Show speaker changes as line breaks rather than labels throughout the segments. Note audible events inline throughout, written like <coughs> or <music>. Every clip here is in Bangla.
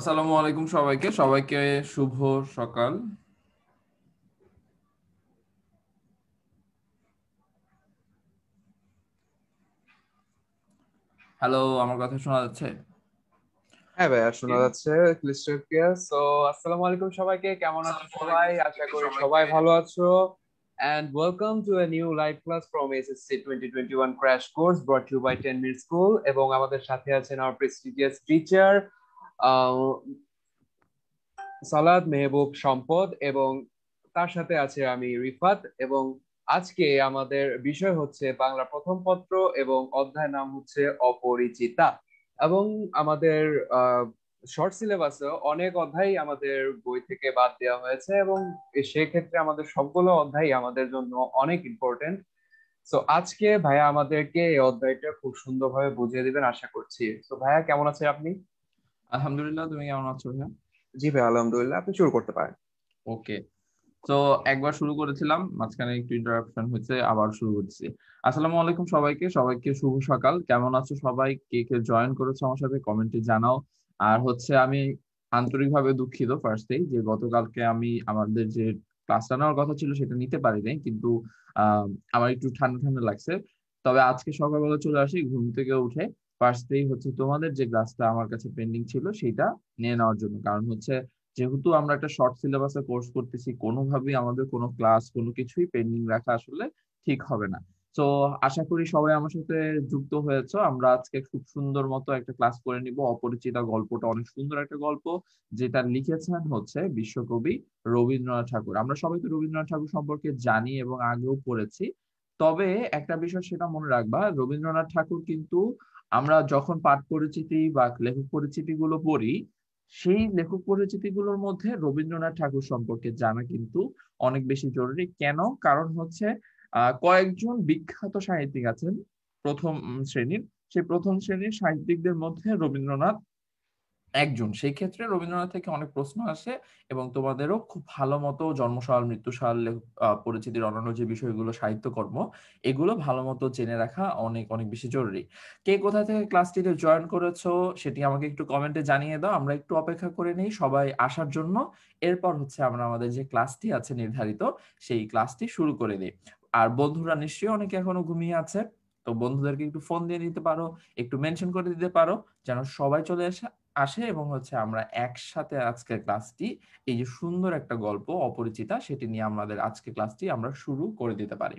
আসসালামু আলাইকুম সবাইকে সবাইকে শুভ সকাল হ্যালো আমার কথা শোনা যাচ্ছে হ্যাঁ ভাইয়া শোনা যাচ্ছে
ক্লিস্টার কেয়ার সো আসসালামু আলাইকুম সবাইকে কেমন আছো সবাই আশা করি সবাই ভালো আছো and welcome to a new live class from SSC 2021 crash course brought to you by 10 Minute School এবং আমাদের সাথে আছেন আমার prestigious টিচার সালাদ মেহবুব সম্পদ এবং তার সাথে আছে আমি রিফাত এবং আজকে আমাদের বিষয় হচ্ছে বাংলা প্রথম পত্র এবং অধ্যায় নাম হচ্ছে অপরিচিতা এবং আমাদের শর্ট সিলেবাস অনেক অধ্যায় আমাদের বই থেকে বাদ দেওয়া হয়েছে এবং সেক্ষেত্রে আমাদের সবগুলো অধ্যায় আমাদের জন্য অনেক ইম্পর্টেন্ট তো আজকে ভাইয়া আমাদেরকে এই অধ্যায়টা খুব সুন্দরভাবে বুঝিয়ে দিবেন আশা করছি
তো ভাইয়া কেমন আছেন আপনি আলহামদুলিল্লাহ তুমি কেমন আছো ভাইয়া
জি ভাই আলহামদুলিল্লাহ আপনি শুরু করতে পারেন
ওকে তো একবার শুরু করেছিলাম মাঝখানে একটু ইন্টারাপশন হয়েছে আবার শুরু করছি আসসালামু আলাইকুম সবাইকে সবাইকে শুভ সকাল কেমন আছো সবাই কে কে জয়েন করেছো আমার সাথে কমেন্টে জানাও আর হচ্ছে আমি আন্তরিকভাবে দুঃখিত ফার্স্টেই যে গতকালকে আমি আমাদের যে ক্লাসটা নেওয়ার কথা ছিল সেটা নিতে পারি নাই কিন্তু আমার একটু ঠান্ডা ঠান্ডা লাগছে তবে আজকে সকালবেলা চলে আসি ঘুম থেকে উঠে ফার্স্টেই হচ্ছে তোমাদের যে ক্লাসটা আমার কাছে পেন্ডিং ছিল সেটা নিয়ে নেওয়ার জন্য কারণ হচ্ছে যেহেতু আমরা একটা শর্ট সিলেবাসে কোর্স করতেছি কোনোভাবেই আমাদের কোনো ক্লাস কোনো কিছুই পেন্ডিং রাখা আসলে ঠিক হবে না তো আশা করি সবাই আমার সাথে যুক্ত হয়েছে আমরা আজকে খুব সুন্দর মতো একটা ক্লাস করে নিব অপরিচিতা গল্পটা অনেক সুন্দর একটা গল্প যেটা লিখেছেন হচ্ছে বিশ্বকবি রবীন্দ্রনাথ ঠাকুর আমরা সবাই তো রবীন্দ্রনাথ ঠাকুর সম্পর্কে জানি এবং আগেও পড়েছি তবে একটা বিষয় সেটা মনে রাখবা রবীন্দ্রনাথ ঠাকুর কিন্তু আমরা যখন পাঠ পরিচিতি বা লেখক পরিচিতি গুলো পড়ি সেই লেখক পরিচিতি গুলোর মধ্যে রবীন্দ্রনাথ ঠাকুর সম্পর্কে জানা কিন্তু অনেক বেশি জরুরি কেন কারণ হচ্ছে কয়েকজন বিখ্যাত সাহিত্যিক আছেন প্রথম শ্রেণীর সেই প্রথম শ্রেণীর সাহিত্যিকদের মধ্যে রবীন্দ্রনাথ একজন সেই ক্ষেত্রে রবীন্দ্রনাথ থেকে অনেক প্রশ্ন আসে এবং তোমাদেরও খুব ভালো মতো জন্মসাল মৃত্যুসাল পরিচিতির অন্যান্য যে বিষয়গুলো সাহিত্যকর্ম এগুলো ভালো মতো জেনে রাখা অনেক অনেক বেশি জরুরি কে কোথা থেকে ক্লাসটিতে জয়েন করেছো সেটি আমাকে একটু কমেন্টে জানিয়ে দাও আমরা একটু অপেক্ষা করে নিই সবাই আসার জন্য এরপর হচ্ছে আমরা আমাদের যে ক্লাসটি আছে নির্ধারিত সেই ক্লাসটি শুরু করে দিই আর বন্ধুরা নিশ্চয়ই অনেকে এখনো ঘুমিয়ে আছে তো বন্ধুদেরকে একটু ফোন দিয়ে নিতে পারো একটু মেনশন করে দিতে পারো যেন সবাই চলে আসে আসে এবং হচ্ছে আমরা একসাথে আজকের ক্লাসটি এই যে সুন্দর একটা গল্প অপরিচিতা সেটি নিয়ে আমাদের আজকে ক্লাসটি আমরা শুরু করে দিতে পারি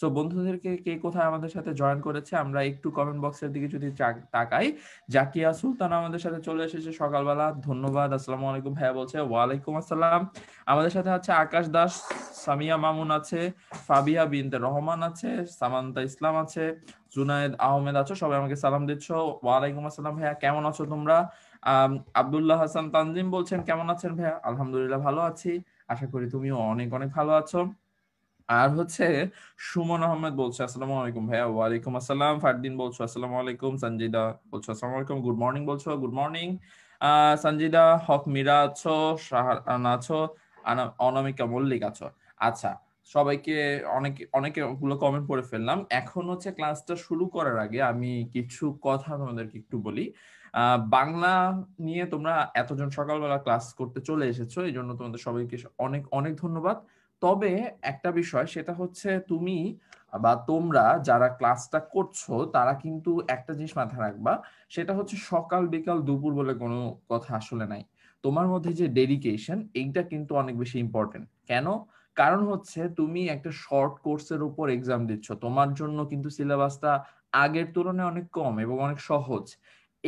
তো বন্ধুদেরকে কে কোথায় আমাদের সাথে জয়েন করেছে আমরা একটু কমেন্ট বক্সের দিকে যদি তাকাই জাকিয়া সুলতান আমাদের সাথে চলে এসেছে সকালবেলা ধন্যবাদ আসসালামু আলাইকুম ভাইয়া বলছে ওয়ালাইকুম আসসালাম আমাদের সাথে আছে আকাশ দাস সামিয়া মামুন আছে ফাবিয়া বিনতে রহমান আছে সামান্তা ইসলাম আছে জুনায়েদ আহমেদ আছো সবাই আমাকে সালাম দিচ্ছ ওয়ালাইকুম আসসালাম ভাইয়া কেমন আছো তোমরা আব্দুল্লাহ হাসান তানজিম বলছেন কেমন আছেন ভাইয়া আলহামদুলিল্লাহ ভালো আছি আশা করি তুমিও অনেক অনেক ভালো আছো আর হচ্ছে সুমন আহমেদ বলছে আসসালামু আলাইকুম ভাইয়া ওয়ালাইকুম আসসালাম ফারদিন বলছো আসসালামু আলাইকুম সঞ্জিদা বলছো আসসালামু আলাইকুম গুড মর্নিং বলছো গুড মর্নিং সঞ্জিদা হক মিরা আছো শাহান আছো অনামিকা মল্লিক আছো আচ্ছা সবাইকে অনেক অনেকে ওগুলো কমেন্ট পড়ে ফেললাম এখন হচ্ছে ক্লাসটা শুরু করার আগে আমি কিছু কথা তোমাদেরকে একটু বলি বাংলা নিয়ে তোমরা এতজন সকালবেলা ক্লাস করতে চলে এসেছো এই জন্য তোমাদের সবাইকে অনেক অনেক ধন্যবাদ তবে একটা বিষয় সেটা হচ্ছে তুমি বা তোমরা যারা ক্লাসটা করছো তারা কিন্তু একটা জিনিস মাথায় রাখবা সেটা হচ্ছে সকাল বিকাল দুপুর বলে কোনো কথা আসলে নাই তোমার মধ্যে যে ডেডিকেশন এইটা কিন্তু অনেক বেশি ইম্পর্টেন্ট কেন কারণ হচ্ছে তুমি একটা শর্ট কোর্সের উপর এক্সাম দিচ্ছ তোমার জন্য কিন্তু সিলেবাসটা আগের তুলনায় অনেক কম এবং অনেক সহজ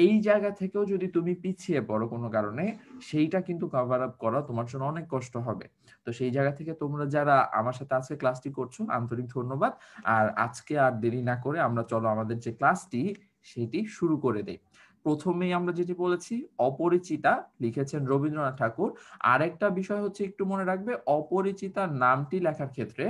এই জায়গা থেকেও যদি তুমি পিছিয়ে পড়ো কোনো কারণে সেইটা কিন্তু কভার আপ করা তোমার জন্য অনেক কষ্ট হবে তো সেই জায়গা থেকে তোমরা যারা আমার সাথে আজকে ক্লাসটি করছো আন্তরিক ধন্যবাদ আর আজকে আর দেরি না করে আমরা চলো আমাদের যে ক্লাসটি সেটি শুরু করে দেই প্রথমেই আমরা যেটি বলেছি অপরিচিতা লিখেছেন রবীন্দ্রনাথ ঠাকুর আরেকটা বিষয় হচ্ছে একটু মনে রাখবে অপরিচিতা নামটি লেখার ক্ষেত্রে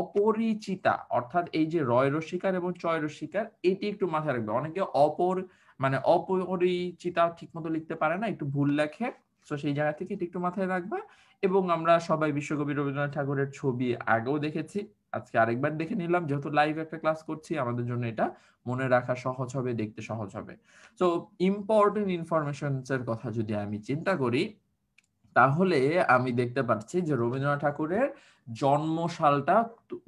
অপরিচিতা অর্থাৎ এই যে রয় রসিকার এবং চয় রসিকার এটি একটু মাথায় রাখবে অনেকে অপর মানে অপরিচিতা ঠিক মতো লিখতে পারে না একটু ভুল লেখে তো সেই জায়গা থেকে এটা একটু মাথায় রাখবা এবং আমরা সবাই বিশ্বকবি রবীন্দ্রনাথ ঠাকুরের ছবি আগেও দেখেছি আজকে আরেকবার দেখে নিলাম যেহেতু লাইভ একটা ক্লাস করছি আমাদের জন্য এটা মনে রাখা সহজ হবে দেখতে সহজ হবে তো ইম্পর্টেন্ট ইনফরমেশনস এর কথা যদি আমি চিন্তা করি তাহলে আমি দেখতে পাচ্ছি যে রবীন্দ্রনাথ ঠাকুরের সালটা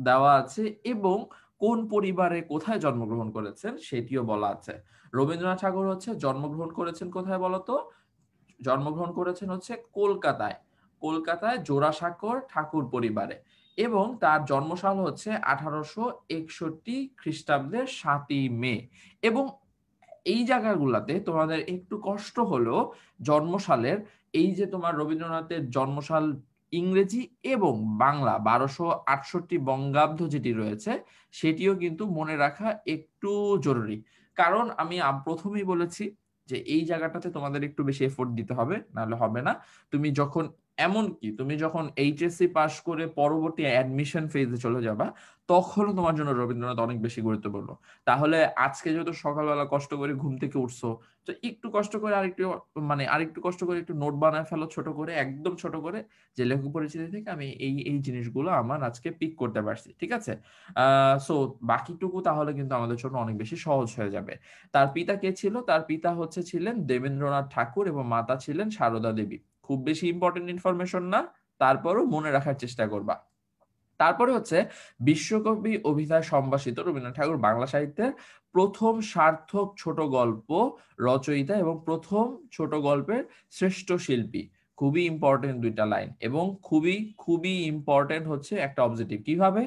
দেওয়া আছে এবং কোন পরিবারে কোথায় জন্মগ্রহণ করেছেন সেটিও বলা আছে রবীন্দ্রনাথ ঠাকুর হচ্ছে জন্মগ্রহণ করেছেন কোথায় বলতো জন্মগ্রহণ করেছেন হচ্ছে কলকাতায় কলকাতায় জোড়াসাঁকর ঠাকুর পরিবারে এবং তার জন্মসাল হচ্ছে আঠারোশো একষট্টি খ্রিস্টাব্দের সাতই মে এবং এই জায়গাগুলোতে তোমাদের একটু কষ্ট হলো জন্মসালের এই যে তোমার রবীন্দ্রনাথের জন্মসাল ইংরেজি এবং বাংলা বারোশো আটষট্টি বঙ্গাব্দ যেটি রয়েছে সেটিও কিন্তু মনে রাখা একটু জরুরি কারণ আমি প্রথমেই বলেছি যে এই জায়গাটাতে তোমাদের একটু বেশি এফোর্ট দিতে হবে নাহলে হবে না তুমি যখন এমনকি তুমি যখন এইচএসসি পাশ করে পরবর্তী অ্যাডমিশন ফেজে চলে যাবা তখনও তোমার জন্য রবীন্দ্রনাথ অনেক বেশি গুরুত্বপূর্ণ তাহলে আজকে যেহেতু সকালবেলা কষ্ট করে ঘুম থেকে উঠছো তো একটু কষ্ট করে আরেকটু মানে আরেকটু কষ্ট করে একটু নোট বানায় ফেলো ছোট করে একদম ছোট করে যে লেখক পরিচিতি থেকে আমি এই এই জিনিসগুলো আমার আজকে পিক করতে পারছি ঠিক আছে আহ সো বাকিটুকু তাহলে কিন্তু আমাদের জন্য অনেক বেশি সহজ হয়ে যাবে তার পিতা কে ছিল তার পিতা হচ্ছে ছিলেন দেবেন্দ্রনাথ ঠাকুর এবং মাতা ছিলেন সারদা দেবী খুব বেশি ইম্পর্টেন্ট ইনফরমেশন না তারপরও মনে রাখার চেষ্টা করবা তারপরে হচ্ছে বিশ্বকবি অভিধায় সম্ভাষিত রবীন্দ্রনাথ ঠাকুর বাংলা সাহিত্যের প্রথম সার্থক ছোট গল্প রচয়িতা এবং প্রথম ছোট গল্পের শ্রেষ্ঠ শিল্পী খুবই ইম্পর্টেন্ট দুইটা লাইন এবং খুবই খুবই ইম্পর্টেন্ট হচ্ছে একটা অবজেক্টিভ কিভাবে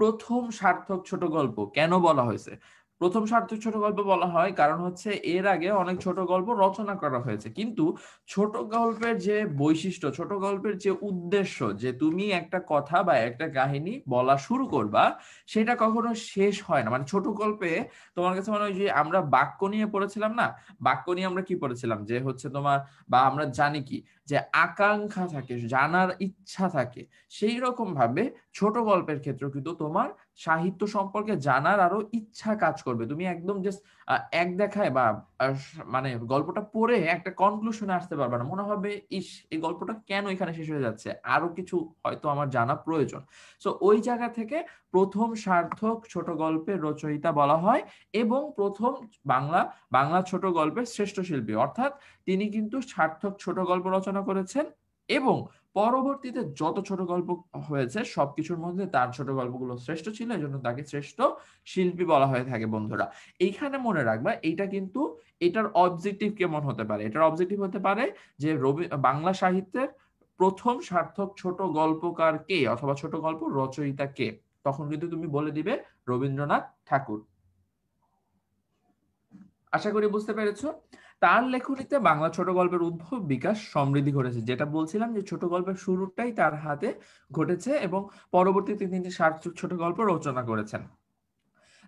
প্রথম সার্থক ছোট গল্প কেন বলা হয়েছে প্রথম সার্থক ছোট গল্প বলা হয় কারণ হচ্ছে এর আগে অনেক ছোট গল্প রচনা করা হয়েছে কিন্তু ছোট গল্পের যে বৈশিষ্ট্য ছোট গল্পের যে উদ্দেশ্য যে তুমি একটা কথা বা একটা কাহিনী বলা শুরু করবা সেটা কখনো শেষ হয় না মানে ছোট গল্পে তোমার কাছে মনে হয় যে আমরা বাক্য নিয়ে পড়েছিলাম না বাক্য নিয়ে আমরা কি পড়েছিলাম যে হচ্ছে তোমার বা আমরা জানি কি যে আকাঙ্ক্ষা থাকে জানার ইচ্ছা থাকে সেই রকম ভাবে ছোট গল্পের ক্ষেত্রে কিন্তু তোমার সাহিত্য সম্পর্কে জানার আরো ইচ্ছা কাজ করবে তুমি একদম জাস্ট এক দেখায় বা মানে গল্পটা পড়ে একটা কনক্লুশনে আসতে পারবে না মনে হবে ইস এই গল্পটা কেন এখানে শেষ হয়ে যাচ্ছে আরো কিছু হয়তো আমার জানা প্রয়োজন সো ওই জায়গা থেকে প্রথম সার্থক ছোট গল্পের রচয়িতা বলা হয় এবং প্রথম বাংলা বাংলা ছোট গল্পের শ্রেষ্ঠ শিল্পী অর্থাৎ তিনি কিন্তু সার্থক ছোট গল্প রচনা করেছেন এবং পরবর্তীতে যত ছোট গল্প হয়েছে সবকিছুর মধ্যে তার ছোট গল্পগুলো শ্রেষ্ঠ ছিল এজন্য তাকে শ্রেষ্ঠ শিল্পী বলা হয়ে থাকে বন্ধুরা এইখানে মনে রাখবা এটা কিন্তু এটার অবজেক্টিভ কেমন হতে পারে এটার অবজেক্টিভ হতে পারে যে রবি বাংলা সাহিত্যের প্রথম সার্থক ছোট গল্পকার কে অথবা ছোট গল্প রচয়িতা কে তখন কিন্তু তুমি বলে দিবে রবীন্দ্রনাথ ঠাকুর আশা করি বুঝতে পেরেছো তার লেখনীতে বাংলা ছোট গল্পের উদ্ভব বিকাশ সমৃদ্ধি ঘটেছে যেটা বলছিলাম যে ছোট গল্পের শুরুটাই তার হাতে ঘটেছে এবং পরবর্তীতে তিনি সার্থক ছোট গল্প রচনা করেছেন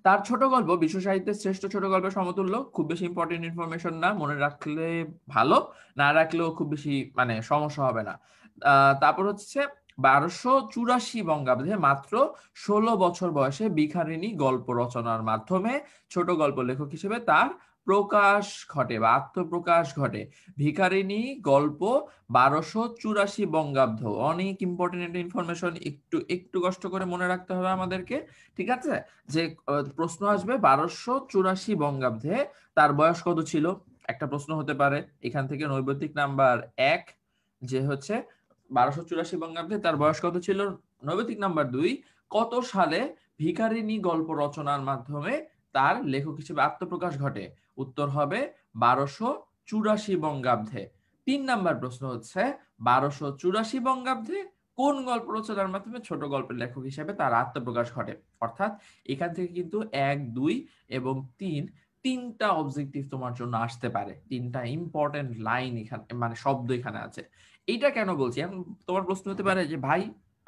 তার ছোট গল্প বিশ্ব সাহিত্যের শ্রেষ্ঠ ছোট গল্পের সমতুল্য খুব বেশি ইম্পর্টেন্ট ইনফরমেশন না মনে রাখলে ভালো না রাখলেও খুব বেশি মানে সমস্যা হবে না তারপর হচ্ছে বারোশো চুরাশি বঙ্গাব্দে মাত্র ষোলো বছর বয়সে বিখারিণী গল্প রচনার মাধ্যমে ছোট গল্প লেখক হিসেবে তার প্রকাশ ঘটে বা আত্মপ্রকাশ ঘটে ভিখারিণী গল্প বারোশো চুরাশি বঙ্গাব্দ অনেক ইম্পর্টেন্ট ইনফরমেশন একটু একটু কষ্ট করে মনে রাখতে হবে আমাদেরকে ঠিক আছে যে প্রশ্ন আসবে বারোশো চুরাশি বঙ্গাব্দে তার বয়স কত ছিল একটা প্রশ্ন হতে পারে এখান থেকে নৈবতিক নাম্বার এক যে হচ্ছে বারোশো চুরাশি বঙ্গাব্দে তার বয়স কত ছিল নৈবতিক নাম্বার দুই কত সালে ভিখারিণী গল্প রচনার মাধ্যমে তার লেখক হিসেবে আত্মপ্রকাশ ঘটে উত্তর হবে বারোশো চুরাশি বঙ্গাব্দে তিন নাম্বার প্রশ্ন হচ্ছে বারোশো চুরাশি বঙ্গাব্দে কোন গল্প রচনার মাধ্যমে ছোট গল্পের লেখক হিসেবে তার আত্মপ্রকাশ ঘটে অর্থাৎ এখান থেকে কিন্তু এক দুই এবং তিন তিনটা অবজেক্টিভ তোমার জন্য আসতে পারে তিনটা ইম্পর্টেন্ট লাইন এখানে মানে শব্দ এখানে আছে এইটা কেন বলছি এখন তোমার প্রশ্ন হতে পারে যে ভাই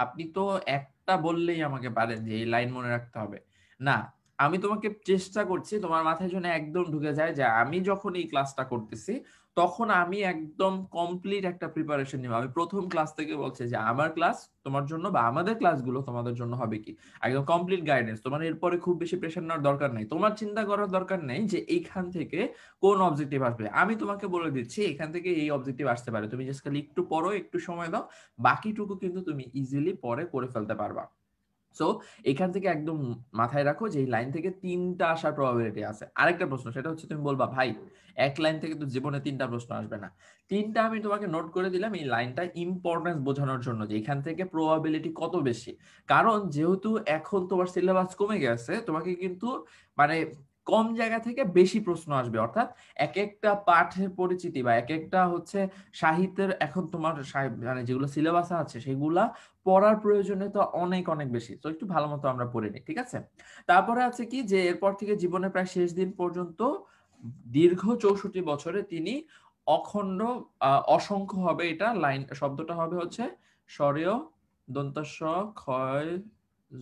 আপনি তো একটা বললেই আমাকে পারেন যে এই লাইন মনে রাখতে হবে না আমি তোমাকে চেষ্টা করছি তোমার মাথায় জন্য একদম ঢুকে যায় যে আমি যখন এই ক্লাসটা করতেছি তখন আমি একদম কমপ্লিট একটা প্রিপারেশন নিব আমি প্রথম ক্লাস থেকে বলছি যে আমার ক্লাস তোমার জন্য বা আমাদের ক্লাসগুলো তোমাদের জন্য হবে কি একদম কমপ্লিট গাইডেন্স তোমার এরপরে খুব বেশি প্রেশার নেওয়ার দরকার নেই তোমার চিন্তা করার দরকার নেই যে এইখান থেকে কোন অবজেক্টিভ আসবে আমি তোমাকে বলে দিচ্ছি এখান থেকে এই অবজেক্টিভ আসতে পারে তুমি জাস্ট খালি একটু পড়ো একটু সময় দাও বাকিটুকু কিন্তু তুমি ইজিলি পরে করে ফেলতে পারবা সো এখান থেকে একদম মাথায় রাখো যে এই লাইন থেকে তিনটা আসার প্রবাবিলিটি আছে আরেকটা প্রশ্ন সেটা হচ্ছে তুমি বলবা ভাই এক লাইন থেকে তো জীবনে তিনটা প্রশ্ন আসবে না তিনটা আমি তোমাকে নোট করে দিলাম এই লাইনটা ইম্পর্টেন্স বোঝানোর জন্য যে এখান থেকে প্রবাবিলিটি কত বেশি কারণ যেহেতু এখন তোমার সিলেবাস কমে গেছে তোমাকে কিন্তু মানে কম জায়গা থেকে বেশি প্রশ্ন আসবে অর্থাৎ এক একটা পাঠের পরিচিতি বা এক একটা হচ্ছে সাহিত্যের এখন তোমার মানে যেগুলো সিলেবাস আছে সেগুলা পড়ার প্রয়োজনীয়তা অনেক অনেক বেশি তো একটু ভালো মতো আমরা পড়ে নিই ঠিক আছে তারপরে আছে কি যে এরপর থেকে জীবনের প্রায় শেষ দিন পর্যন্ত দীর্ঘ চৌষট্টি বছরে তিনি অখণ্ড অসংখ্য হবে এটা লাইন শব্দটা হবে হচ্ছে স্বরেয় দন্তস্ব ক্ষয়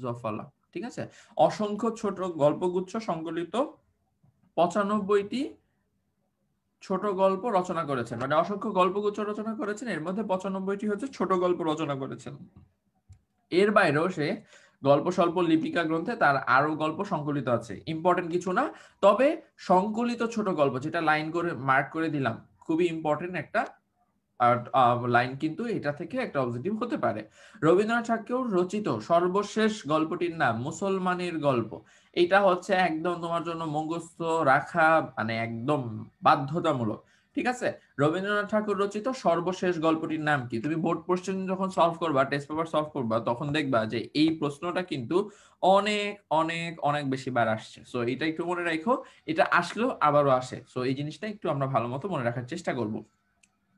জফলা ঠিক আছে অসংখ্য ছোট গল্পগুচ্ছ সংকলিত পঁচানব্বইটি ছোট গল্প রচনা করেছেন মানে অসংখ্য গল্পগুচ্ছ রচনা করেছেন এর মধ্যে পঁচানব্বইটি হচ্ছে ছোট গল্প রচনা করেছেন এর বাইরেও সে গল্প স্বল্প লিপিকা গ্রন্থে তার আরো গল্প সংকলিত আছে ইম্পর্টেন্ট কিছু না তবে সংকলিত ছোট গল্প যেটা লাইন করে মার্ক করে দিলাম খুবই ইম্পর্টেন্ট একটা লাইন কিন্তু এটা থেকে একটা অবজেক্টিভ হতে পারে রবীন্দ্রনাথ ঠাকুর রচিত সর্বশেষ গল্পটির নাম মুসলমানের গল্প এটা হচ্ছে একদম তোমার জন্য মুখস্থ রাখা মানে একদম বাধ্যতামূলক ঠিক আছে রবীন্দ্রনাথ ঠাকুর রচিত সর্বশেষ গল্পটির নাম কি তুমি বোর্ড কোশ্চেন যখন সলভ করবা টেস্ট পেপার সলভ করবা তখন দেখবা যে এই প্রশ্নটা কিন্তু অনেক অনেক অনেক বেশি বার আসছে সো এটা একটু মনে রাখো এটা আসলেও আবারও আসে সো এই জিনিসটা একটু আমরা ভালো মতো মনে রাখার চেষ্টা করবো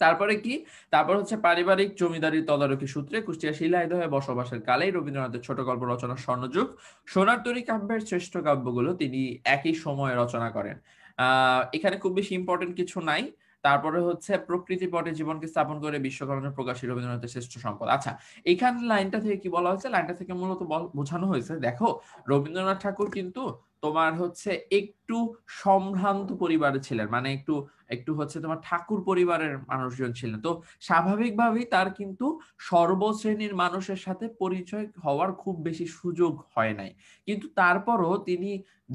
তারপরে কি তারপর হচ্ছে পারিবারিক জমিদারির তদারকি সূত্রে কুষ্টিয়া শিলাহিদ হয়ে বসবাসের কালেই রবীন্দ্রনাথের ছোট গল্প রচনা স্বর্ণযুগ সোনার তরী কাব্যের শ্রেষ্ঠ কাব্যগুলো তিনি একই সময়ে রচনা করেন এখানে খুব বেশি ইম্পর্টেন্ট কিছু নাই তারপরে হচ্ছে প্রকৃতি পটে জীবনকে স্থাপন করে বিশ্বকরণে প্রকাশী রবীন্দ্রনাথের শ্রেষ্ঠ সম্পদ আচ্ছা এখান লাইনটা থেকে কি বলা হয়েছে লাইনটা থেকে মূলত বোঝানো হয়েছে দেখো রবীন্দ্রনাথ ঠাকুর কিন্তু তোমার হচ্ছে একটু সম্ভ্রান্ত পরিবারে ছিলেন মানে একটু একটু হচ্ছে তোমার ঠাকুর পরিবারের মানুষজন ছিলেন তো স্বাভাবিকভাবেই তার কিন্তু সর্বশ্রেণীর মানুষের সাথে পরিচয় হওয়ার খুব বেশি সুযোগ হয় নাই কিন্তু তারপরও তিনি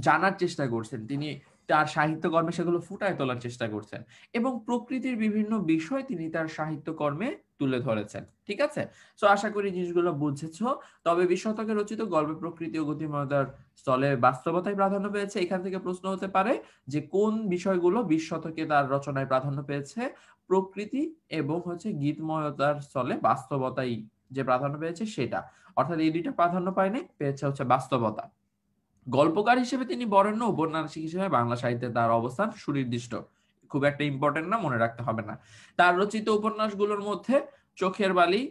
জানার চেষ্টা করছেন তিনি তার সাহিত্যকর্মে সেগুলো ফুটায় তোলার চেষ্টা করছেন এবং প্রকৃতির বিভিন্ন বিষয় তিনি তার সাহিত্যকর্মে তুলে ধরেছেন ঠিক আছে সো আশা করি জিনিসগুলো বুঝেছ তবে বিশ শতকে রচিত গল্পের প্রকৃতি ও গতিময়তার স্থলে বাস্তবতায় প্রাধান্য পেয়েছে এখান থেকে প্রশ্ন হতে পারে যে কোন বিষয়গুলো বিশ শতকে তার রচনায় প্রাধান্য পেয়েছে প্রকৃতি এবং হচ্ছে গীতময়তার স্থলে বাস্তবতাই যে প্রাধান্য পেয়েছে সেটা অর্থাৎ এই দুইটা প্রাধান্য পায়নি পেয়েছে হচ্ছে বাস্তবতা গল্পকার হিসেবে তিনি বরেণ্য উপন্যাসিক হিসেবে বাংলা সাহিত্যে তার অবস্থান সুনির্দিষ্ট খুব একটা ইম্পর্টেন্ট না মনে রাখতে হবে না তার রচিত উপন্যাসগুলোর মধ্যে চোখের বালি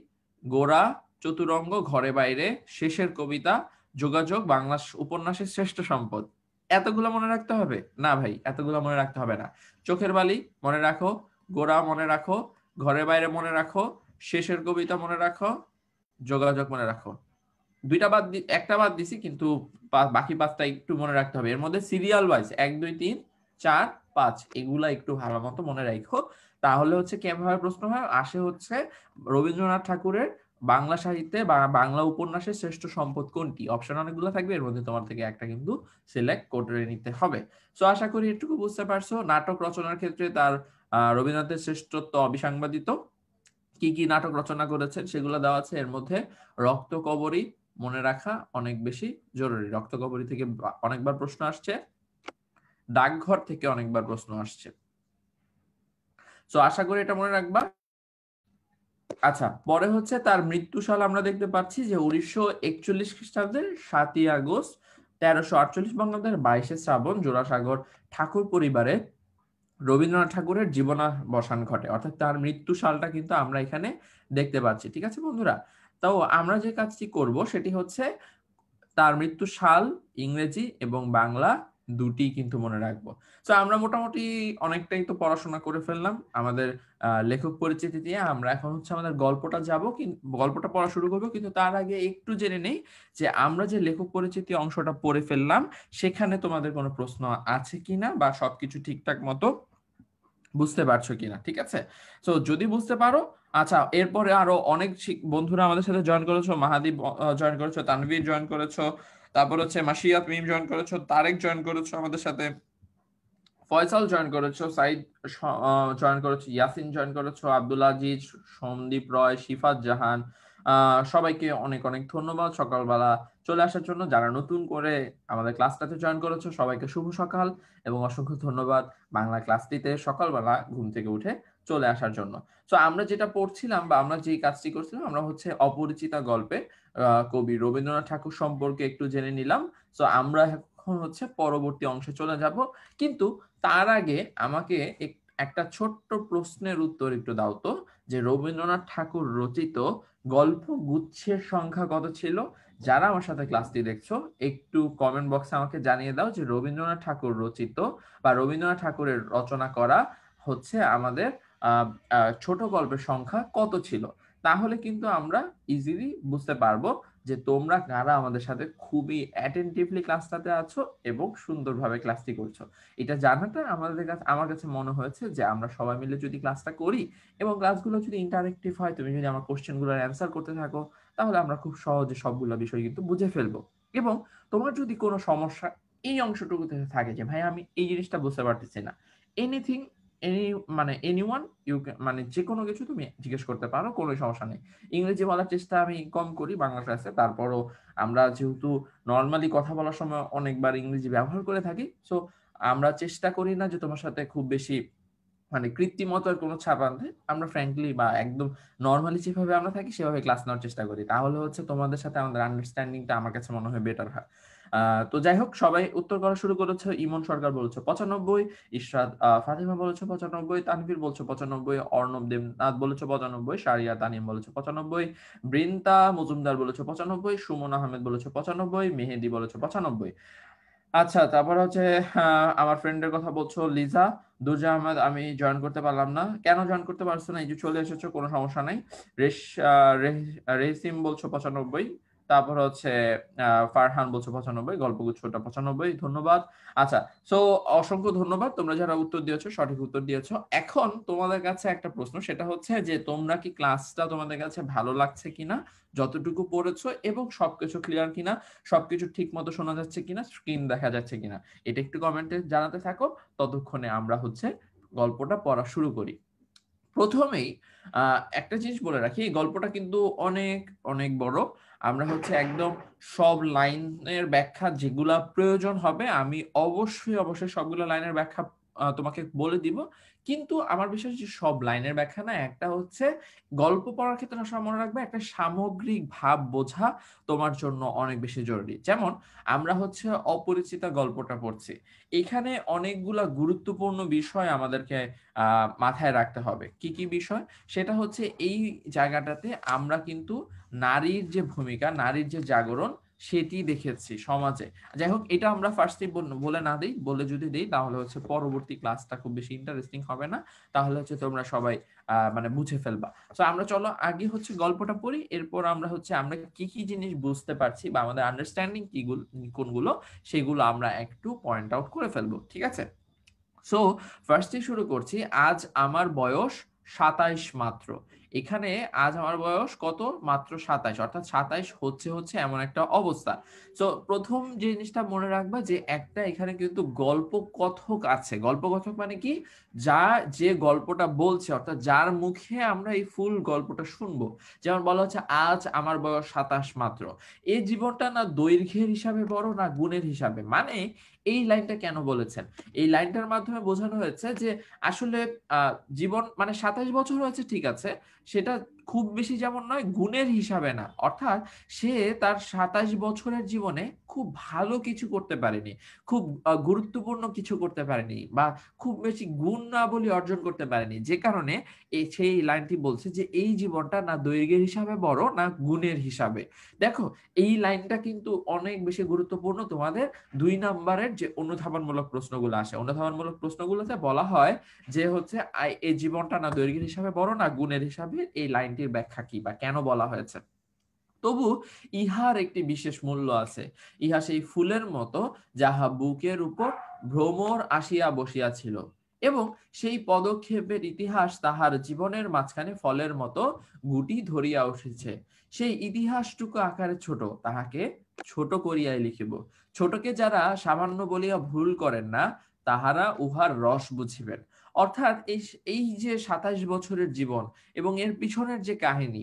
গোড়া চতুরঙ্গ ঘরে বাইরে শেষের কবিতা যোগাযোগ বাংলা উপন্যাসের শ্রেষ্ঠ সম্পদ এতগুলো মনে রাখতে হবে না ভাই এতগুলো মনে রাখতে হবে না চোখের বালি মনে রাখো গোড়া মনে রাখো ঘরে বাইরে মনে রাখো শেষের কবিতা মনে রাখো যোগাযোগ মনে রাখো দুইটা বাদ একটা বাদ দিছি কিন্তু বাকি পাঁচটা একটু মনে রাখতে হবে এর মধ্যে সিরিয়াল ওয়াইজ এক দুই তিন চার পাঁচ এগুলা একটু ভালো মতো মনে রাখো তাহলে হচ্ছে কেমনভাবে প্রশ্ন হয় আসে হচ্ছে রবীন্দ্রনাথ ঠাকুরের বাংলা সাহিত্যে বা বাংলা উপন্যাসের শ্রেষ্ঠ সম্পদ কোনটি অপশন অনেকগুলো থাকবে এর মধ্যে তোমার থেকে একটা কিন্তু সিলেক্ট করে নিতে হবে সো আশা করি এটুকু বুঝতে পারছো নাটক রচনার ক্ষেত্রে তার রবীন্দ্রনাথের শ্রেষ্ঠত্ব অবিসাংবাদিত কি কি নাটক রচনা করেছেন সেগুলো দেওয়া আছে এর মধ্যে রক্ত কবরী মনে রাখা অনেক বেশি জরুরি রক্ত কবরী থেকে অনেকবার প্রশ্ন আসছে ডাকঘর থেকে অনেকবার প্রশ্ন আসছে তো আশা করি এটা মনে রাখবা আচ্ছা পরে হচ্ছে তার মৃত্যু সাল আমরা দেখতে পাচ্ছি যে উনিশশো একচল্লিশ খ্রিস্টাব্দের সাতই আগস্ট তেরোশো আটচল্লিশ বঙ্গাব্দের বাইশে শ্রাবণ জোড়াসাগর ঠাকুর পরিবারে রবীন্দ্রনাথ ঠাকুরের জীবনাবসান ঘটে অর্থাৎ তার মৃত্যু সালটা কিন্তু আমরা এখানে দেখতে পাচ্ছি ঠিক আছে বন্ধুরা তাও আমরা যে কাজটি করব সেটি হচ্ছে তার মৃত্যু সাল ইংরেজি এবং বাংলা দুটি কিন্তু মনে রাখবো তো আমরা মোটামুটি অনেকটাই তো পড়াশোনা করে ফেললাম আমাদের লেখক পরিচিতি দিয়ে আমরা এখন হচ্ছে আমাদের গল্পটা যাব গল্পটা পড়া শুরু করবো কিন্তু তার আগে একটু জেনে নেই যে আমরা যে লেখক পরিচিতি অংশটা পড়ে ফেললাম সেখানে তোমাদের কোনো প্রশ্ন আছে কিনা বা সবকিছু ঠিকঠাক মতো বুঝতে পারছো কিনা ঠিক আছে তো যদি বুঝতে পারো আচ্ছা এরপরে আরো অনেক বন্ধুরা আমাদের সাথে জয়েন করেছো মাহাদি জয়েন করেছো তানভীর জয়েন করেছো তারপর হচ্ছে মাসিয়াত মিম জয়েন করেছো তারেক জয়েন করেছো আমাদের সাথে ফয়সাল জয়েন করেছো সাইদ জয়েন করেছো ইয়াসিন জয়েন করেছো আব্দুল আজিজ সন্দীপ রয় শিফাত জাহান সবাইকে অনেক অনেক ধন্যবাদ সকালবেলা চলে আসার জন্য যারা নতুন করে আমাদের ক্লাসটাতে জয়েন করেছো সবাইকে শুভ সকাল এবং অসংখ্য ধন্যবাদ বাংলা ক্লাসটিতে সকালবেলা ঘুম থেকে উঠে চলে আসার জন্য তো আমরা যেটা পড়ছিলাম বা আমরা যে কাজটি করছিলাম আমরা হচ্ছে অপরিচিতা গল্পে কবি রবীন্দ্রনাথ ঠাকুর সম্পর্কে একটু জেনে নিলাম তো আমরা এখন হচ্ছে পরবর্তী অংশে চলে যাব কিন্তু তার আগে আমাকে একটা ছোট্ট প্রশ্নের উত্তর একটু দাও তো যে রবীন্দ্রনাথ ঠাকুর রচিত গল্প গুচ্ছের সংখ্যা কত ছিল যারা আমার সাথে ক্লাসটি দেখছো একটু কমেন্ট বক্সে আমাকে জানিয়ে দাও যে রবীন্দ্রনাথ ঠাকুর রচিত বা রবীন্দ্রনাথ ঠাকুরের রচনা করা হচ্ছে আমাদের ছোট গল্পের সংখ্যা কত ছিল তাহলে কিন্তু আমরা ইজিলি বুঝতে পারবো যে তোমরা কারা আমাদের সাথে খুবই অ্যাটেন্টিভলি ক্লাসটাতে আছো এবং সুন্দরভাবে ক্লাসটি করছো এটা জানাটা আমাদের কাছে আমার কাছে মনে হয়েছে যে আমরা সবাই মিলে যদি ক্লাসটা করি এবং ক্লাসগুলো যদি ইন্টারেক্টিভ হয় তুমি যদি আমার কোশ্চেনগুলোর অ্যান্সার করতে থাকো তাহলে আমরা খুব সহজে সবগুলো বিষয় কিন্তু বুঝে ফেলবো এবং তোমার যদি কোনো সমস্যা এই অংশটুকুতে থাকে যে ভাই আমি এই জিনিসটা বুঝতে পারতেছি না এনিথিং এনি মানে এনি ওয়ান ইউ মানে যে কোনো কিছু তুমি জিজ্ঞেস করতে পারো কোনো সমস্যা নেই ইংরেজি বলার চেষ্টা আমি কম করি বাংলা ক্লাসে তারপরও আমরা যেহেতু নর্মালি কথা বলার সময় অনেকবার ইংরেজি ব্যবহার করে থাকি সো আমরা চেষ্টা করি না যে তোমার সাথে খুব বেশি মানে কৃত্রিমতার কোনো ছাপ আনতে আমরা ফ্র্যাঙ্কলি বা একদম নর্মালি যেভাবে আমরা থাকি সেভাবে ক্লাস নেওয়ার চেষ্টা করি তাহলে হচ্ছে তোমাদের সাথে আমাদের আন্ডারস্ট্যান্ডিংটা আমার কাছে মনে হয় বেটার হয় তো যাই হোক সবাই উত্তর করা শুরু করেছে ইমন সরকার বলছে পঁচানব্বই ইশরাত ফাতিমা বলেছে পঁচানব্বই তানভীর বলছে পঁচানব্বই অর্ণব দেবনাথ বলেছে পঁচানব্বই সারিয়া তানিম বলেছে পঁচানব্বই বৃন্তা মজুমদার বলেছে পঁচানব্বই সুমন আহমেদ বলেছে পঁচানব্বই মেহেদি বলেছে পঁচানব্বই আচ্ছা তারপর হচ্ছে আমার ফ্রেন্ডের কথা বলছো লিজা দুর্জা আহমেদ আমি জয়েন করতে পারলাম না কেন জয়েন করতে পারছো না এই যে চলে এসেছো কোনো সমস্যা নাই রেস রেসিম বলছো পঁচানব্বই তারপর হচ্ছে ফারহান বলছো পঁচানব্বই গল্পগুচ্ছটা পঁচানব্বই ধন্যবাদ আচ্ছা সো অসংখ্য ধন্যবাদ তোমরা যারা উত্তর দিয়েছো সঠিক উত্তর দিয়েছো এখন তোমাদের কাছে একটা প্রশ্ন সেটা হচ্ছে যে তোমরা কি ক্লাসটা তোমাদের কাছে ভালো লাগছে কিনা যতটুকু পড়েছো এবং সবকিছু ক্লিয়ার কিনা সবকিছু ঠিক মতো শোনা যাচ্ছে কিনা স্ক্রিন দেখা যাচ্ছে কিনা এটা একটু কমেন্টে জানাতে থাকো ততক্ষণে আমরা হচ্ছে গল্পটা পড়া শুরু করি প্রথমেই একটা জিনিস বলে রাখি এই গল্পটা কিন্তু অনেক অনেক বড় আমরা হচ্ছে একদম সব লাইনের ব্যাখ্যা যেগুলা প্রয়োজন হবে আমি অবশ্যই অবশ্যই সবগুলো লাইনের ব্যাখ্যা তোমাকে বলে দিব কিন্তু আমার বিশ্বাস যে সব লাইনের ব্যাখ্যা না একটা হচ্ছে গল্প পড়ার ক্ষেত্রে সব মনে রাখবে একটা সামগ্রিক ভাব বোঝা তোমার জন্য অনেক বেশি জরুরি যেমন আমরা হচ্ছে অপরিচিতা গল্পটা পড়ছি এখানে অনেকগুলা গুরুত্বপূর্ণ বিষয় আমাদেরকে মাথায় রাখতে হবে কি কি বিষয় সেটা হচ্ছে এই জায়গাটাতে আমরা কিন্তু নারীর যে ভূমিকা নারীর যে জাগরণ সেটি দেখেছি সমাজে যাই হোক এটা আমরা ফার্স্টে বলে না দিই বলে যদি দিই তাহলে হচ্ছে পরবর্তী ক্লাসটা খুব বেশি ইন্টারেস্টিং হবে না তাহলে হচ্ছে তোমরা সবাই মানে বুঝে ফেলবা তো আমরা চলো আগে হচ্ছে গল্পটা পড়ি এরপর আমরা হচ্ছে আমরা কি কি জিনিস বুঝতে পারছি বা আমাদের আন্ডারস্ট্যান্ডিং কি কোনগুলো সেগুলো আমরা একটু পয়েন্ট আউট করে ফেলবো ঠিক আছে সো ফার্স্টে শুরু করছি আজ আমার বয়স সাতাইশ মাত্র এখানে আজ আমার বয়স কত মাত্র সাতাইশ অর্থাৎ সাতাইশ হচ্ছে হচ্ছে এমন একটা অবস্থা তো প্রথম যে জিনিসটা মনে রাখবা যে একটা এখানে কিন্তু গল্প কথক আছে গল্প কথক মানে কি যা যে গল্পটা বলছে অর্থাৎ যার মুখে আমরা এই ফুল গল্পটা শুনবো যেমন বলা হচ্ছে আজ আমার বয়স সাতাশ মাত্র এই জীবনটা না দৈর্ঘ্যের হিসাবে বড় না গুণের হিসাবে মানে এই লাইনটা কেন বলেছেন এই লাইনটার মাধ্যমে বোঝানো হয়েছে যে আসলে জীবন মানে সাতাশ বছর হয়েছে ঠিক আছে সেটা খুব বেশি যেমন নয় গুণের হিসাবে না অর্থাৎ সে তার সাতাশ বছরের জীবনে খুব ভালো কিছু করতে পারেনি খুব গুরুত্বপূর্ণ কিছু করতে পারেনি বা খুব বেশি গুণ না বলি অর্জন করতে পারেনি যে কারণে সেই লাইনটি বলছে যে এই জীবনটা না দৈর্ঘ্যের হিসাবে বড় না গুণের হিসাবে দেখো এই লাইনটা কিন্তু অনেক বেশি গুরুত্বপূর্ণ তোমাদের দুই নাম্বারের যে অনুধাবনমূলক প্রশ্নগুলো আসে অনুধাবনমূলক প্রশ্নগুলোতে বলা হয় যে হচ্ছে এই জীবনটা না দৈর্ঘ্যের হিসাবে বড় না গুণের হিসাবে এই লাইন লাইনটির ব্যাখ্যা কি বা কেন বলা হয়েছে তবু ইহার একটি বিশেষ মূল্য আছে ইহা সেই ফুলের মতো যাহা বুকের উপর ভ্রমর আসিয়া বসিয়াছিল এবং সেই পদক্ষেপের ইতিহাস তাহার জীবনের মাঝখানে ফলের মতো গুটি ধরিয়া উঠেছে সেই ইতিহাসটুকু আকারে ছোট তাহাকে ছোট করিয়াই লিখিব ছোটকে যারা সামান্য বলিয়া ভুল করেন না তাহারা উহার রস বুঝিবেন অর্থাৎ এই এই যে সাতাশ বছরের জীবন এবং এর পিছনের যে কাহিনী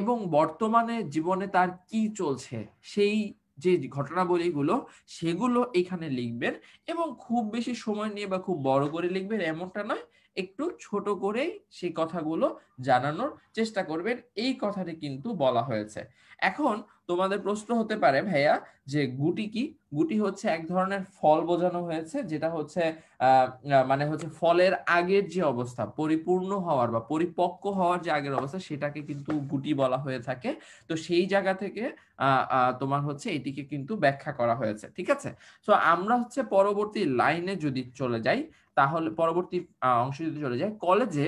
এবং বর্তমানে জীবনে তার কি চলছে সেই যে ঘটনাবলীগুলো সেগুলো এখানে লিখবেন এবং খুব বেশি সময় নিয়ে বা খুব বড় করে লিখবেন এমনটা নয় একটু ছোট করেই সেই কথাগুলো জানানোর চেষ্টা করবেন এই কথাটি কিন্তু বলা হয়েছে এখন তোমাদের প্রশ্ন হতে পারে ভাইয়া যে গুটি কি গুটি হচ্ছে এক ধরনের ফল বোঝানো হয়েছে যেটা হচ্ছে মানে হচ্ছে ফলের আগের যে অবস্থা পরিপূর্ণ হওয়ার বা পরিপক্ক হওয়ার যে আগের অবস্থা সেটাকে কিন্তু গুটি বলা হয়ে থাকে তো সেই জায়গা থেকে তোমার হচ্ছে এটিকে কিন্তু ব্যাখ্যা করা হয়েছে ঠিক আছে তো আমরা হচ্ছে পরবর্তী লাইনে যদি চলে যাই তাহলে পরবর্তী অংশে যদি চলে যায় কলেজে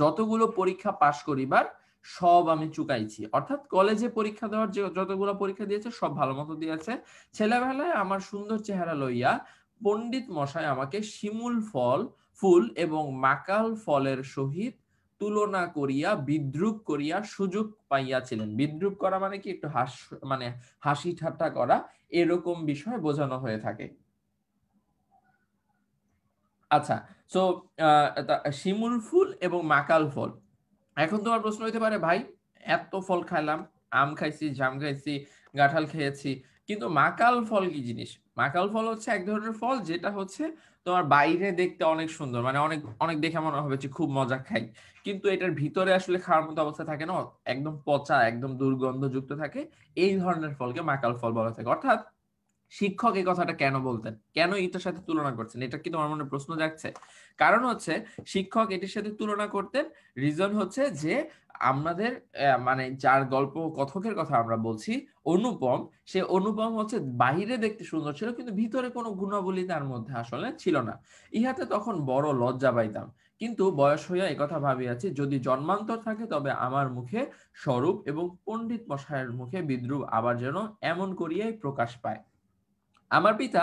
যতগুলো পরীক্ষা পাশ করিবার সব আমি চুকাইছি অর্থাৎ কলেজে পরীক্ষা দেওয়ার যে যতগুলো পরীক্ষা দিয়েছে সব ভালো মতো দিয়েছে ছেলেবেলায় আমার সুন্দর চেহারা লইয়া পণ্ডিত মশাই আমাকে শিমুল ফল ফুল এবং মাকাল ফলের সহিত তুলনা করিয়া বিদ্রুপ করিয়া সুযোগ পাইয়াছিলেন বিদ্রুপ করা মানে কি একটু হাস মানে হাসি ঠাট্টা করা এরকম বিষয় বোঝানো হয়ে থাকে আচ্ছা সো শিমুল ফুল এবং মাকাল ফল এখন তোমার প্রশ্ন হইতে পারে ভাই এত ফল খাইলাম আম খাইছি জাম খাইছি গাঁঠাল খেয়েছি কিন্তু মাকাল ফল কি জিনিস মাকাল ফল হচ্ছে এক ধরনের ফল যেটা হচ্ছে তোমার বাইরে দেখতে অনেক সুন্দর মানে অনেক অনেক দেখে মনে হবে যে খুব মজা খাই কিন্তু এটার ভিতরে আসলে খাওয়ার মতো অবস্থা থাকে না একদম পচা একদম দুর্গন্ধযুক্ত থাকে এই ধরনের ফলকে মাকাল ফল বলা থাকে অর্থাৎ শিক্ষক এই কথাটা কেন বলতেন কেন এটার সাথে তুলনা করছেন এটা কি তোমার মনে প্রশ্ন যাচ্ছে কারণ হচ্ছে শিক্ষক এটির সাথে তুলনা করতেন রিজন হচ্ছে যে আমাদের মানে যার গল্প কথকের কথা আমরা বলছি অনুপম সে অনুপম হচ্ছে বাহিরে দেখতে সুন্দর ছিল কিন্তু ভিতরে কোনো গুণাবলী তার মধ্যে আসলে ছিল না ইহাতে তখন বড় লজ্জা পাইতাম কিন্তু বয়স হইয়া একথা ভাবিয়াছি যদি জন্মান্তর থাকে তবে আমার মুখে স্বরূপ এবং পণ্ডিত মশায়ের মুখে বিদ্রুপ আবার যেন এমন করিয়াই প্রকাশ পায় আমার পিতা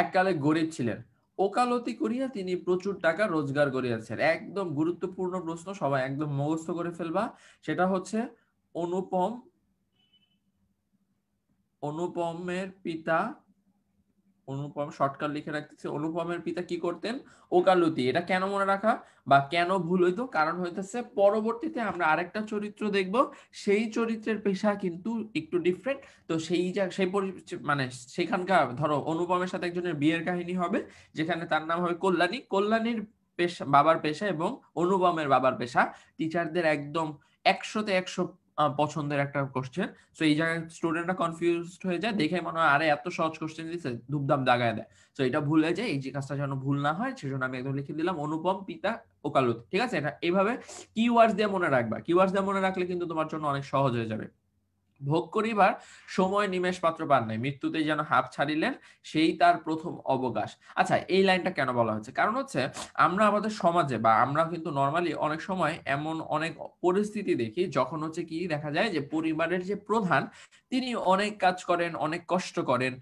এককালে গরিব ছিলেন ওকালতি করিয়া তিনি প্রচুর টাকা রোজগার করিয়াছেন একদম গুরুত্বপূর্ণ প্রশ্ন সবাই একদম মুখস্থ করে ফেলবা সেটা হচ্ছে অনুপম অনুপমের পিতা অনুপম শর্টকাট লিখে রাখতেছে অনুপমের পিতা কি করতেন ওকালতি এটা কেন মনে রাখা বা কেন ভুল হইতো কারণ হইতেছে পরবর্তীতে আমরা আরেকটা চরিত্র দেখব সেই চরিত্রের পেশা কিন্তু একটু ডিফারেন্ট তো সেই যা সেই মানে সেখানকার ধরো অনুপমের সাথে একজনের বিয়ের কাহিনী হবে যেখানে তার নাম হবে কল্যাণী কল্যাণীর পেশা বাবার পেশা এবং অনুপমের বাবার পেশা টিচারদের একদম একশোতে একশো পছন্দের একটা কোশ্চেন সো এই জায়গায় স্টুডেন্টরা কনফিউজড হয়ে যায় দেখে মনে হয় আরে এত সহজ কোশ্চেন দিচ্ছে ধূপধাম দাগায় দেয় সো এটা ভুলে যায় এই যে কাজটা যেন ভুল না হয় সেজন্য আমি একদম লিখে দিলাম অনুপম পিতা ওকালত ঠিক আছে এটা এভাবে কিওয়ার্ডস দিয়ে মনে রাখবা কিওয়ার্ডস দিয়ে মনে রাখলে কিন্তু তোমার জন্য অনেক সহজ হয়ে যাবে ভোগ করিবার সময় নিমেষ পাত্র পান নাই মৃত্যুতে যেন হাফ ছাড়িলেন সেই তার প্রথম অবকাশ আচ্ছা এই লাইনটা কেন বলা হচ্ছে কারণ হচ্ছে আমরা আমাদের সমাজে বা আমরা কিন্তু নর্মালি অনেক সময় এমন অনেক পরিস্থিতি দেখি যখন হচ্ছে কি দেখা যায় যে পরিবারের যে প্রধান তিনি অনেক কাজ করেন অনেক কষ্ট করেন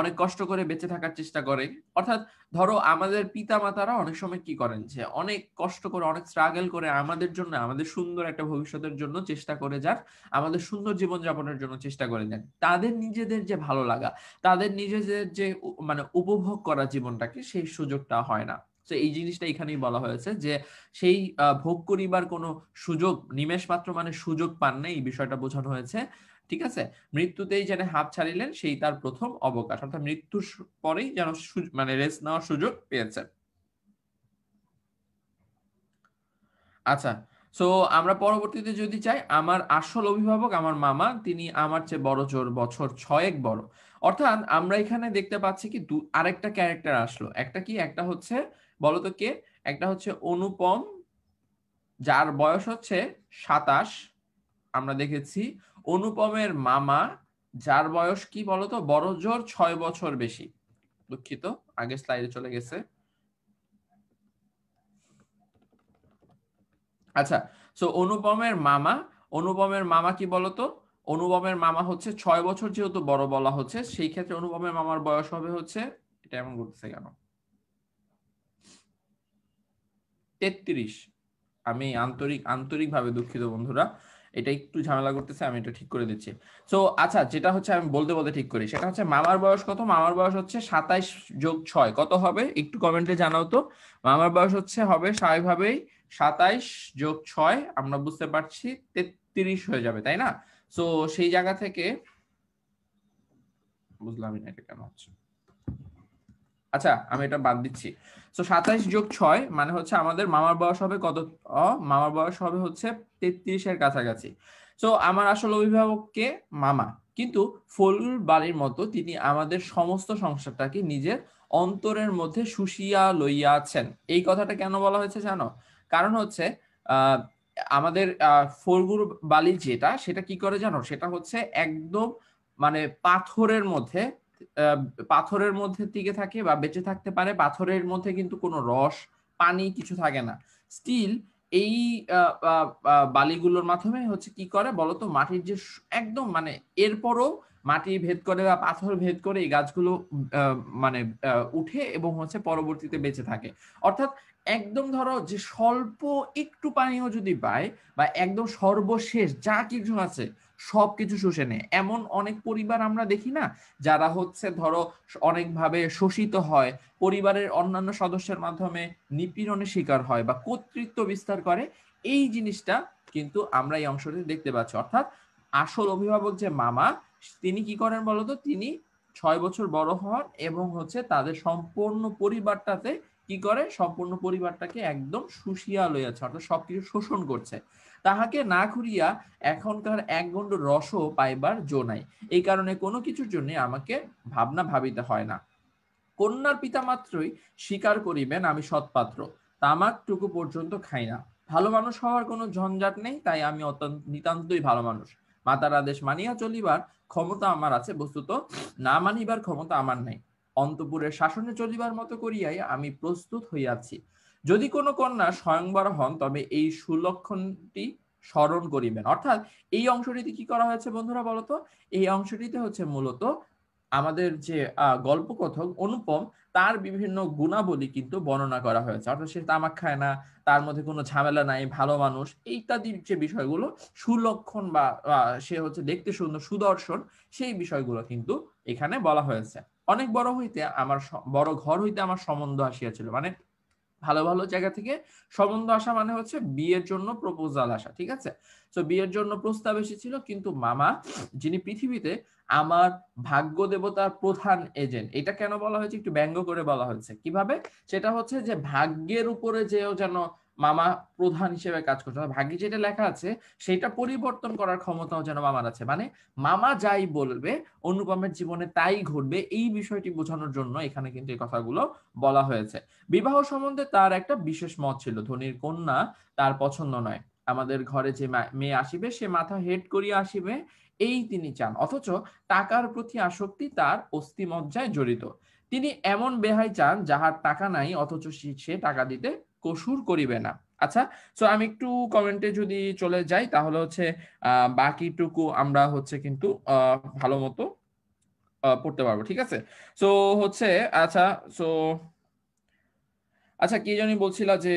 অনেক কষ্ট করে বেঁচে থাকার চেষ্টা করে অর্থাৎ ধরো আমাদের পিতা মাতারা অনেক সময় কি করেন যে অনেক কষ্ট করে অনেক স্ট্রাগল করে আমাদের জন্য আমাদের সুন্দর একটা ভবিষ্যতের জন্য চেষ্টা করে যান আমাদের সুন্দর জীবন যাপনের জন্য চেষ্টা করে যান তাদের নিজেদের যে ভালো লাগা তাদের নিজেদের যে মানে উপভোগ করা জীবনটাকে সেই সুযোগটা হয় না তো এই জিনিসটা এখানেই বলা হয়েছে যে সেই ভোগ করিবার কোনো সুযোগ নিমেষ মাত্র মানে সুযোগ পান না এই বিষয়টা বোঝানো হয়েছে ঠিক আছে মৃত্যুতেই যেন হাত ছাড়িলেন সেই তার প্রথম অবকাশ অর্থাৎ মৃত্যুর পরেই যেন মানে রেস্ট নেওয়ার সুযোগ পেয়েছেন আচ্ছা সো আমরা পরবর্তীতে যদি চাই আমার আসল অভিভাবক আমার মামা তিনি আমার চেয়ে বড় জোর বছর ছয়েক বড় অর্থাৎ আমরা এখানে দেখতে পাচ্ছি কি দু আরেকটা ক্যারেক্টার আসলো একটা কি একটা হচ্ছে বলতো কে একটা হচ্ছে অনুপম যার বয়স হচ্ছে সাতাশ আমরা দেখেছি অনুপমের মামা যার বয়স কি বলতো বড় জোর ছয় বছর বেশি দুঃখিত আগে স্লাইডে চলে গেছে আচ্ছা সো অনুপমের মামা অনুপমের মামা কি বলতো অনুপমের মামা হচ্ছে ছয় বছর যেহেতু বড় বলা হচ্ছে সেই ক্ষেত্রে অনুপমের মামার বয়স হবে হচ্ছে এটা এমন ঘটছে কেন তেত্রিশ আমি আন্তরিক আন্তরিকভাবে দুঃখিত বন্ধুরা এটা একটু ঝামেলা করতেছে আমি এটা ঠিক করে দিচ্ছি সো আচ্ছা যেটা হচ্ছে আমি বলতে বলতে ঠিক করি সেটা হচ্ছে মামার বয়স কত মামার বয়স হচ্ছে সাতাইশ যোগ ছয় কত হবে একটু কমেন্টে জানাও তো মামার বয়স হচ্ছে হবে স্বাভাবিকভাবেই সাতাইশ যোগ ছয় আমরা বুঝতে পারছি তেত্রিশ হয়ে যাবে তাই না সো সেই জায়গা থেকে বুঝলাম না এটা কেন হচ্ছে আচ্ছা আমি এটা বাদ দিচ্ছি তো সাতাইশ যোগ ছয় মানে হচ্ছে আমাদের মামার বয়স হবে কত মামার বয়স হবে হচ্ছে তেত্রিশের কাছাকাছি তো আমার আসল অভিভাবককে মামা কিন্তু ফলুল বাড়ির মতো তিনি আমাদের সমস্ত সংসারটাকে নিজের অন্তরের মধ্যে শুষিয়া লইয়া আছেন এই কথাটা কেন বলা হয়েছে জানো কারণ হচ্ছে আমাদের ফলগুর বালি যেটা সেটা কি করে জানো সেটা হচ্ছে একদম মানে পাথরের মধ্যে পাথরের মধ্যে টিকে থাকে বা বেঁচে থাকতে পারে পাথরের মধ্যে কিন্তু কোনো রস পানি কিছু থাকে না স্টিল এই বালিগুলোর মাধ্যমে হচ্ছে কি করে বলতো মাটির যে একদম মানে এরপরও মাটি ভেদ করে বা পাথর ভেদ করে এই গাছগুলো মানে উঠে এবং হচ্ছে পরবর্তীতে বেঁচে থাকে অর্থাৎ একদম ধরো যে স্বল্প একটু পানিও যদি পায় বা একদম সর্বশেষ যা কিছু আছে সবকিছু শুষে নেয় এমন অনেক পরিবার আমরা দেখি না যারা হচ্ছে ধরো অনেকভাবে শোষিত হয় পরিবারের অন্যান্য সদস্যের মাধ্যমে নিপীড়নের শিকার হয় বা কর্তৃত্ব বিস্তার করে এই জিনিসটা কিন্তু আমরা এই অংশটি দেখতে পাচ্ছি অর্থাৎ আসল অভিভাবক যে মামা তিনি কি করেন বলতো তিনি ছয় বছর বড় হন এবং হচ্ছে তাদের সম্পূর্ণ পরিবারটাতে কি করে সম্পূর্ণ পরিবারটাকে একদম শুষিয়া লইয়াছে অর্থাৎ সবকিছু শোষণ করছে তাহাকে না খুঁড়িয়া এখনকার এক গণ্ড রসও পাইবার জো নাই এই কারণে কোনো কিছুর জন্য আমাকে ভাবনা ভাবিতে হয় না কন্যার পিতা মাত্রই স্বীকার করিবেন আমি সৎপাত্র টুকু পর্যন্ত খাই না ভালো মানুষ হওয়ার কোনো ঝঞ্ঝাট নেই তাই আমি অত্যন্ত নিতান্তই ভালো মানুষ মাতার আদেশ মানিয়া চলিবার ক্ষমতা আমার আছে বস্তুত না মানিবার ক্ষমতা আমার নাই অন্তপুরের শাসনে চলিবার মতো করিয়াই আমি প্রস্তুত হইয়াছি যদি কোনো কন্যা স্বয়ংবর হন তবে এই সুলক্ষণটি স্মরণ করিবেন অর্থাৎ এই অংশটিতে কি করা হয়েছে বন্ধুরা বলতো এই অংশটিতে হচ্ছে মূলত আমাদের যে গল্পকথক অনুপম তার বিভিন্ন গুণাবলী কিন্তু বর্ণনা করা হয়েছে অর্থাৎ সে তামাক খায় না তার মধ্যে কোনো ঝামেলা নাই ভালো মানুষ ইত্যাদি যে বিষয়গুলো সুলক্ষণ বা সে হচ্ছে দেখতে সুন্দর সুদর্শন সেই বিষয়গুলো কিন্তু এখানে বলা হয়েছে অনেক বড় হইতে আমার বড় ঘর হইতে আমার সম্বন্ধ আসিয়াছিল মানে ভালো ভালো জায়গা থেকে সম্বন্ধ আসা মানে হচ্ছে বিয়ের জন্য প্রপোজাল আসা ঠিক আছে তো বিয়ের জন্য প্রস্তাব এসেছিল কিন্তু মামা যিনি পৃথিবীতে আমার ভাগ্য দেবতার প্রধান এজেন্ট এটা কেন বলা হয়েছে একটু ব্যঙ্গ করে বলা হয়েছে কিভাবে সেটা হচ্ছে যে ভাগ্যের উপরে যেও যেন মামা প্রধান হিসেবে কাজ করছে ভাগ্যে যেটা লেখা আছে সেটা পরিবর্তন করার ক্ষমতাও যেন মামার আছে মানে মামা যাই বলবে অনুপমের জীবনে তাই ঘটবে এই বিষয়টি বোঝানোর জন্য এখানে কিন্তু এই কথাগুলো বলা হয়েছে বিবাহ সম্বন্ধে তার একটা বিশেষ মত ছিল ধনির কন্যা তার পছন্দ নয় আমাদের ঘরে যে মেয়ে আসিবে সে মাথা হেড করিয়া আসিবে এই তিনি চান অথচ টাকার প্রতি আসক্তি তার অস্থিমজ্জায় জড়িত তিনি এমন বেহাই চান যাহার টাকা নাই অথচ সে টাকা দিতে কসুর করিবে না আচ্ছা সো আমি একটু কমেন্টে যদি চলে যাই তাহলে হচ্ছে বাকিটুকু আমরা হচ্ছে কিন্তু ভালো মতো পড়তে পারবো ঠিক আছে সো হচ্ছে আচ্ছা সো আচ্ছা কে জানি বলছিল যে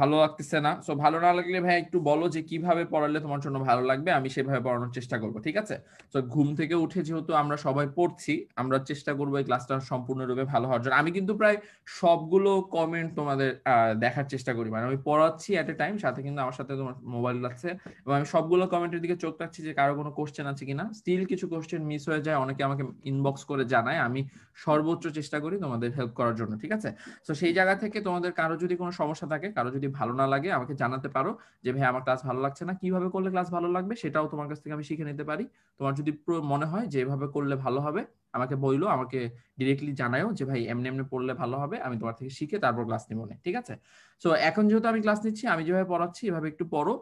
ভালো লাগতেছে না সো ভালো না লাগলে ভাই একটু বলো যে কিভাবে পড়ালে তোমার জন্য ভালো লাগবে আমি সেভাবে পড়ানোর চেষ্টা করব ঠিক আছে তো ঘুম থেকে উঠে যেহেতু আমরা সবাই পড়ছি আমরা চেষ্টা করবো এই ক্লাসটা সম্পূর্ণরূপে ভালো হওয়ার জন্য আমি কিন্তু প্রায় সবগুলো কমেন্ট তোমাদের দেখার চেষ্টা করি মানে আমি পড়াচ্ছি অ্যাট এ টাইম সাথে কিন্তু আমার সাথে তোমার মোবাইল লাগছে এবং আমি সবগুলো কমেন্টের দিকে চোখ রাখছি যে কারো কোনো কোশ্চেন আছে কিনা স্টিল কিছু কোশ্চেন মিস হয়ে যায় অনেকে আমাকে ইনবক্স করে জানায় আমি সর্বোচ্চ চেষ্টা করি তোমাদের হেল্প করার জন্য ঠিক আছে তো সেই জায়গা থেকে তোমাদের কারো যদি কোনো সমস্যা থাকে কারো যদি ভালো না লাগে আমাকে জানাতে পারো যে ভাই আমার ক্লাস ভালো লাগছে না কিভাবে করলে ক্লাস ভালো লাগবে সেটাও তোমার কাছ থেকে আমি শিখে নিতে পারি তোমার যদি মনে হয় যে এভাবে করলে ভালো হবে আমাকে বইলো আমাকে ডিরেক্টলি জানায়ও যে ভাই এমনি এমনি পড়লে ভালো হবে আমি তোমার থেকে শিখে তারপর ক্লাস নিবো না ঠিক আছে সো এখন যেহেতু আমি ক্লাস নিচ্ছি আমি যেভাবে পড়াচ্ছি এভাবে একটু পড়ো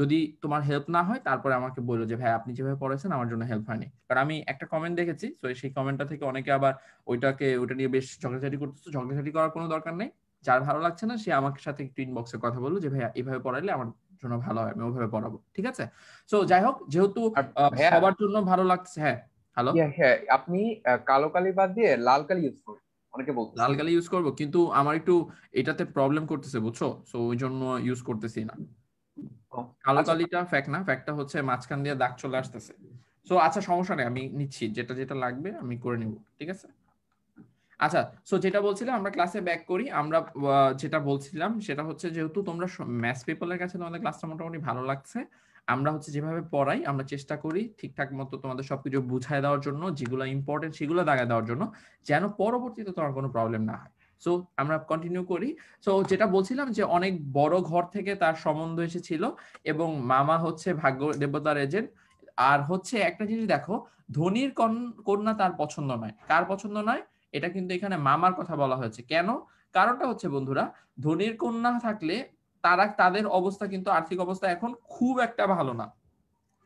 যদি তোমার হেল্প না হয় তারপরে আমাকে বললো যে ভাই আপনি যেভাবে পড়েছেন আমার জন্য হেল্প হয়নি কারণ আমি একটা কমেন্ট দেখেছি তো সেই কমেন্টটা থেকে অনেকে আবার ওইটাকে ওইটা নিয়ে বেশ ঝগড়াঝাটি করতেছো ঝগড়াঝাটি করার কোনো দরকার নেই যার ভালো লাগছে না সে আমাকে সাথে একটু ইনবক্সে কথা বললো যে ভাইয়া এইভাবে পড়াইলে আমার জন্য ভালো হয় আমি ওইভাবে পড়াবো ঠিক আছে সো যাই হোক যেহেতু সবার জন্য ভালো লাগছে হ্যাঁ হ্যালো আপনি কালো কালি বাদ দিয়ে লাল কালি ইউজ করুন লাল কালি ইউজ করব কিন্তু আমার একটু এটাতে প্রবলেম করতেছে বুঝছো সো ওই জন্য ইউজ করতেছি না কালো আচ্ছা। কালিটা ফ্যাক না ফ্যাকটা হচ্ছে মাঝখান দিয়ে দাগ চলে আসতেছে সো আচ্ছা সমস্যা নেই আমি নিচ্ছি যেটা যেটা লাগবে আমি করে নিব ঠিক আছে আচ্ছা সো যেটা বলছিলাম আমরা ক্লাসে ব্যাক করি আমরা যেটা বলছিলাম সেটা হচ্ছে যেহেতু তোমরা ম্যাথ পেপারের কাছে তোমাদের ক্লাসটা মোটামুটি ভালো লাগছে আমরা হচ্ছে যেভাবে পড়াই আমরা চেষ্টা করি ঠিকঠাক মতো তোমাদের সবকিছু বুঝায় দেওয়ার জন্য যেগুলো ইম্পর্টেন্ট সেগুলো দাগায় দেওয়ার জন্য যেন পরবর্তীতে তোমার কোনো প্রবলেম না হয় সো আমরা কন্টিনিউ করি সো যেটা বলছিলাম যে অনেক বড় ঘর থেকে তার সম্বন্ধ এসেছিল এবং মামা হচ্ছে ভাগ্য দেবতার এজেন্ট আর হচ্ছে একটা জিনিস দেখো ধনির কন্যা তার পছন্দ নয় কার পছন্দ নয় এটা কিন্তু এখানে মামার কথা বলা হয়েছে কেন কারণটা হচ্ছে বন্ধুরা ধনির কন্যা থাকলে তারা তাদের অবস্থা কিন্তু আর্থিক অবস্থা এখন খুব একটা ভালো না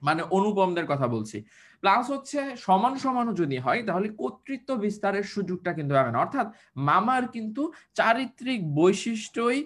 মানে অনুপমদের কথা বলছি প্লাস হচ্ছে সমান সমান যদি হয় তাহলে কর্তৃত্ব বিস্তারের সুযোগটা কিন্তু পাবে না অর্থাৎ মামার কিন্তু চারিত্রিক বৈশিষ্ট্যই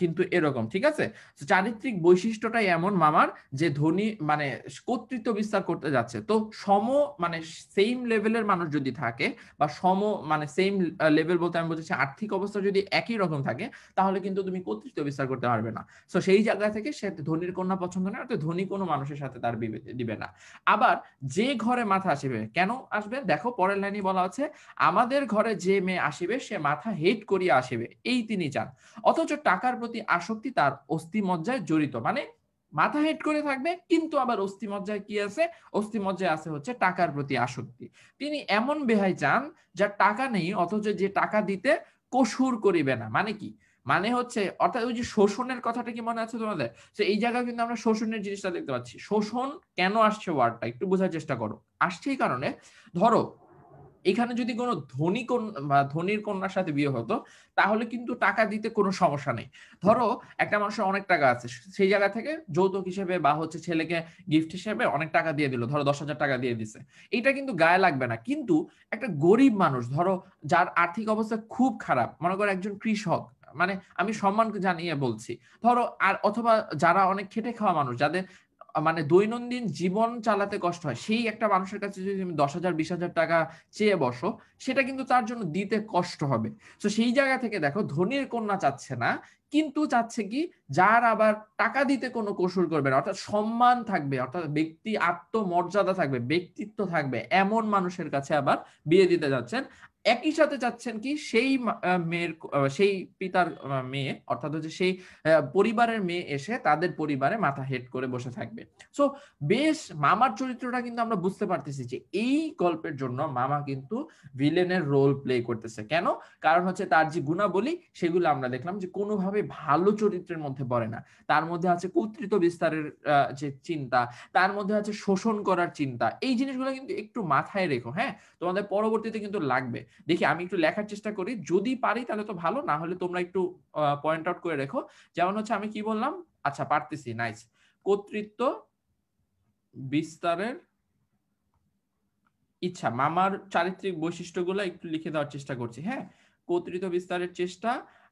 কিন্তু এরকম ঠিক আছে চারিত্রিক বৈশিষ্ট্যটাই এমন মামার যে ধনী মানে কর্তৃত্ব বিস্তার করতে যাচ্ছে তো সম মানে সেম লেভেলের মানুষ যদি থাকে বা সম মানে সেম লেভেল বলতে আমি বলছি আর্থিক অবস্থা যদি একই রকম থাকে তাহলে কিন্তু তুমি কর্তৃত্ব বিস্তার করতে পারবে না তো সেই জায়গা থেকে সে ধনীর কন্যা পছন্দ না অর্থাৎ ধনী কোনো মানুষের সাথে তার দিবে না আবার যে ঘরে মাথা আসবে কেন আসবে দেখো পরের লাইনে বলা আছে আমাদের ঘরে যে মেয়ে আসিবে সে মাথা হেট করিয়া আসিবে এই তিনি চান অথচ টাকার প্রতি আসক্তি তার মজ্জায় জড়িত মানে মাথা হেট করে থাকবে কিন্তু আবার মজ্জায় কি আছে মজ্জায় আছে হচ্ছে টাকার প্রতি আসক্তি তিনি এমন বেহাই চান যার টাকা নেই অথচ যে টাকা দিতে কসুর করিবে না মানে কি মানে হচ্ছে অর্থাৎ ওই যে শোষণের কথাটা কি মনে আছে তোমাদের তো এই জায়গায় কিন্তু আমরা শোষণের জিনিসটা দেখতে পাচ্ছি শোষণ কেন আসছে ওয়ার্ডটা একটু বোঝার চেষ্টা করো আসছে এই কারণে ধরো এখানে যদি কোনো ধনী কোন বা ধনীর কন্যার সাথে বিয়ে হতো তাহলে কিন্তু টাকা দিতে কোনো সমস্যা নেই ধরো একটা মানুষের অনেক টাকা আছে সেই জায়গা থেকে যৌতুক হিসেবে বা হচ্ছে ছেলেকে গিফট হিসেবে অনেক টাকা দিয়ে দিল ধরো দশ হাজার টাকা দিয়ে দিছে এটা কিন্তু গায়ে লাগবে না কিন্তু একটা গরিব মানুষ ধরো যার আর্থিক অবস্থা খুব খারাপ মনে করো একজন কৃষক মানে আমি সম্মান জানিয়ে বলছি ধরো আর অথবা যারা অনেক খেটে খাওয়া মানুষ যাদের মানে দৈনন্দিন জীবন চালাতে কষ্ট হয় সেই একটা মানুষের কাছে যদি তুমি দশ হাজার বিশ হাজার টাকা চেয়ে বসো সেটা কিন্তু তার জন্য দিতে কষ্ট হবে তো সেই জায়গা থেকে দেখো ধনীর কন্যা চাচ্ছে না কিন্তু চাচ্ছে কি যার আবার টাকা দিতে কোনো কৌশল করবে না অর্থাৎ সম্মান থাকবে অর্থাৎ ব্যক্তি আত্মমর্যাদা থাকবে ব্যক্তিত্ব থাকবে এমন মানুষের কাছে আবার বিয়ে দিতে যাচ্ছেন একই সাথে চাচ্ছেন কি সেই মেয়ের সেই পিতার মেয়ে অর্থাৎ হচ্ছে সেই পরিবারের মেয়ে এসে তাদের পরিবারে মাথা হেড করে বসে থাকবে সো বেশ মামার চরিত্রটা কিন্তু আমরা বুঝতে পারতেছি যে এই গল্পের জন্য মামা কিন্তু ভিলেনের রোল প্লে করতেছে কেন কারণ হচ্ছে তার যে গুণাবলী সেগুলো আমরা দেখলাম যে কোনোভাবে ভালো চরিত্রের মধ্যে পড়ে না তার মধ্যে আছে কর্তৃত্ব বিস্তারের যে চিন্তা তার মধ্যে আছে শোষণ করার চিন্তা এই জিনিসগুলো কিন্তু একটু মাথায় রেখো হ্যাঁ তোমাদের পরবর্তীতে কিন্তু লাগবে দেখি আমি একটু লেখার চেষ্টা করি যদি পারি তাহলে তো ভালো না হলে তোমরা একটু পয়েন্ট আউট করে রেখো যেমন হচ্ছে আমি কি বললাম আচ্ছা পারতেছি নাইস কর্তৃত্ব বিস্তারের ইচ্ছা মামার চারিত্রিক বৈশিষ্ট্যগুলো একটু লিখে দেওয়ার চেষ্টা করছি হ্যাঁ কর্তৃত্ব বিস্তারের চেষ্টা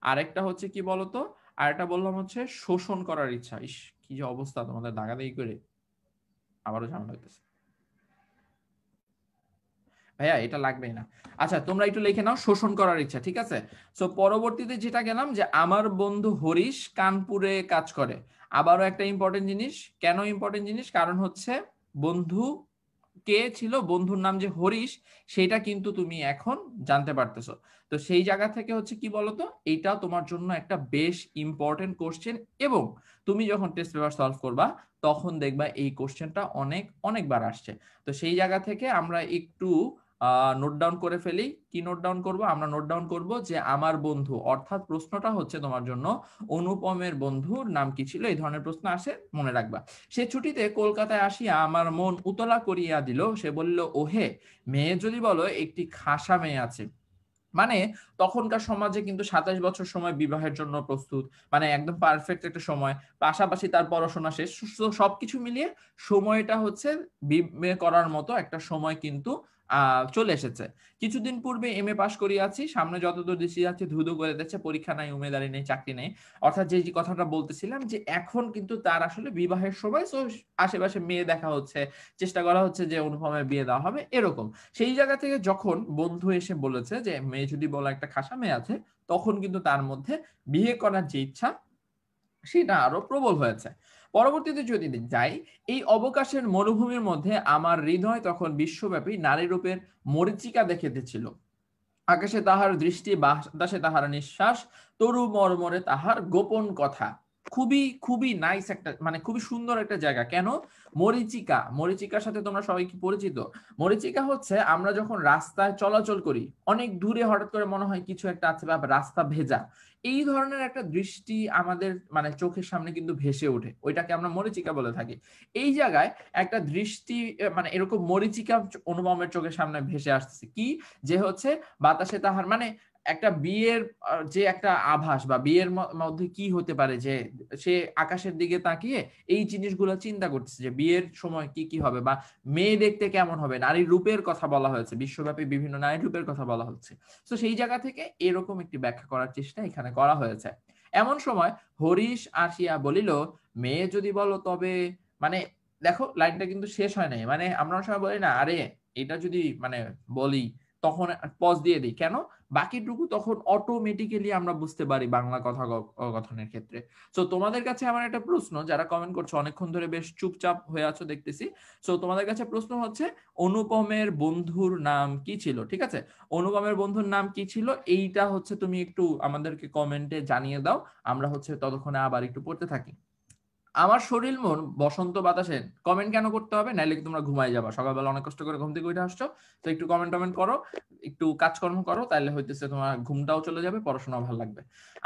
আর একটা হচ্ছে কি বলতো আর একটা বললাম হচ্ছে শোষণ করার ইচ্ছা ইস কি যে অবস্থা তোমাদের দাগাদাগি করে আবারও ঝামেলা হইতেছে ভাইয়া এটা লাগবেই না আচ্ছা তোমরা একটু লিখে নাও শোষণ করার ইচ্ছা ঠিক আছে সো পরবর্তীতে যেটা গেলাম যে আমার বন্ধু হরিশ কানপুরে কাজ করে আবারও একটা ইম্পর্টেন্ট জিনিস কেন ইম্পর্টেন্ট জিনিস কারণ হচ্ছে বন্ধু কে ছিল বন্ধুর নাম যে হরিশ সেটা কিন্তু তুমি এখন জানতে পারতেছো তো সেই জায়গা থেকে হচ্ছে কি বলতো এটা তোমার জন্য একটা বেশ ইম্পর্টেন্ট কোশ্চেন এবং তুমি যখন টেস্ট পেপার সলভ করবা তখন দেখবা এই কোশ্চেনটা অনেক অনেকবার আসছে তো সেই জায়গা থেকে আমরা একটু নোট ডাউন করে ফেলি কি নোট ডাউন করব আমরা নোট ডাউন করব যে আমার বন্ধু অর্থাৎ প্রশ্নটা হচ্ছে তোমার জন্য অনুপমের বন্ধুর নাম কি ছিল এই ধরনের প্রশ্ন আসে মনে রাখবা সে ছুটিতে কলকাতায় আসিয়া আমার মন উতলা করিয়া দিল সে বলল ওহে মেয়ে যদি বলো একটি খাসা মেয়ে আছে মানে তখনকার সমাজে কিন্তু সাতাশ বছর সময় বিবাহের জন্য প্রস্তুত মানে একদম পারফেক্ট একটা সময় পাশাপাশি তার পড়াশোনা শেষ সবকিছু মিলিয়ে সময়টা হচ্ছে করার মতো একটা সময় কিন্তু চলে এসেছে কিছুদিন পূর্বে এম এ পাশ করিয়াছি সামনে যতদূর দেশে যাচ্ছে ধুধু করে দিচ্ছে পরীক্ষা নাই উমেদারি নেই চাকরি নেই অর্থাৎ যে কথাটা বলতেছিলাম যে এখন কিন্তু তার আসলে বিবাহের সময় তো আশেপাশে মেয়ে দেখা হচ্ছে চেষ্টা করা হচ্ছে যে অনুপমের বিয়ে দেওয়া হবে এরকম সেই জায়গা থেকে যখন বন্ধু এসে বলেছে যে মেয়ে যদি বলা একটা খাসা মেয়ে আছে তখন কিন্তু তার মধ্যে বিয়ে করার যে ইচ্ছা সেটা আরো প্রবল হয়েছে পরবর্তীতে যদি যাই এই অবকাশের মরুভূমির মধ্যে আমার হৃদয় তখন বিশ্বব্যাপী নারী রূপের মরিচিকা দেখিতেছিল আকাশে তাহার দৃষ্টি বাতাসে তাহার নিঃশ্বাস তরু মর্মরে তাহার গোপন কথা খুবই খুবই নাইস একটা মানে খুবই সুন্দর একটা জায়গা কেন মরিচিকা মরিচিকার সাথে তোমরা সবাই কি পরিচিত মরিচিকা হচ্ছে আমরা যখন রাস্তায় চলাচল করি অনেক দূরে হঠাৎ করে মনে হয় কিছু একটা আছে বা রাস্তা ভেজা এই ধরনের একটা দৃষ্টি আমাদের মানে চোখের সামনে কিন্তু ভেসে ওঠে ওইটাকে আমরা মরিচিকা বলে থাকি এই জায়গায় একটা দৃষ্টি মানে এরকম মরিচিকা অনুপমের চোখের সামনে ভেসে আসতেছে কি যে হচ্ছে বাতাসে তাহার মানে একটা বিয়ের যে একটা আভাস বা বিয়ের মধ্যে কি হতে পারে যে সে আকাশের দিকে তাকিয়ে এই জিনিসগুলো চিন্তা করতেছে যে বিয়ের সময় কি কি হবে বা মেয়ে দেখতে কেমন হবে নারী রূপের কথা বলা হয়েছে বিশ্বব্যাপী বিভিন্ন নারী রূপের কথা বলা হচ্ছে তো সেই জায়গা থেকে এরকম একটি ব্যাখ্যা করার চেষ্টা এখানে করা হয়েছে এমন সময় হরিশ আসিয়া বলিল মেয়ে যদি বলো তবে মানে দেখো লাইনটা কিন্তু শেষ হয় নাই মানে আমরা সময় বলি না আরে এটা যদি মানে বলি তখন পজ দিয়ে দিই কেন বাকিটুকু তখন অটোমেটিক্যালি আমরা বুঝতে পারি বাংলা কথা কথনের ক্ষেত্রে সো তোমাদের কাছে আমার একটা প্রশ্ন যারা কমেন্ট করছো অনেকক্ষণ ধরে বেশ চুপচাপ হয়ে আছো দেখতেছি সো তোমাদের কাছে প্রশ্ন হচ্ছে অনুপমের বন্ধুর নাম কি ছিল ঠিক আছে অনুপমের বন্ধুর নাম কি ছিল এইটা হচ্ছে তুমি একটু আমাদেরকে কমেন্টে জানিয়ে দাও আমরা হচ্ছে ততক্ষণে আবার একটু পড়তে থাকি আমার শরীর মন বসন্ত বাতাসে কমেন্ট কেন করতে হবে নাইলে তোমরা ঘুমাই যাবা সকালবেলা অনেক কষ্ট করে ঘুম থেকে উঠে আসছো তো একটু কমেন্ট টমেন্ট করো একটু কাজকর্ম করো তাহলে হইতেছে তোমার ঘুমটাও চলে যাবে পড়াশোনা ভালো লাগবে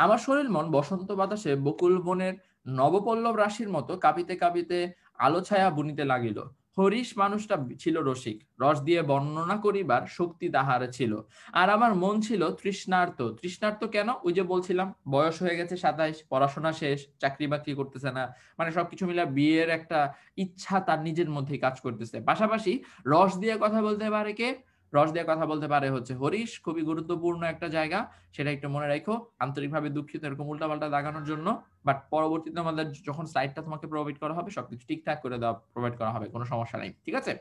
আমার শরীর মন বসন্ত বাতাসে বকুল বনের নবপল্লব রাশির মতো কাঁপিতে কাঁপিতে আলো ছায়া বুনিতে লাগিল হরিশ মানুষটা ছিল রসিক রস দিয়ে বর্ণনা করিবার শক্তি তাহার ছিল আর আমার মন ছিল তৃষ্ণার্ত তৃষ্ণার্ত কেন ওই যে বলছিলাম বয়স হয়ে গেছে সাতাইশ পড়াশোনা শেষ চাকরি বাকরি করতেছে না মানে সবকিছু মিলে বিয়ের একটা ইচ্ছা তার নিজের মধ্যে কাজ করতেছে পাশাপাশি রস দিয়ে কথা বলতে পারে কে রস দিয়ে কথা বলতে পারে হচ্ছে হরিশ খুবই গুরুত্বপূর্ণ একটা জায়গা সেটা একটু মনে রাখো আন্তরিকভাবে দুঃখিত এরকম উল্টাপাল্টা লাগানোর জন্য বাট পরবর্তীতে আমাদের যখন সাইটটা তোমাকে প্রোভাইড করা হবে সবকিছু ঠিকঠাক করে দেওয়া প্রোভাইড করা হবে কোনো সমস্যা নাই ঠিক আছে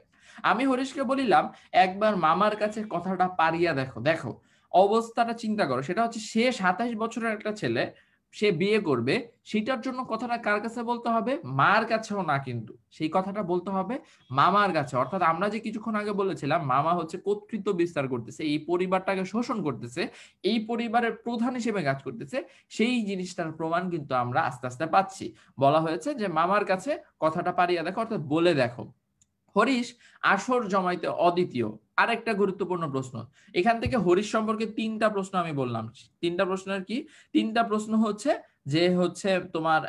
আমি হরিশকে বলিলাম একবার মামার কাছে কথাটা পারিয়া দেখো দেখো অবস্থাটা চিন্তা করো সেটা হচ্ছে সে সাতাশ বছরের একটা ছেলে সে বিয়ে করবে সেটার জন্য কথাটা কার কাছে বলতে হবে মার কাছেও না কিন্তু সেই কথাটা বলতে হবে মামার কাছে অর্থাৎ আমরা যে কিছুক্ষণ আগে বলেছিলাম মামা হচ্ছে কর্তৃত্ব বিস্তার করতেছে এই পরিবারটাকে শোষণ করতেছে এই পরিবারের প্রধান হিসেবে কাজ করতেছে সেই জিনিসটার প্রমাণ কিন্তু আমরা আস্তে আস্তে পাচ্ছি বলা হয়েছে যে মামার কাছে কথাটা পারিয়া দেখো অর্থাৎ বলে দেখো হরিশ আসর জমাইতে অদ্বিতীয় আর একটা গুরুত্বপূর্ণ প্রশ্ন এখান থেকে হরিশ সম্পর্কে তিনটা প্রশ্ন আমি বললাম তিনটা প্রশ্নের কি তিনটা প্রশ্ন হচ্ছে যে হচ্ছে তোমার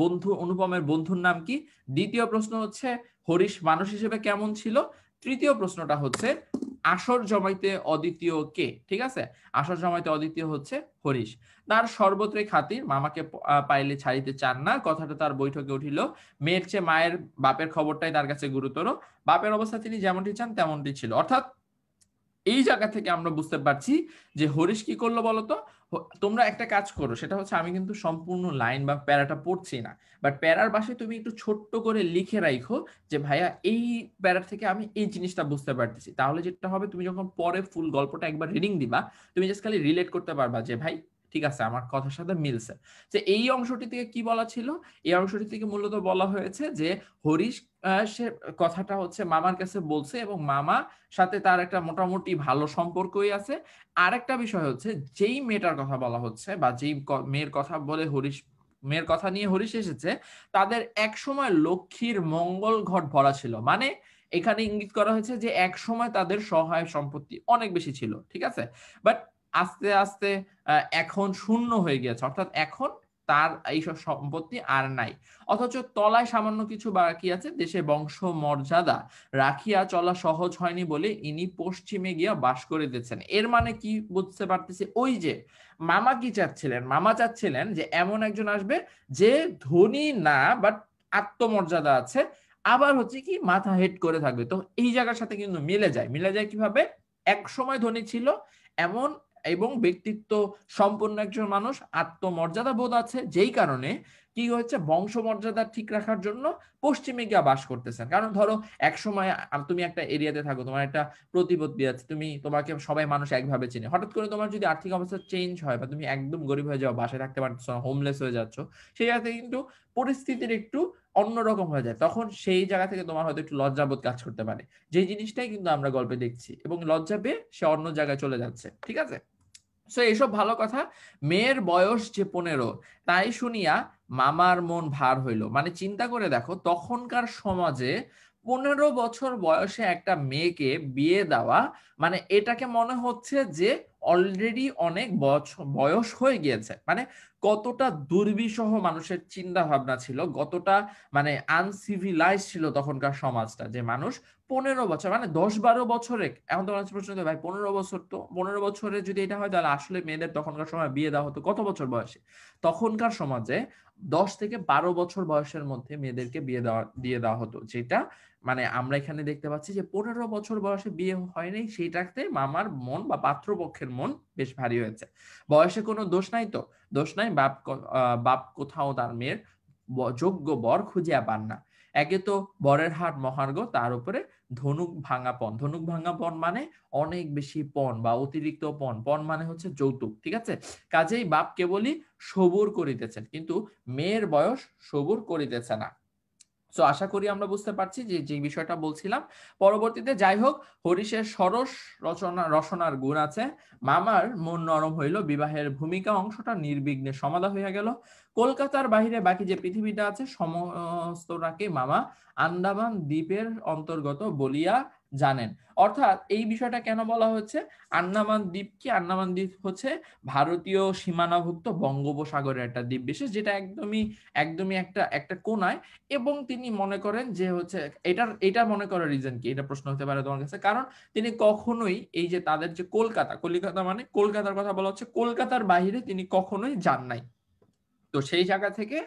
বন্ধু অনুপমের বন্ধুর নাম কি দ্বিতীয় প্রশ্ন হচ্ছে হরিশ মানুষ হিসেবে কেমন ছিল তৃতীয় প্রশ্নটা হচ্ছে আসর জমাইতে অদ্বিতীয় কে ঠিক আছে আসর জমাইতে অদ্বিতীয় হচ্ছে হরিশ তার সর্বত্র খাতির মামাকে পাইলে ছাড়িতে চান না কথাটা তার বৈঠকে উঠিল মেয়ের চেয়ে মায়ের বাপের খবরটাই তার কাছে গুরুতর বাপের অবস্থা তিনি যেমনটি চান তেমনটি ছিল অর্থাৎ এই জায়গা থেকে আমরা বুঝতে পারছি যে হরিশ কি করলো বলতো তোমরা একটা কাজ করো সেটা হচ্ছে আমি কিন্তু সম্পূর্ণ লাইন বা প্যারাটা পড়ছি না বাট প্যারার বাসায় তুমি একটু ছোট্ট করে লিখে রাখো যে ভাইয়া এই প্যারার থেকে আমি এই জিনিসটা বুঝতে পারতেছি তাহলে যেটা হবে তুমি যখন পরে ফুল গল্পটা একবার রিডিং দিবা তুমি জাস্ট খালি রিলেট করতে পারবা যে ভাই ঠিক আছে আমার কথার সাথে মিলছে যে এই অংশটি থেকে কি বলা ছিল এই অংশটি থেকে মূলত বলা হয়েছে যে হরিশ সে কথাটা হচ্ছে মামার কাছে বলছে এবং মামা সাথে তার একটা মোটামুটি ভালো সম্পর্কই আছে আরেকটা বিষয় হচ্ছে যেই মেয়েটার কথা বলা হচ্ছে বা যেই মেয়ের কথা বলে হরিশ মেয়ের কথা নিয়ে হরিশ এসেছে তাদের এক সময় লক্ষ্মীর মঙ্গল ঘট ভরা ছিল মানে এখানে ইঙ্গিত করা হয়েছে যে এক সময় তাদের সহায় সম্পত্তি অনেক বেশি ছিল ঠিক আছে বাট আস্তে আস্তে এখন শূন্য হয়ে গিয়েছে অর্থাৎ এখন তার এইসব সম্পত্তি আর নাই অথচ তলায় সামান্য কিছু বাকি আছে দেশে বংশ মর্যাদা রাখিয়া চলা সহজ হয়নি বলে ইনি পশ্চিমে গিয়া বাস করে দিচ্ছেন এর মানে কি বুঝতে পারতেছি ওই যে মামা কি চাচ্ছিলেন মামা চাচ্ছিলেন যে এমন একজন আসবে যে ধনী না বাট আত্মমর্যাদা আছে আবার হচ্ছে কি মাথা হেট করে থাকবে তো এই জায়গার সাথে কিন্তু মিলে যায় মিলে যায় কিভাবে এক সময় ধনী ছিল এমন এবং ব্যক্তিত্ব সম্পন্ন একজন মানুষ আত্মমর্যাদা বোধ আছে যেই কারণে কি হচ্ছে বংশমর্যাদা ঠিক রাখার জন্য পশ্চিমে গিয়া বাস করতেছেন কারণ ধরো এক সময় তুমি একটা এরিয়াতে থাকো তোমার একটা প্রতিপত্তি আছে তুমি তোমাকে সবাই মানুষ একভাবে চেনে হঠাৎ করে তোমার যদি আর্থিক অবস্থা চেঞ্জ হয় বা তুমি একদম গরিব হয়ে যাও বাসায় থাকতে পারছো না হোমলেস হয়ে যাচ্ছ সেই জায়গাতে কিন্তু পরিস্থিতির একটু অন্যরকম হয়ে যায় তখন সেই জায়গা থেকে তোমার হয়তো একটু লজ্জাবোধ কাজ করতে পারে যে জিনিসটাই কিন্তু আমরা গল্পে দেখছি এবং লজ্জা পেয়ে সে অন্য জায়গায় চলে যাচ্ছে ঠিক আছে সো এইসব ভালো কথা মেয়ের বয়স যে পনেরো তাই শুনিয়া মামার মন ভার হইল মানে চিন্তা করে দেখো তখনকার সমাজে পনেরো বছর বয়সে একটা মেয়েকে বিয়ে দেওয়া মানে এটাকে মনে হচ্ছে যে অলরেডি অনেক বয়স হয়ে গিয়েছে মানে কতটা দুর্বিষহ মানুষের চিন্তা ভাবনা ছিল কতটা মানে আনসিভিলাইজ ছিল তখনকার সমাজটা যে মানুষ পনেরো বছর মানে দশ বারো বছরে এখন তো প্রশ্ন ভাই পনেরো বছর তো পনেরো বছরে যদি এটা হয় তাহলে আসলে মেয়েদের তখনকার সময় বিয়ে দেওয়া হতো কত বছর বয়সে তখনকার সমাজে দশ থেকে বারো বছর বয়সের মধ্যে মেয়েদেরকে বিয়ে দেওয়া দিয়ে দেওয়া হতো যেটা মানে আমরা এখানে দেখতে পাচ্ছি যে পনেরো বছর বয়সে বিয়ে হয়নি সেইটাতে মামার মন বা পাত্রপক্ষের মন বেশ ভারী হয়েছে বয়সে কোনো দোষ নাই তো দোষ নাই বাপ বাপ কোথাও তার মেয়ের যোগ্য বর খুঁজিয়া পান না একে তো বরের হাট মহার্ঘ তার উপরে ধনুক ভাঙা পণ ধনুক ভাঙা পণ মানে অনেক বেশি পণ বা অতিরিক্ত পণ পণ মানে হচ্ছে যৌতুক ঠিক আছে কাজেই বাপ কেবলই সবুর করিতেছেন কিন্তু মেয়ের বয়স সবুর করিতেছে না সো আশা করি আমরা বুঝতে পারছি যে যে বিষয়টা বলছিলাম পরবর্তীতে যাই হোক হরিশের সরস রচনা রচনার গুণ আছে মামার মন নরম হইল বিবাহের ভূমিকা অংশটা নির্বিঘ্নে সমাধা হইয়া গেল কলকাতার বাহিরে বাকি যে পৃথিবীটা আছে সমস্তটাকে মামা আন্দামান দ্বীপের অন্তর্গত বলিয়া জানেন অর্থাৎ এই বিষয়টা কেন বলা হচ্ছে আন্দামান দ্বীপ কি আন্দামান দ্বীপ হচ্ছে ভারতীয় সীমানাভুক্ত বঙ্গোপসাগরের একটা দ্বীপ বিশেষ যেটা একদমই একদমই একটা একটা কোনায় এবং তিনি মনে করেন যে হচ্ছে এটার এটা মনে করার রিজন কি এটা প্রশ্ন হতে পারে তোমার কাছে কারণ তিনি কখনোই এই যে তাদের যে কলকাতা কলিকাতা মানে কলকাতার কথা বলা হচ্ছে কলকাতার বাহিরে তিনি কখনোই যান নাই তো সেই জায়গা থেকে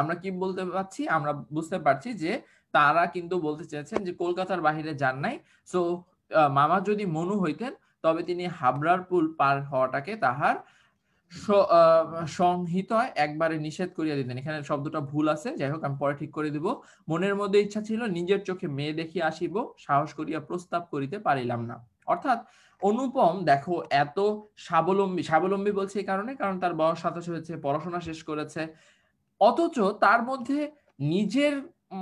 আমরা কি বলতে পারছি আমরা বুঝতে পারছি যে তারা কিন্তু বলতে চেয়েছেন যে কলকাতার বাহিরে যান নাই সো মামা যদি মনু হইতেন তবে তিনি হাবরার পুল পার হওয়াটাকে তাহার সংহিত একবারে নিষেধ করিয়া দিতেন এখানে শব্দটা ভুল আছে যাই হোক আমি পরে ঠিক করে দিব মনের মধ্যে ইচ্ছা ছিল নিজের চোখে মেয়ে দেখিয়া আসিব সাহস করিয়া প্রস্তাব করিতে পারিলাম না অর্থাৎ অনুপম দেখো এত স্বাবলম্বী স্বাবলম্বী বলছে এই কারণে কারণ তার বয়স সাতাশ হয়েছে পড়াশোনা শেষ করেছে অথচ তার মধ্যে নিজের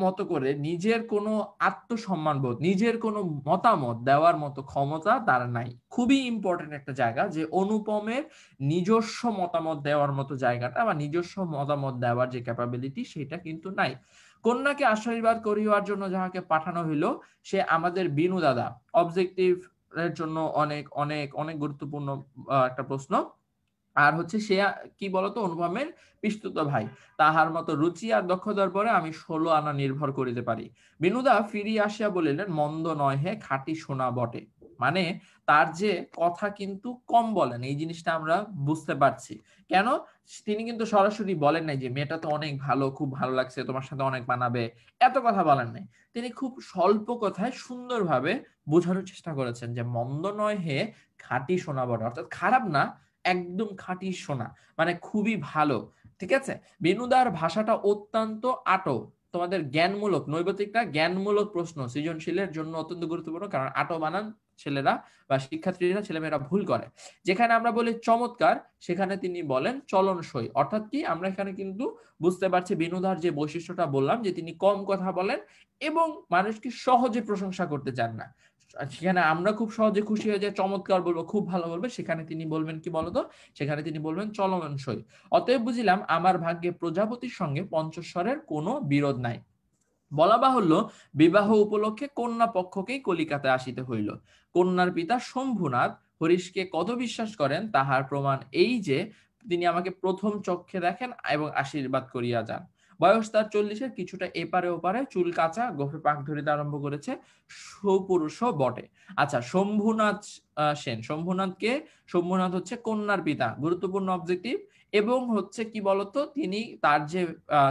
মতো করে নিজের কোনো আত্মসম্মান বোধ নিজের কোনো মতামত দেওয়ার মতো ক্ষমতা তার নাই খুবই ইম্পর্টেন্ট একটা জায়গা যে অনুপমের নিজস্ব মতামত দেওয়ার মতো জায়গাটা বা নিজস্ব মতামত দেওয়ার যে ক্যাপাবিলিটি সেটা কিন্তু নাই কন্যাকে আশীর্বাদ করিবার জন্য যাহাকে পাঠানো হইল সে আমাদের বিনু দাদা অবজেক্টিভ এর জন্য অনেক অনেক অনেক গুরুত্বপূর্ণ একটা প্রশ্ন আর হচ্ছে সে কি বলতো অনুপমের পিস্তুত ভাই তাহার মতো রুচি আর দক্ষতার পরে আমি ষোলো আনা নির্ভর করিতে পারি বিনুদা ফিরিয়া আসিয়া বলিলেন মন্দ নয় হে খাটি সোনা বটে মানে তার যে কথা কিন্তু কম বলেন এই জিনিসটা আমরা বুঝতে পারছি কেন তিনি কিন্তু সরাসরি বলেন নাই যে মেয়েটা তো অনেক ভালো খুব ভালো লাগছে তোমার সাথে অনেক মানাবে এত কথা বলেন নাই তিনি খুব স্বল্প কথায় সুন্দরভাবে বোঝানোর চেষ্টা করেছেন যে মন্দ নয় হে খাটি সোনা বটে অর্থাৎ খারাপ না একদম খাঁটি সোনা মানে খুবই ভালো ঠিক আছে বেনুদার ভাষাটা অত্যন্ত আটো তোমাদের জ্ঞানমূলক নৈবতিকটা জ্ঞানমূলক প্রশ্ন সৃজনশীলের জন্য অত্যন্ত গুরুত্বপূর্ণ কারণ আটো বানান ছেলেরা বা শিক্ষার্থীরা ছেলেমেয়েরা ভুল করে যেখানে আমরা বলি চমৎকার সেখানে তিনি বলেন চলনসই অর্থাৎ কি আমরা এখানে কিন্তু বুঝতে পারছি বিনোদার যে বৈশিষ্ট্যটা বললাম যে তিনি কম কথা বলেন এবং মানুষকে সহজে প্রশংসা করতে চান না সেখানে আমরা খুব সহজে খুশি হয়ে যায় চমৎকার বলবো খুব ভালো বলবো সেখানে তিনি বলবেন কি বলতো সেখানে তিনি বলবেন চলনসই অতএব বুঝিলাম আমার ভাগ্যে প্রজাপতির সঙ্গে পঞ্চস্বরের কোনো বিরোধ নাই বলা বাহুল্য বিবাহ উপলক্ষে কন্যা পক্ষকেই কলিকাতায় আসিতে হইল কন্যার পিতা শম্ভুনাথ হরিশকে কত বিশ্বাস করেন তাহার প্রমাণ এই যে তিনি আমাকে প্রথম চক্ষে দেখেন এবং আশীর্বাদ করিয়া যান বয়স তার চল্লিশের কিছুটা এপারে ওপারে চুল কাঁচা গোফে পাক ধরিতে আরম্ভ করেছে সৌপুরুষও বটে আচ্ছা শম্ভুনাথ সেন শম্ভুনাথকে শম্ভুনাথ হচ্ছে কন্যার পিতা গুরুত্বপূর্ণ অবজেক্টিভ এবং হচ্ছে কি বলতো তিনি তার যে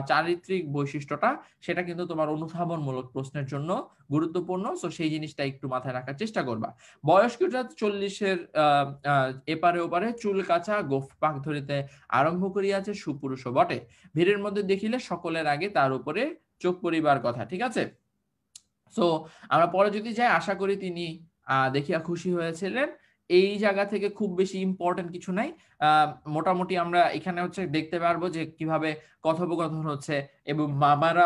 চারিত্রিক বৈশিষ্ট্যটা সেটা কিন্তু তোমার অনুধাবনমূলক প্রশ্নের জন্য গুরুত্বপূর্ণ সো সেই জিনিসটা একটু মাথায় রাখার চেষ্টা করবা বয়স্করা চল্লিশের এপারে ওপারে চুল কাঁচা গোফ পাক ধরিতে আরম্ভ করিয়াছে সুপুরুষ বটে ভিড়ের মধ্যে দেখিলে সকলের আগে তার উপরে চোখ পরিবার কথা ঠিক আছে সো আমরা পরে যদি যাই আশা করি তিনি দেখিয়া খুশি হয়েছিলেন এই জায়গা থেকে খুব বেশি ইম্পর্টেন্ট কিছু নাই মোটামুটি আমরা এখানে হচ্ছে দেখতে পারবো যে কিভাবে কথোপকথন হচ্ছে এবং মামারা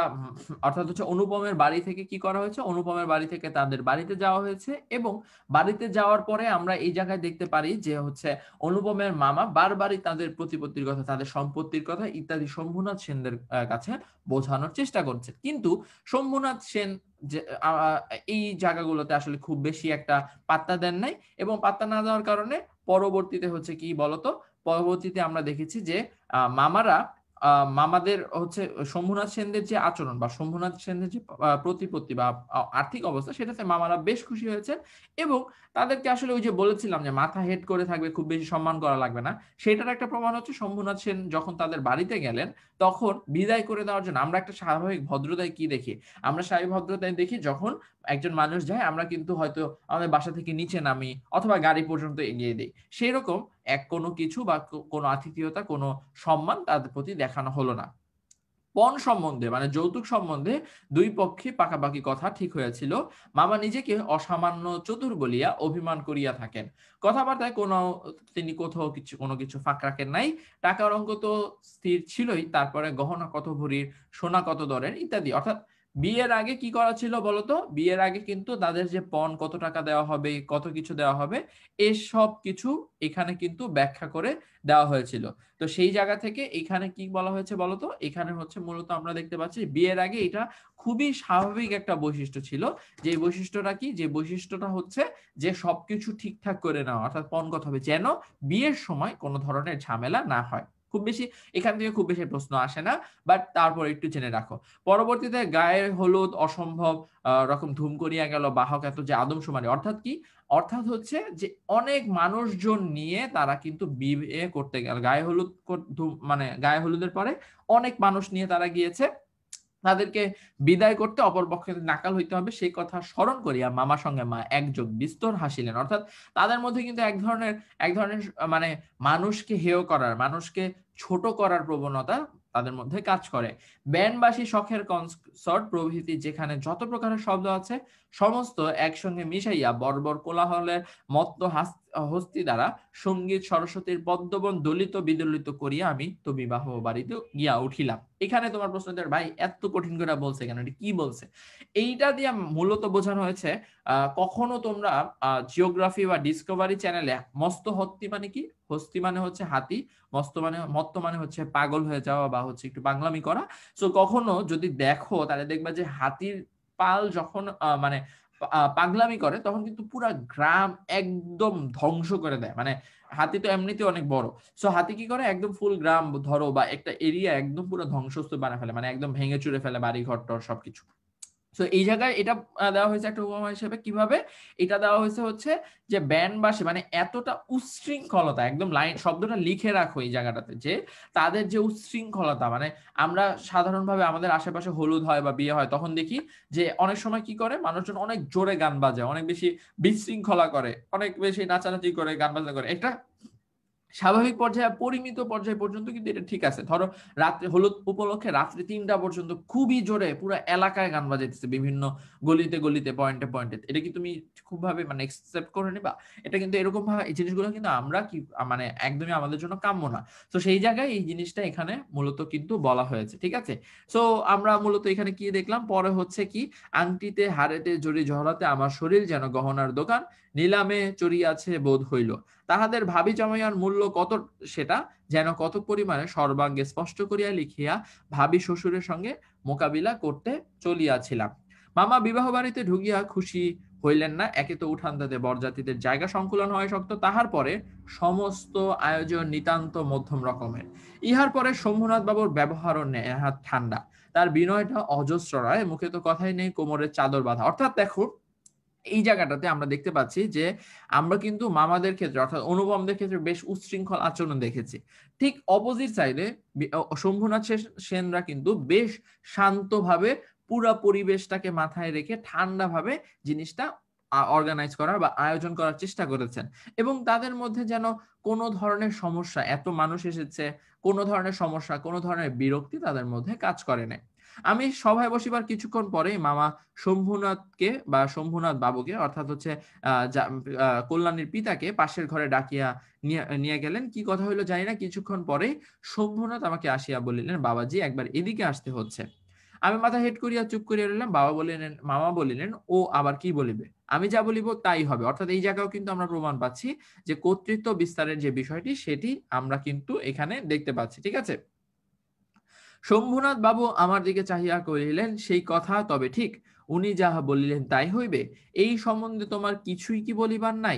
অর্থাৎ হচ্ছে অনুপমের বাড়ি থেকে কি করা হয়েছে অনুপমের বাড়ি থেকে তাদের বাড়িতে যাওয়া হয়েছে এবং বাড়িতে যাওয়ার পরে আমরা এই জায়গায় দেখতে পারি যে হচ্ছে অনুপমের মামা বারবারই তাদের প্রতিপত্তির কথা তাদের সম্পত্তির কথা ইত্যাদি শম্ভুনাথ সেনদের কাছে বোঝানোর চেষ্টা করছে কিন্তু শম্ভুনাথ সেন যে এই জায়গাগুলোতে আসলে খুব বেশি একটা পাত্তা দেন নাই এবং পাত্তা না দেওয়ার কারণে পরবর্তীতে হচ্ছে কি বলতো পরবর্তীতে আমরা দেখেছি যে মামারা মামাদের হচ্ছে শম্ভুনাথ সেনদের যে আচরণ বা শম্ভুনাথ সেনদের যে প্রতিপত্তি বা আর্থিক অবস্থা সেটাতে মামারা বেশ খুশি হয়েছেন এবং তাদেরকে আসলে ওই যে বলেছিলাম যে মাথা হেড করে থাকবে খুব বেশি সম্মান করা লাগবে না সেটার একটা প্রমাণ হচ্ছে শম্ভুনাথ সেন যখন তাদের বাড়িতে গেলেন তখন বিদায় করে দেওয়ার জন্য আমরা একটা স্বাভাবিক ভদ্রতায় কি দেখি আমরা স্বাভাবিক ভদ্রতায় দেখি যখন একজন মানুষ যায় আমরা কিন্তু হয়তো আমাদের বাসা থেকে নিচে নামি অথবা গাড়ি পর্যন্ত এগিয়ে দিই সেই রকম এক কোনো কিছু বা কোনো আতিথিয়তা কোনো সম্মান তাদের প্রতি দেখানো হলো না পণ সম্বন্ধে মানে যৌতুক সম্বন্ধে দুই পক্ষে পাকাপাকি কথা ঠিক হয়েছিল মামা নিজেকে অসামান্য চতুর বলিয়া অভিমান করিয়া থাকেন কথাবার্তায় কোনো তিনি কোথাও কিছু কোনো কিছু ফাঁক রাখেন নাই টাকার অঙ্ক তো স্থির ছিলই তারপরে গহনা কত ভরির সোনা কত দরের ইত্যাদি অর্থাৎ বিয়ের আগে কি করা ছিল বলতো বিয়ের আগে কিন্তু তাদের যে পণ কত টাকা দেওয়া হবে কত কিছু দেওয়া হবে এসব কিছু এখানে কিন্তু ব্যাখ্যা করে দেওয়া হয়েছিল তো সেই জায়গা থেকে এখানে কি বলা হয়েছে বলতো এখানে হচ্ছে মূলত আমরা দেখতে পাচ্ছি বিয়ের আগে এটা খুবই স্বাভাবিক একটা বৈশিষ্ট্য ছিল যে বৈশিষ্ট্যটা কি যে বৈশিষ্ট্যটা হচ্ছে যে সবকিছু ঠিকঠাক করে নেওয়া অর্থাৎ পণ কথা হবে যেন বিয়ের সময় কোনো ধরনের ঝামেলা না হয় খুব বেশি এখান থেকে খুব বেশি প্রশ্ন আসে না বাট তারপর একটু জেনে রাখো পরবর্তীতে গায়ে হলুদ অসম্ভব রকম ধুম করিয়া গেল বাহক এত যে আদমশুমারি অর্থাৎ কি অর্থাৎ হচ্ছে যে অনেক মানুষজন নিয়ে তারা কিন্তু বিয়ে করতে গেল গায়ে হলুদ মানে গায়ে হলুদের পরে অনেক মানুষ নিয়ে তারা গিয়েছে তাদেরকে বিদায় করতে অপরপক্ষে নাকাল হইতে হবে সেই কথা স্মরণ করিয়া মামা সঙ্গে মা একযোগ বিস্তর হাসিলেন অর্থাৎ তাদের মধ্যে কিন্তু এক ধরনের এক ধরনের মানে মানুষকে হেয় করার মানুষকে ছোট করার প্রবণতা তাদের মধ্যে কাজ করে ব্যানবাসী শখের সর্ট প্রভৃতি যেখানে যত প্রকারের শব্দ আছে সমস্ত একসঙ্গে মিশাইয়া বর্বর কোলাহলের মত্ত হস্তি দ্বারা সঙ্গীত সরস্বতীর পদ্মবন দলিত বিদলিত করিয়া আমি তো বিবাহ বাড়িতে গিয়া উঠিলাম এখানে তোমার প্রশ্ন ভাই এত কঠিন করে বলছে কেন কি বলছে এইটা দিয়ে মূলত বোঝানো হয়েছে কখনো তোমরা জিওগ্রাফি বা ডিসকভারি চ্যানেলে মস্ত হত্তি মানে কি হস্তি মানে হচ্ছে হাতি মস্ত মানে মত্ত মানে হচ্ছে পাগল হয়ে যাওয়া বা হচ্ছে একটু বাংলামি করা সো কখনো যদি দেখো তাহলে দেখবা যে হাতির পাল যখন মানে পাগলামি করে তখন কিন্তু পুরা গ্রাম একদম ধ্বংস করে দেয় মানে হাতি তো এমনিতে অনেক বড় সো হাতি কি করে একদম ফুল গ্রাম ধরো বা একটা এরিয়া একদম পুরো ধ্বংসস্তূপ বানা ফেলে মানে একদম ভেঙে চুরে ফেলে বাড়ি ঘর টর সবকিছু সো এই জায়গায় এটা দেওয়া হয়েছে একটা উপমা হিসেবে কিভাবে এটা দেওয়া হয়েছে হচ্ছে যে ব্যান্ড বাসে মানে এতটা উচ্ছৃঙ্খলতা একদম লাইন শব্দটা লিখে রাখো এই জায়গাটাতে যে তাদের যে উচ্ছৃঙ্খলতা মানে আমরা সাধারণভাবে আমাদের আশেপাশে হলুদ হয় বা বিয়ে হয় তখন দেখি যে অনেক সময় কি করে মানুষজন অনেক জোরে গান বাজায় অনেক বেশি বিশৃঙ্খলা করে অনেক বেশি নাচানাচি করে গান বাজনা করে এটা স্বাভাবিক পর্যায়ে পরিমিত পর্যায় পর্যন্ত কিন্তু এটা ঠিক আছে ধরো রাত্রে হলুদ উপলক্ষে রাত্রে তিনটা পর্যন্ত খুবই জোরে পুরো এলাকায় গান বাজাইতেছে বিভিন্ন গলিতে গলিতে পয়েন্টে পয়েন্টে এটা কি তুমি খুব ভাবে মানে এক্সেপ্ট করে নিবা এটা কিন্তু এরকম ভাবে এই জিনিসগুলো কিন্তু আমরা কি মানে একদমই আমাদের জন্য কাম্য না তো সেই জায়গায় এই জিনিসটা এখানে মূলত কিন্তু বলা হয়েছে ঠিক আছে সো আমরা মূলত এখানে কি দেখলাম পরে হচ্ছে কি আংটিতে হারেতে জড়ি জহরাতে আমার শরীর যেন গহনার দোকান নিলামে চড়িয়াছে বোধ হইল তাহাদের ভাবি জমাইয়ার মূল্য কত সেটা যেন কত পরিমাণে সর্বাঙ্গে স্পষ্ট করিয়া লিখিয়া ভাবি শ্বশুরের সঙ্গে মোকাবিলা করতে চলিয়াছিলাম মামা বিবাহ বাড়িতে ঢুকিয়া খুশি হইলেন না একে তো উঠান তাতে বরজাতিদের জায়গা সংকুলন হয় শক্ত তাহার পরে সমস্ত আয়োজন নিতান্ত মধ্যম রকমের ইহার পরে শম্ভুনাথ বাবুর ব্যবহারও নেহাত ঠান্ডা তার বিনয়টা অজস্র নয় মুখে তো কথাই নেই কোমরের চাদর বাঁধা অর্থাৎ দেখো এই জায়গাটাতে আমরা দেখতে পাচ্ছি যে আমরা কিন্তু মামাদের ক্ষেত্রে অর্থাৎ অনুপমদের ক্ষেত্রে বেশ উচ্ছৃঙ্খল আচরণ দেখেছি ঠিক অপোজিট সাইডে শম্ভুনাথ সেনরা কিন্তু বেশ শান্তভাবে পুরা পরিবেশটাকে মাথায় রেখে ঠান্ডাভাবে জিনিসটা অর্গানাইজ করার বা আয়োজন করার চেষ্টা করেছেন এবং তাদের মধ্যে যেন কোনো ধরনের সমস্যা এত মানুষ এসেছে কোনো ধরনের সমস্যা কোনো ধরনের বিরক্তি তাদের মধ্যে কাজ করে নেয় আমি সভায় বসিবার কিছুক্ষণ পরেই মামা শম্ভুনাথকে বা শম্ভুনাথ বাবুকে অর্থাৎ হচ্ছে কল্যাণীর পিতাকে পাশের ঘরে ডাকিয়া নিয়ে গেলেন কি কথা হইলো জানি না কিছুক্ষণ পরেই শম্ভুনাথ আমাকে আসিয়া বলিলেন বাবাজি একবার এদিকে আসতে হচ্ছে আমি মাথা হেট করিয়া চুপ করিয়া রইলাম বাবা বলিলেন মামা বলিলেন ও আবার কি বলিবে আমি যা বলিব তাই হবে অর্থাৎ এই জায়গাও কিন্তু আমরা প্রমাণ পাচ্ছি যে কর্তৃত্ব বিস্তারের যে বিষয়টি সেটি আমরা কিন্তু এখানে দেখতে পাচ্ছি ঠিক আছে শম্ভুনাথ বাবু আমার দিকে চাহিয়া কহিলেন সেই কথা তবে ঠিক উনি যাহা বলিলেন তাই হইবে এই সম্বন্ধে তোমার কিছুই কি বলিবার নাই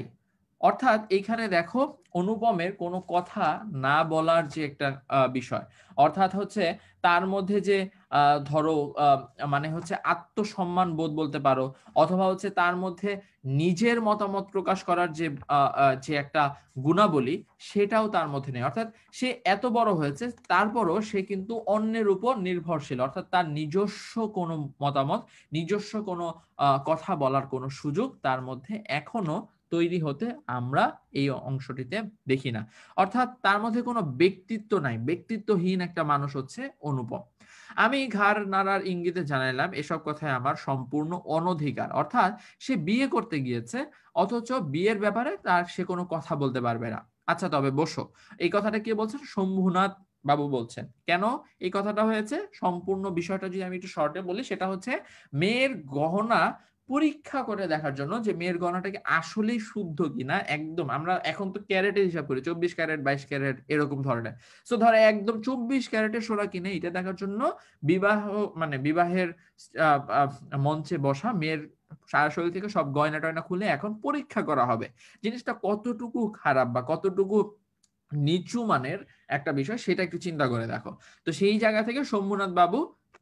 অর্থাৎ এইখানে দেখো অনুপমের কোনো কথা না বলার যে একটা বিষয় অর্থাৎ হচ্ছে তার মধ্যে যে ধরো মানে হচ্ছে আত্মসম্মান বোধ বলতে পারো অথবা হচ্ছে তার মধ্যে নিজের মতামত প্রকাশ করার যে যে একটা গুণাবলী সেটাও তার মধ্যে নেই অর্থাৎ সে এত বড় হয়েছে তারপরও সে কিন্তু অন্যের উপর নির্ভরশীল অর্থাৎ তার নিজস্ব কোনো মতামত নিজস্ব কোনো কথা বলার কোনো সুযোগ তার মধ্যে এখনো তৈরি হতে আমরা এই অংশটিতে দেখি না অর্থাৎ তার মধ্যে কোনো ব্যক্তিত্ব নাই ব্যক্তিত্বহীন একটা মানুষ হচ্ছে অনুপম আমি ঘাড় নাড়ার ইঙ্গিতে জানাইলাম এসব কথায় আমার সম্পূর্ণ অনধিকার অর্থাৎ সে বিয়ে করতে গিয়েছে অথচ বিয়ের ব্যাপারে তার সে কোনো কথা বলতে পারবে না আচ্ছা তবে বসো এই কথাটা কে বলছেন শম্ভুনাথ বাবু বলছেন কেন এই কথাটা হয়েছে সম্পূর্ণ বিষয়টা যদি আমি একটু শর্টে বলি সেটা হচ্ছে মেয়ের গহনা পরীক্ষা করে দেখার জন্য যে মেয়ের গহনাটাকে আসলেই শুদ্ধ কিনা একদম আমরা এখন তো ক্যারেটের হিসাব করি চব্বিশ ক্যারেট বাইশ ক্যারেট এরকম ধরনের সো ধরো একদম চব্বিশ ক্যারেটের সোনা কিনে এটা দেখার জন্য বিবাহ মানে বিবাহের মঞ্চে বসা মেয়ের সারা শরীর থেকে সব গয়না টয়না খুলে এখন পরীক্ষা করা হবে জিনিসটা কতটুকু খারাপ বা কতটুকু নিচু মানের একটা বিষয় সেটা একটু চিন্তা করে দেখো তো সেই জায়গা থেকে শম্ভুনাথ বাবু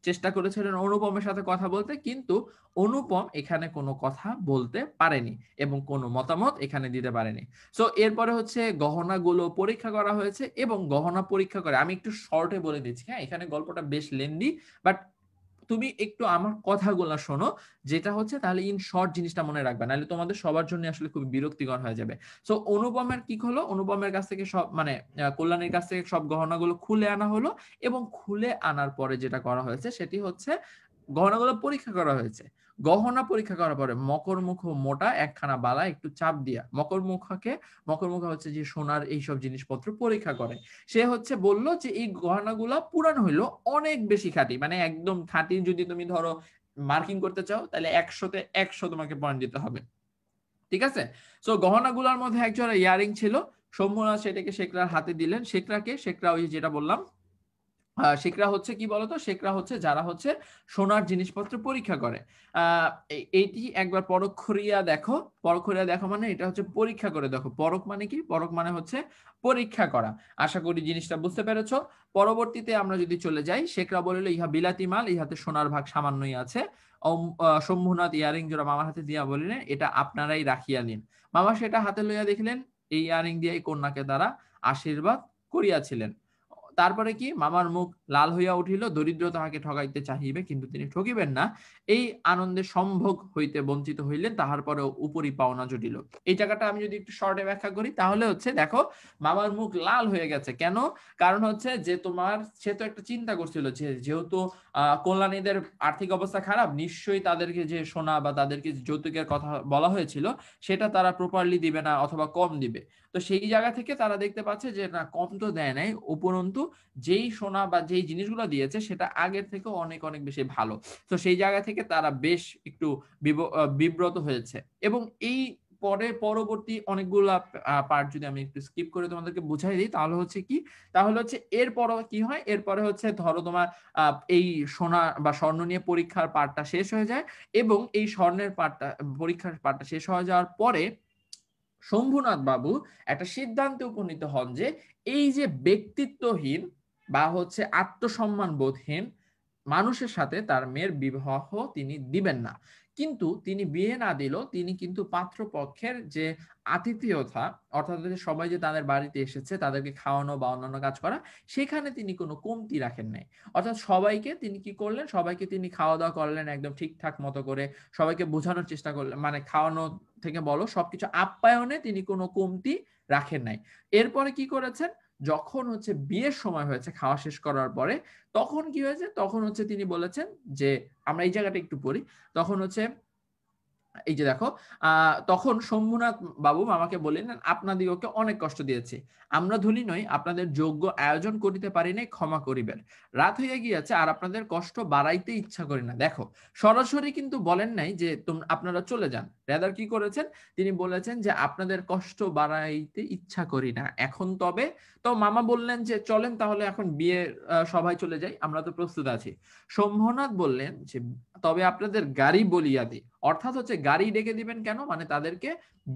চেষ্টা করেছিলেন অনুপমের সাথে কথা বলতে কিন্তু অনুপম এখানে কোনো কথা বলতে পারেনি এবং কোনো মতামত এখানে দিতে পারেনি সো এরপরে হচ্ছে গহনাগুলো পরীক্ষা করা হয়েছে এবং গহনা পরীক্ষা করে আমি একটু শর্টে বলে দিচ্ছি হ্যাঁ এখানে গল্পটা বেশ লেন্দি বাট তুমি একটু আমার কথাগুলা শোনো যেটা হচ্ছে তাহলে ইন শর্ট জিনিসটা মনে রাখবে নাহলে তোমাদের সবার জন্য আসলে খুবই বিরক্তিকর হয়ে যাবে সো অনুপমের কি হলো অনুপমের কাছ থেকে সব মানে কল্যাণের কাছ থেকে সব গহনাগুলো খুলে আনা হলো এবং খুলে আনার পরে যেটা করা হয়েছে সেটি হচ্ছে গহনাগুলো পরীক্ষা করা হয়েছে গহনা পরীক্ষা করার পরে মকরমুখ মোটা একখানা বালা একটু চাপ দিয়া মকরমুখাকে মকরমুখা হচ্ছে যে সোনার এইসব জিনিসপত্র পরীক্ষা করে সে হচ্ছে বলল যে এই গহনাগুলা পুরান হইলো অনেক বেশি খাঁটি মানে একদম খাঁটি যদি তুমি ধরো মার্কিং করতে চাও তাহলে একশোতে একশো তোমাকে পয়েন্ট দিতে হবে ঠিক আছে সো গহনাগুলোর মধ্যে একজোড়া ইয়ারিং ছিল সম্মুনা সেটাকে শেখরার হাতে দিলেন শেখরাকে শেখরা ওই যেটা বললাম শেখরা হচ্ছে কি বলতো শেখরা হচ্ছে যারা হচ্ছে সোনার জিনিসপত্র পরীক্ষা করে এইটি একবার পরক্ষরিয়া দেখো পরক্ষরিয়া দেখো মানে এটা হচ্ছে পরীক্ষা করে দেখো পরক মানে কি পরক মানে হচ্ছে পরীক্ষা করা আশা করি জিনিসটা বুঝতে পেরেছ পরবর্তীতে আমরা যদি চলে যাই শেখরা বলিল ইহা বিলাতি মাল ইহাতে সোনার ভাগ সামান্যই আছে শম্ভুনাথ ইয়ারিং জোড়া মামার হাতে দিয়া বলিলেন এটা আপনারাই রাখিয়া নিন মামা সেটা হাতে লইয়া দেখিলেন এই ইয়ারিং দিয়ে কন্যাকে দ্বারা আশীর্বাদ করিয়াছিলেন তারপরে কি মামার মুখ লাল হইয়া উঠিল দরিদ্র তাহাকে ঠকাইতে চাহিবে কিন্তু তিনি ঠকিবেন না এই আনন্দে সম্ভোগ হইতে বঞ্চিত হইলেন তাহার পরে উপরি পাওনা জটিল এই জায়গাটা আমি যদি একটু শর্টে ব্যাখ্যা করি তাহলে হচ্ছে দেখো মামার মুখ লাল হয়ে গেছে কেন কারণ হচ্ছে যে তোমার সে তো একটা চিন্তা করছিল যে যেহেতু কল্যাণীদের আর্থিক অবস্থা খারাপ নিশ্চয়ই তাদেরকে যে সোনা বা তাদেরকে যৌতুকের কথা বলা হয়েছিল সেটা তারা প্রপারলি দিবে না অথবা কম দিবে তো সেই জায়গা থেকে তারা দেখতে পাচ্ছে যে না কম তো দেয় নাই উপরন্তু যেই সোনা বা যে এই জিনিসগুলো দিয়েছে সেটা আগের থেকে অনেক অনেক বেশি ভালো তো সেই জায়গা থেকে তারা বেশ একটু বিব্রত হয়েছে এবং এই পরে পরবর্তী অনেকগুলা পার্ট যদি আমি একটু স্কিপ করে তোমাদেরকে বুঝাই দিই তাহলে হচ্ছে কি তাহলে হচ্ছে এরপর কি হয় এরপরে হচ্ছে ধরো তোমার এই সোনা বা স্বর্ণ নিয়ে পরীক্ষার পার্টটা শেষ হয়ে যায় এবং এই স্বর্ণের পার্টটা পরীক্ষার পার্টটা শেষ হয়ে যাওয়ার পরে শম্ভুনাথ বাবু একটা সিদ্ধান্তে উপনীত হন যে এই যে ব্যক্তিত্বহীন বা হচ্ছে আত্মসম্মান বোধহীন মানুষের সাথে তার মেয়ের বিবাহ তিনি দিবেন না কিন্তু তিনি বিয়ে না দিল তিনি কিন্তু পাত্রপক্ষের যে আতিথেয়তা অর্থাৎ সবাই যে তাদের বাড়িতে এসেছে তাদেরকে খাওয়ানো বা অন্যান্য কাজ করা সেখানে তিনি কোনো কমতি রাখেন নাই অর্থাৎ সবাইকে তিনি কি করলেন সবাইকে তিনি খাওয়া দাওয়া করলেন একদম ঠিকঠাক মতো করে সবাইকে বোঝানোর চেষ্টা করলেন মানে খাওয়ানো থেকে বলো সবকিছু আপ্যায়নে তিনি কোনো কমতি রাখেন নাই এরপরে কি করেছেন যখন হচ্ছে বিয়ের সময় হয়েছে খাওয়া শেষ করার পরে তখন কি হয়েছে তখন হচ্ছে তিনি বলেছেন যে আমরা এই জায়গাটা একটু পড়ি তখন হচ্ছে এই যে দেখো তখন শম্ভুনাথ বাবু আমাকে বললেন আপনাদিগকে অনেক কষ্ট দিয়েছি আমরা ধুলি নই আপনাদের যোগ্য আয়োজন করিতে পারি নাই ক্ষমা করিবেন রাত হইয়া গিয়াছে আর আপনাদের কষ্ট বাড়াইতে ইচ্ছা করি না দেখো সরাসরি কিন্তু বলেন নাই যে আপনারা চলে যান রেদার কি করেছেন তিনি বলেছেন যে আপনাদের কষ্ট বাড়াইতে ইচ্ছা করি না এখন তবে তো মামা বললেন যে চলেন তাহলে এখন বিয়ে সবাই চলে যাই আমরা তো প্রস্তুত আছি শম্ভনাথ বললেন যে তবে আপনাদের গাড়ি বলিয়া দিই অর্থাৎ হচ্ছে গাড়ি ডেকে দিবেন কেন মানে তাদেরকে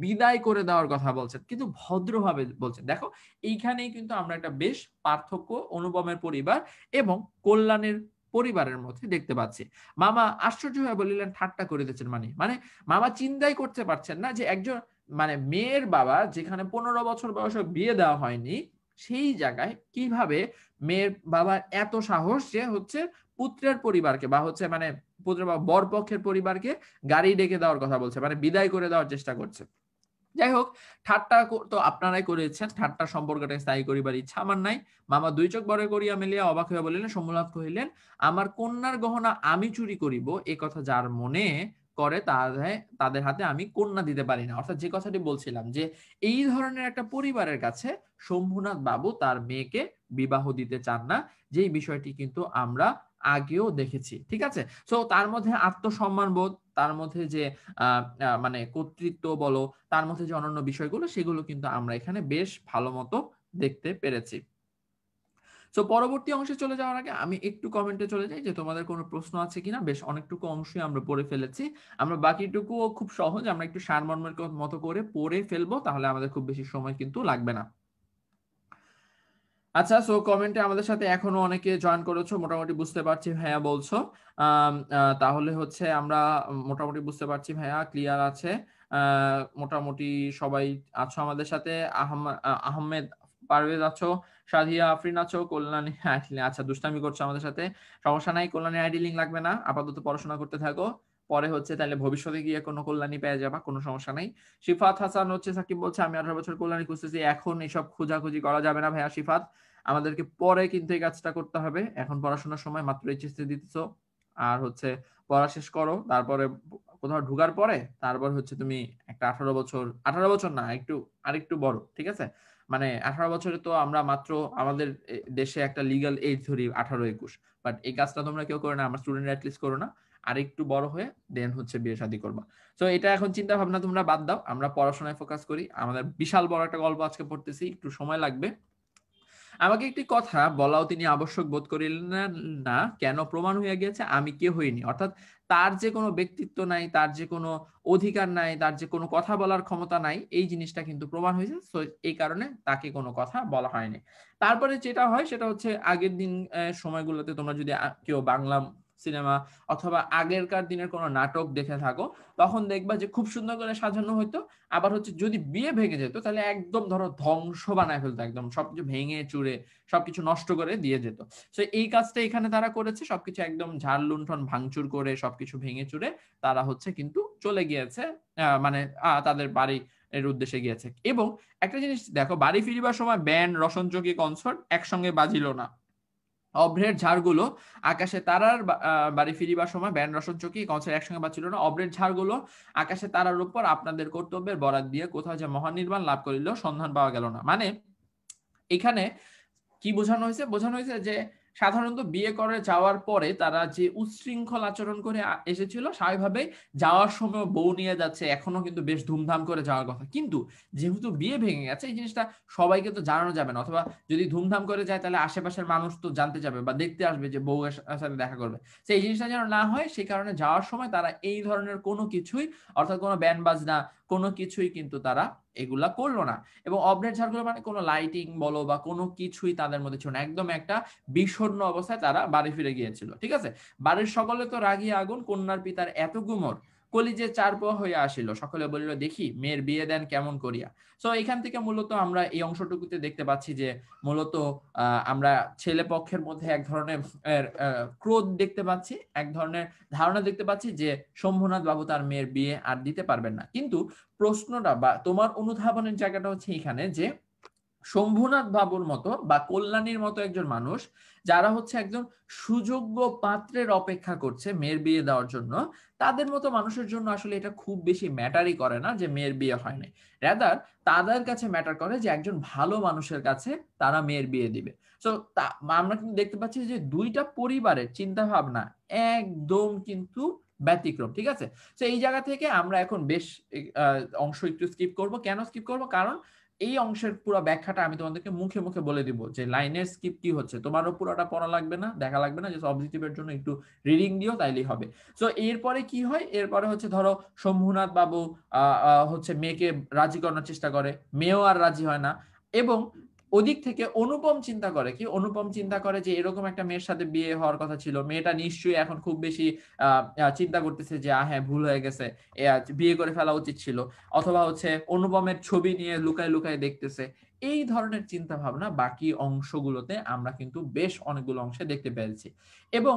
বিদায় করে দেওয়ার কথা বলছেন কিন্তু ভদ্রভাবে বলছেন দেখো এইখানেই কিন্তু আমরা একটা বেশ পার্থক্য অনুপমের পরিবার এবং কল্যাণের পরিবারের মধ্যে দেখতে পাচ্ছি মামা আশ্চর্য হয়ে বলিলেন ঠাট্টা করে দিয়েছেন মানে মানে মামা চিন্তাই করতে পারছেন না যে একজন মানে মেয়ের বাবা যেখানে পনেরো বছর বয়সে বিয়ে দেওয়া হয়নি সেই জায়গায় কিভাবে মেয়ের বাবার এত সাহস যে হচ্ছে পুত্রের পরিবারকে বা হচ্ছে মানে পুত্রের বা বর পক্ষের পরিবারকে গাড়ি ডেকে দেওয়ার কথা বলছে মানে বিদায় করে দেওয়ার চেষ্টা করছে যাই হোক ঠাট্টা তো আপনারাই করেছেন ঠাট্টা সম্পর্কটা স্থায়ী করিবার ইচ্ছা আমার নাই মামা দুই চোখ বড় করিয়া মেলিয়া অবাক হইয়া বলিলেন সমুলাভ কহিলেন আমার কন্যার গহনা আমি চুরি করিব এ কথা যার মনে করে তাদের তাদের হাতে আমি কন্যা দিতে পারি না অর্থাৎ যে কথাটি বলছিলাম যে এই ধরনের একটা পরিবারের কাছে শম্ভুনাথ বাবু তার মেয়েকে বিবাহ দিতে চান না যেই বিষয়টি কিন্তু আমরা আগেও দেখেছি ঠিক আছে তো তার মধ্যে আত্মসম্মান বোধ তার মধ্যে যে মানে কর্তৃত্ব বলো তার মধ্যে যে অন্যান্য বিষয়গুলো সেগুলো কিন্তু আমরা এখানে বেশ ভালো মতো দেখতে পেরেছি তো পরবর্তী অংশে চলে যাওয়ার আগে আমি একটু কমেন্টে চলে যাই যে তোমাদের কোনো প্রশ্ন আছে কিনা বেশ অনেকটুকু অংশই আমরা পড়ে ফেলেছি আমরা বাকিটুকুও খুব সহজ আমরা একটু সারমর্মের মতো করে পড়ে ফেলবো তাহলে আমাদের খুব বেশি সময় কিন্তু লাগবে না আচ্ছা সো কমেন্টে আমাদের সাথে এখনো অনেকে জয়েন করেছো মোটামুটি বুঝতে পারছি ভাইয়া বলছো তাহলে হচ্ছে আমরা মোটামুটি বুঝতে পারছি ভাইয়া ক্লিয়ার আছে মোটামুটি সবাই আছো আমাদের সাথে আহমেদ পারভেজ আছো সাদিয়া আফরিন আছো কল্যাণী আচ্ছা দুষ্টামি করছো আমাদের সাথে সমস্যা নাই কল্যাণী আইডি লিঙ্ক লাগবে না আপাতত পড়াশোনা করতে থাকো পরে হচ্ছে তাহলে ভবিষ্যতে গিয়ে কোনো কল্যাণী পেয়ে যাবা কোনো সমস্যা নাই শিফাত হাসান হচ্ছে সাকিব বলছে আমি আঠারো বছর কল্যাণী খুঁজতেছি এখন এসব খোঁজাখুঁজি করা যাবে না ভাইয়া শিফাত আমাদেরকে পরে কিন্তু এই কাজটা করতে হবে এখন পড়াশোনার সময় মাত্র এইচএসসি দিতেছ আর হচ্ছে পড়া শেষ করো তারপরে কোথাও ঢুকার পরে তারপর হচ্ছে তুমি একটা আঠারো বছর আঠারো বছর না একটু আরেকটু বড় ঠিক আছে মানে আঠারো বছরে তো আমরা মাত্র আমাদের দেশে একটা লিগাল এজ ধরি আঠারো একুশ বাট এই কাজটা তোমরা কেউ করো না আমার স্টুডেন্ট অ্যাটলিস্ট করো না আর একটু বড় হয়ে দেন হচ্ছে বিয়ে শাদি করবা তো এটা এখন চিন্তা ভাবনা তোমরা বাদ দাও আমরা পড়াশোনায় ফোকাস করি আমাদের বিশাল বড় একটা গল্প আজকে পড়তেছি একটু সময় লাগবে আমাকে একটি কথা বলাও তিনি আবশ্যক বোধ করিলেন না কেন প্রমাণ হইয়া গিয়েছে আমি কে হইনি অর্থাৎ তার যে কোনো ব্যক্তিত্ব নাই তার যে কোনো অধিকার নাই তার যে কোনো কথা বলার ক্ষমতা নাই এই জিনিসটা কিন্তু প্রমাণ হয়েছে এই কারণে তাকে কোনো কথা বলা হয়নি তারপরে যেটা হয় সেটা হচ্ছে আগের দিন সময়গুলোতে তোমরা যদি কেউ বাংলা সিনেমা অথবা আগেরকার দিনের কোনো নাটক দেখে থাকো তখন দেখবা যে খুব সুন্দর করে সাজানো হইতো আবার হচ্ছে যদি বিয়ে ভেঙে যেত তাহলে একদম ধরো ধ্বংস বানায় ফেলতো একদম সবকিছু ভেঙে চুরে সবকিছু নষ্ট করে দিয়ে যেত তো এই কাজটা এখানে তারা করেছে সবকিছু একদম ঝাড় লুণ্ঠন ভাঙচুর করে সবকিছু ভেঙে চুরে তারা হচ্ছে কিন্তু চলে গিয়েছে মানে তাদের বাড়ি এর উদ্দেশ্যে গিয়েছে এবং একটা জিনিস দেখো বাড়ি ফিরিবার সময় ব্যান্ড রসনচকি কনসার্ট একসঙ্গে বাজিল না অভ্রের ঝাড়গুলো আকাশে তারার বাড়ি ফিরিবার সময় ব্যান রসন চকি কনসার একসঙ্গে বাঁচিল না অভ্রের ঝাড়গুলো আকাশে তারার উপর আপনাদের কর্তব্যের বরাদ দিয়ে কোথাও যে মহানির্মাণ লাভ করিল সন্ধান পাওয়া গেল না মানে এখানে কি বোঝানো হয়েছে বোঝানো হয়েছে যে সাধারণত বিয়ে করে যাওয়ার পরে তারা যে উচ্ছৃঙ্খল আচরণ করে এসেছিল স্বাভাবিকভাবে যাওয়ার সময় বউ নিয়ে যাচ্ছে এখনো কিন্তু বেশ ধুমধাম করে যাওয়ার কথা কিন্তু যেহেতু বিয়ে ভেঙে গেছে এই জিনিসটা সবাইকে তো জানানো যাবে না অথবা যদি ধুমধাম করে যায় তাহলে আশেপাশের মানুষ তো জানতে যাবে বা দেখতে আসবে যে বউ সাথে দেখা করবে সেই জিনিসটা যেন না হয় সেই কারণে যাওয়ার সময় তারা এই ধরনের কোনো কিছুই অর্থাৎ কোনো ব্যান্ড বাজনা কোনো কিছুই কিন্তু তারা এগুলা করলো না এবং অবনেট ঝাড়গুলো মানে কোনো লাইটিং বলো বা কোনো কিছুই তাদের মধ্যে ছিল না একদম একটা বিষণ্ন অবস্থায় তারা বাড়ি ফিরে গিয়েছিল ঠিক আছে বাড়ির সকলে তো রাগিয়ে আগুন কন্যার পিতার এত গুমর কলিজে চারপোয়া হইয়া আসিল সকলে বলিল দেখি মেয়ের বিয়ে দেন কেমন করিয়া সো এখান থেকে মূলত আমরা এই অংশটুকুতে দেখতে পাচ্ছি যে মূলত আমরা ছেলে পক্ষের মধ্যে এক ধরনের ক্রোধ দেখতে পাচ্ছি এক ধরনের ধারণা দেখতে পাচ্ছি যে শম্ভুনাথ বাবু তার মেয়ের বিয়ে আর দিতে পারবেন না কিন্তু প্রশ্নটা বা তোমার অনুধাবনের জায়গাটা হচ্ছে এখানে যে শম্ভুনাথ বাবুর মতো বা কল্যাণীর মতো একজন মানুষ যারা হচ্ছে একজন সুযোগ্য পাত্রের অপেক্ষা করছে মেয়ের বিয়ে দেওয়ার জন্য তাদের মতো মানুষের জন্য আসলে এটা খুব বেশি ম্যাটারই করে না যে মেয়ের বিয়ে হয়নি রেদার তাদের কাছে ম্যাটার করে যে একজন ভালো মানুষের কাছে তারা মেয়ের বিয়ে দিবে তো আমরা কিন্তু দেখতে পাচ্ছি যে দুইটা পরিবারের চিন্তা ভাবনা একদম কিন্তু ব্যতিক্রম ঠিক আছে তো এই জায়গা থেকে আমরা এখন বেশ অংশ একটু স্কিপ করব কেন স্কিপ করব কারণ এই অংশের পুরো ব্যাখ্যাটা আমি তোমাদেরকে মুখে মুখে বলে দিব যে লাইনের স্কিপ কি হচ্ছে তোমারও পুরোটা পড়া লাগবে না দেখা লাগবে না যে অবজেক্টিভের জন্য একটু রিডিং দিও তাইলেই হবে সো এরপরে কি হয় এরপরে হচ্ছে ধরো শম্ভুনাথ বাবু হচ্ছে মেয়েকে রাজি করানোর চেষ্টা করে মেয়েও আর রাজি হয় না এবং ওদিক থেকে অনুপম চিন্তা করে কি অনুপম চিন্তা করে যে এরকম একটা মেয়ের সাথে বিয়ে হওয়ার কথা ছিল মেয়েটা নিশ্চয়ই এখন খুব বেশি চিন্তা করতেছে যে আহ হ্যাঁ ভুল হয়ে গেছে বিয়ে করে ফেলা উচিত ছিল অথবা হচ্ছে অনুপমের ছবি নিয়ে লুকায় লুকায় দেখতেছে এই ধরনের চিন্তা ভাবনা বাকি অংশগুলোতে আমরা কিন্তু বেশ অনেকগুলো অংশে দেখতে পেয়েছি এবং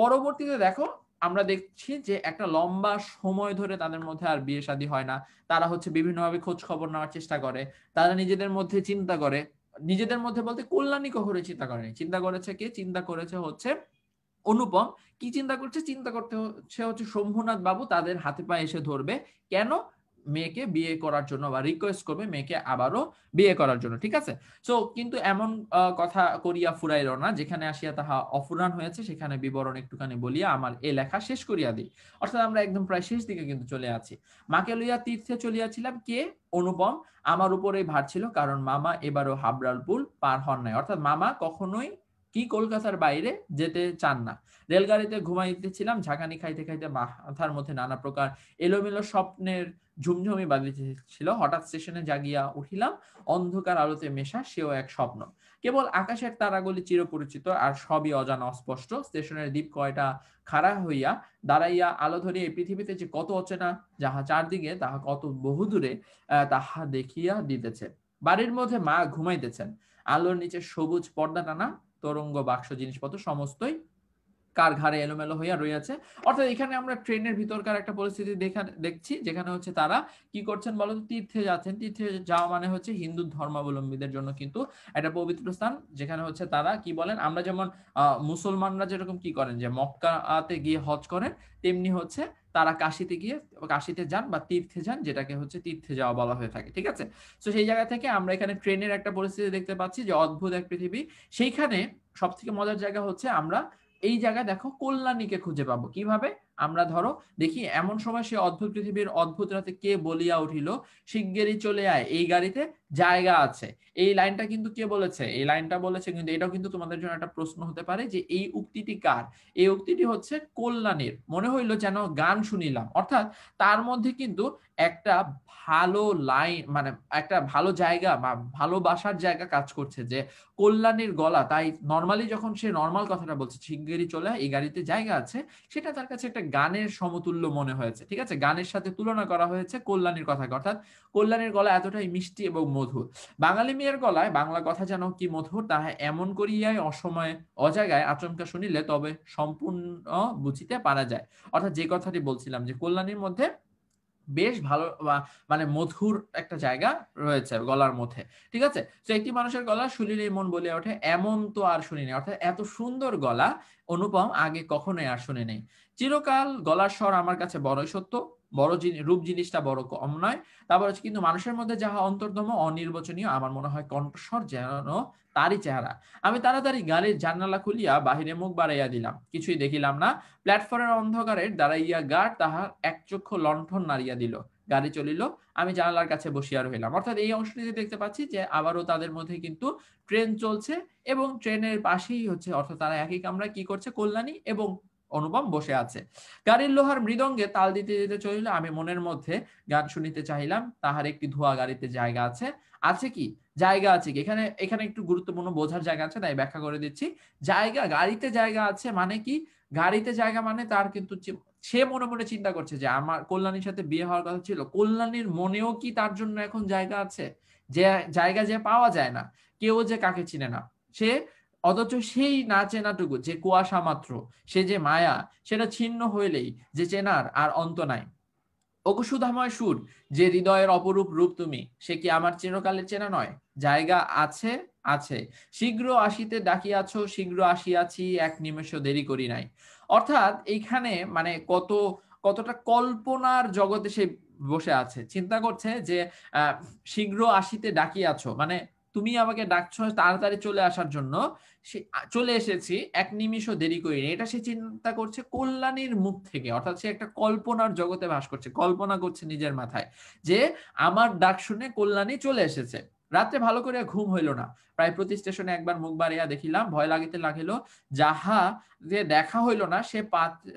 পরবর্তীতে দেখো আমরা দেখছি যে একটা লম্বা সময় ধরে তাদের মধ্যে আর বিয়ে শাদী হয় না তারা হচ্ছে বিভিন্নভাবে খোঁজ খবর নেওয়ার চেষ্টা করে তারা নিজেদের মধ্যে চিন্তা করে নিজেদের মধ্যে বলতে কল্যাণী কখনো চিন্তা করেনি চিন্তা করেছে কে চিন্তা করেছে হচ্ছে অনুপম কি চিন্তা করছে চিন্তা করতে হচ্ছে হচ্ছে শম্ভুনাথ বাবু তাদের হাতে পায়ে এসে ধরবে কেন মেয়েকে বিয়ে করার জন্য বা রিকোয়েস্ট করবে মেয়েকে আবারও বিয়ে করার জন্য ঠিক আছে সো কিন্তু এমন কথা করিয়া ফুরাইল না যেখানে আসিয়া তাহা অফুরান হয়েছে সেখানে বিবরণ একটুখানি বলিয়া আমার এ লেখা শেষ করিয়া দিই অর্থাৎ আমরা একদম প্রায় শেষ দিকে কিন্তু চলে আছি মাকে লইয়া তীর্থে চলিয়াছিলাম কে অনুপম আমার উপরে ভার ছিল কারণ মামা এবারও হাবরাল পার হন নাই অর্থাৎ মামা কখনোই কি কলকাতার বাইরে যেতে চান না রেলগাড়িতে ঘুমাইতেছিলাম ঝাঁকানি খাইতে খাইতে মাথার মধ্যে নানা প্রকার এলোমেলো স্বপ্নের ঝুমঝুমি বাজিতেছিল হঠাৎ স্টেশনে জাগিয়া উঠিলাম অন্ধকার আলোতে মেশা সেও এক স্বপ্ন কেবল আকাশের তারাগুলি চিরপরিচিত আর সবই অজানা অস্পষ্ট স্টেশনের দ্বীপ কয়টা খাড়া হইয়া দাঁড়াইয়া আলো ধরিয়া এই পৃথিবীতে যে কত অচেনা যাহা চারদিকে তাহা কত বহুদূরে তাহা দেখিয়া দিতেছে বাড়ির মধ্যে মা ঘুমাইতেছেন আলোর নিচে সবুজ পর্দা টানা তরঙ্গ বাক্স জিনিসপত্র সমস্তই কার ঘাড়ে এলোমেলো হইয়া রইয়াছে অর্থাৎ এখানে আমরা ট্রেনের ভিতরকার একটা পরিস্থিতি দেখছি যেখানে হচ্ছে তারা কি করছেন বলো তীর্থে যাচ্ছেন তীর্থে যাওয়া মানে হচ্ছে হিন্দু ধর্মাবলম্বীদের জন্য কিন্তু একটা পবিত্র স্থান যেখানে হচ্ছে তারা কি বলেন আমরা যেমন মুসলমানরা যেরকম কি করেন যে মক্কাতে গিয়ে হজ করেন তেমনি হচ্ছে তারা কাশিতে গিয়ে কাশিতে যান বা তীর্থে যান যেটাকে হচ্ছে তীর্থে যাওয়া বলা হয়ে থাকে ঠিক আছে তো সেই জায়গা থেকে আমরা এখানে ট্রেনের একটা পরিস্থিতি দেখতে পাচ্ছি যে অদ্ভুত এক পৃথিবী সেইখানে সব থেকে মজার জায়গা হচ্ছে আমরা এই জায়গায় দেখো কল্যাণীকে খুঁজে পাবো কিভাবে আমরা ধরো দেখি এমন সময় সে অদ্ভুত পৃথিবীর অদ্ভুত রাতে কে বলিয়া উঠিল শিগগিরই চলে আয় এই গাড়িতে জায়গা আছে এই লাইনটা কিন্তু কে বলেছে এই লাইনটা বলেছে কিন্তু এটাও কিন্তু তোমাদের জন্য একটা প্রশ্ন হতে পারে যে এই উক্তিটি কার এই উক্তিটি হচ্ছে কল্যাণের মনে হইল যেন গান শুনিলাম অর্থাৎ তার মধ্যে কিন্তু একটা ভালো লাইন মানে একটা ভালো জায়গা বা ভালোবাসার জায়গা কাজ করছে যে কল্যাণের গলা তাই নর্মালি যখন সে নর্মাল কথাটা বলছে শিগগিরই চলে এই গাড়িতে জায়গা আছে সেটা তার কাছে একটা গানের সমতুল্য মনে হয়েছে ঠিক আছে গানের সাথে তুলনা করা হয়েছে কল্যাণীর কথা অর্থাৎ কল্যাণীর গলা এতটাই মিষ্টি এবং মধুর বাঙালি মেয়ের গলায় বাংলা কথা যেন কি মধুর তাহা এমন করিয়াই অসময়ে অজাগায় আচমকা শুনিলে তবে সম্পূর্ণ বুঝিতে পারা যায় অর্থাৎ যে কথাটি বলছিলাম যে কল্যাণীর মধ্যে বেশ ভালো মানে মধুর একটা জায়গা রয়েছে গলার মধ্যে ঠিক আছে তো একটি মানুষের গলা শুনিলেই মন বলে ওঠে এমন তো আর শুনিনি অর্থাৎ এত সুন্দর গলা অনুপম আগে কখনোই আর শুনে নেই চিরকাল গলার স্বর আমার কাছে বড়ই সত্য বড় জিনিস রূপ জিনিসটা বড় কম নয় তারপর হচ্ছে কিন্তু মানুষের মধ্যে যাহা অন্তর্দম অনির্বচনীয় আমার মনে হয় কণ্ঠস্বর যেন তারই চেহারা আমি তাড়াতাড়ি গাড়ির জান্নালা খুলিয়া বাহিরে মুখ বাড়াইয়া দিলাম কিছুই দেখিলাম না প্ল্যাটফর্মের অন্ধকারে দাঁড়াইয়া গাড় তাহার এক চক্ষু লণ্ঠন নাড়িয়া দিল গাড়ি চলিল আমি জানালার কাছে বসিয়া রহিলাম অর্থাৎ এই অংশটিতে দেখতে পাচ্ছি যে আবারও তাদের মধ্যে কিন্তু ট্রেন চলছে এবং ট্রেনের পাশেই হচ্ছে অর্থাৎ তারা একই কামরা কি করছে কল্যাণী এবং অনুপম বসে আছে গাড়ির লোহার মৃদঙ্গে তাল দিতে দিতে চলিল আমি মনের মধ্যে গান শুনিতে চাহিলাম তাহার একটি ধোয়া গাড়িতে জায়গা আছে আছে কি জায়গা আছে কি এখানে এখানে একটু গুরুত্বপূর্ণ বোঝার জায়গা আছে তাই ব্যাখ্যা করে দিচ্ছি জায়গা গাড়িতে জায়গা আছে মানে কি গাড়িতে জায়গা মানে তার কিন্তু সে মনে মনে চিন্তা করছে যে আমার কল্যাণীর সাথে বিয়ে হওয়ার কথা ছিল কল্যাণীর মনেও কি তার জন্য এখন জায়গা আছে যে জায়গা যে পাওয়া যায় না কেউ যে কাকে চিনে না সে অথচ সেই না চেনাটুকু যে কুয়াশা মাত্র সে যে মায়া সেটা ছিন্ন হইলেই যে চেনার আর অন্ত নাই অকুসুধাময় সুর যে হৃদয়ের অপরূপ রূপ তুমি সে কি আমার চিরকালে চেনা নয় জায়গা আছে আছে শীঘ্র আসিতে ডাকিয়াছ শীঘ্র আসিয়াছি এক নিমেষ দেরি করি নাই অর্থাৎ এইখানে মানে কত কতটা কল্পনার জগতে সে বসে আছে চিন্তা করছে যে শীঘ্র আসিতে ডাকিয়াছ মানে তুমি আমাকে ডাকছ তাড়াতাড়ি চলে আসার জন্য সে চলে এসেছি এক নিমিষ দেরি করিনি এটা সে চিন্তা করছে কল্যাণীর মুখ থেকে অর্থাৎ সে একটা কল্পনার জগতে বাস করছে কল্পনা করছে নিজের মাথায় যে আমার ডাক শুনে কল্যাণী চলে এসেছে রাত্রে ভালো করিয়া ঘুম হইল না প্রায় প্রতি স্টেশনে একবার মুখ বাড়িয়া দেখিলাম ভয় লাগিতে লাগিল যাহা যে দেখা হইল না সে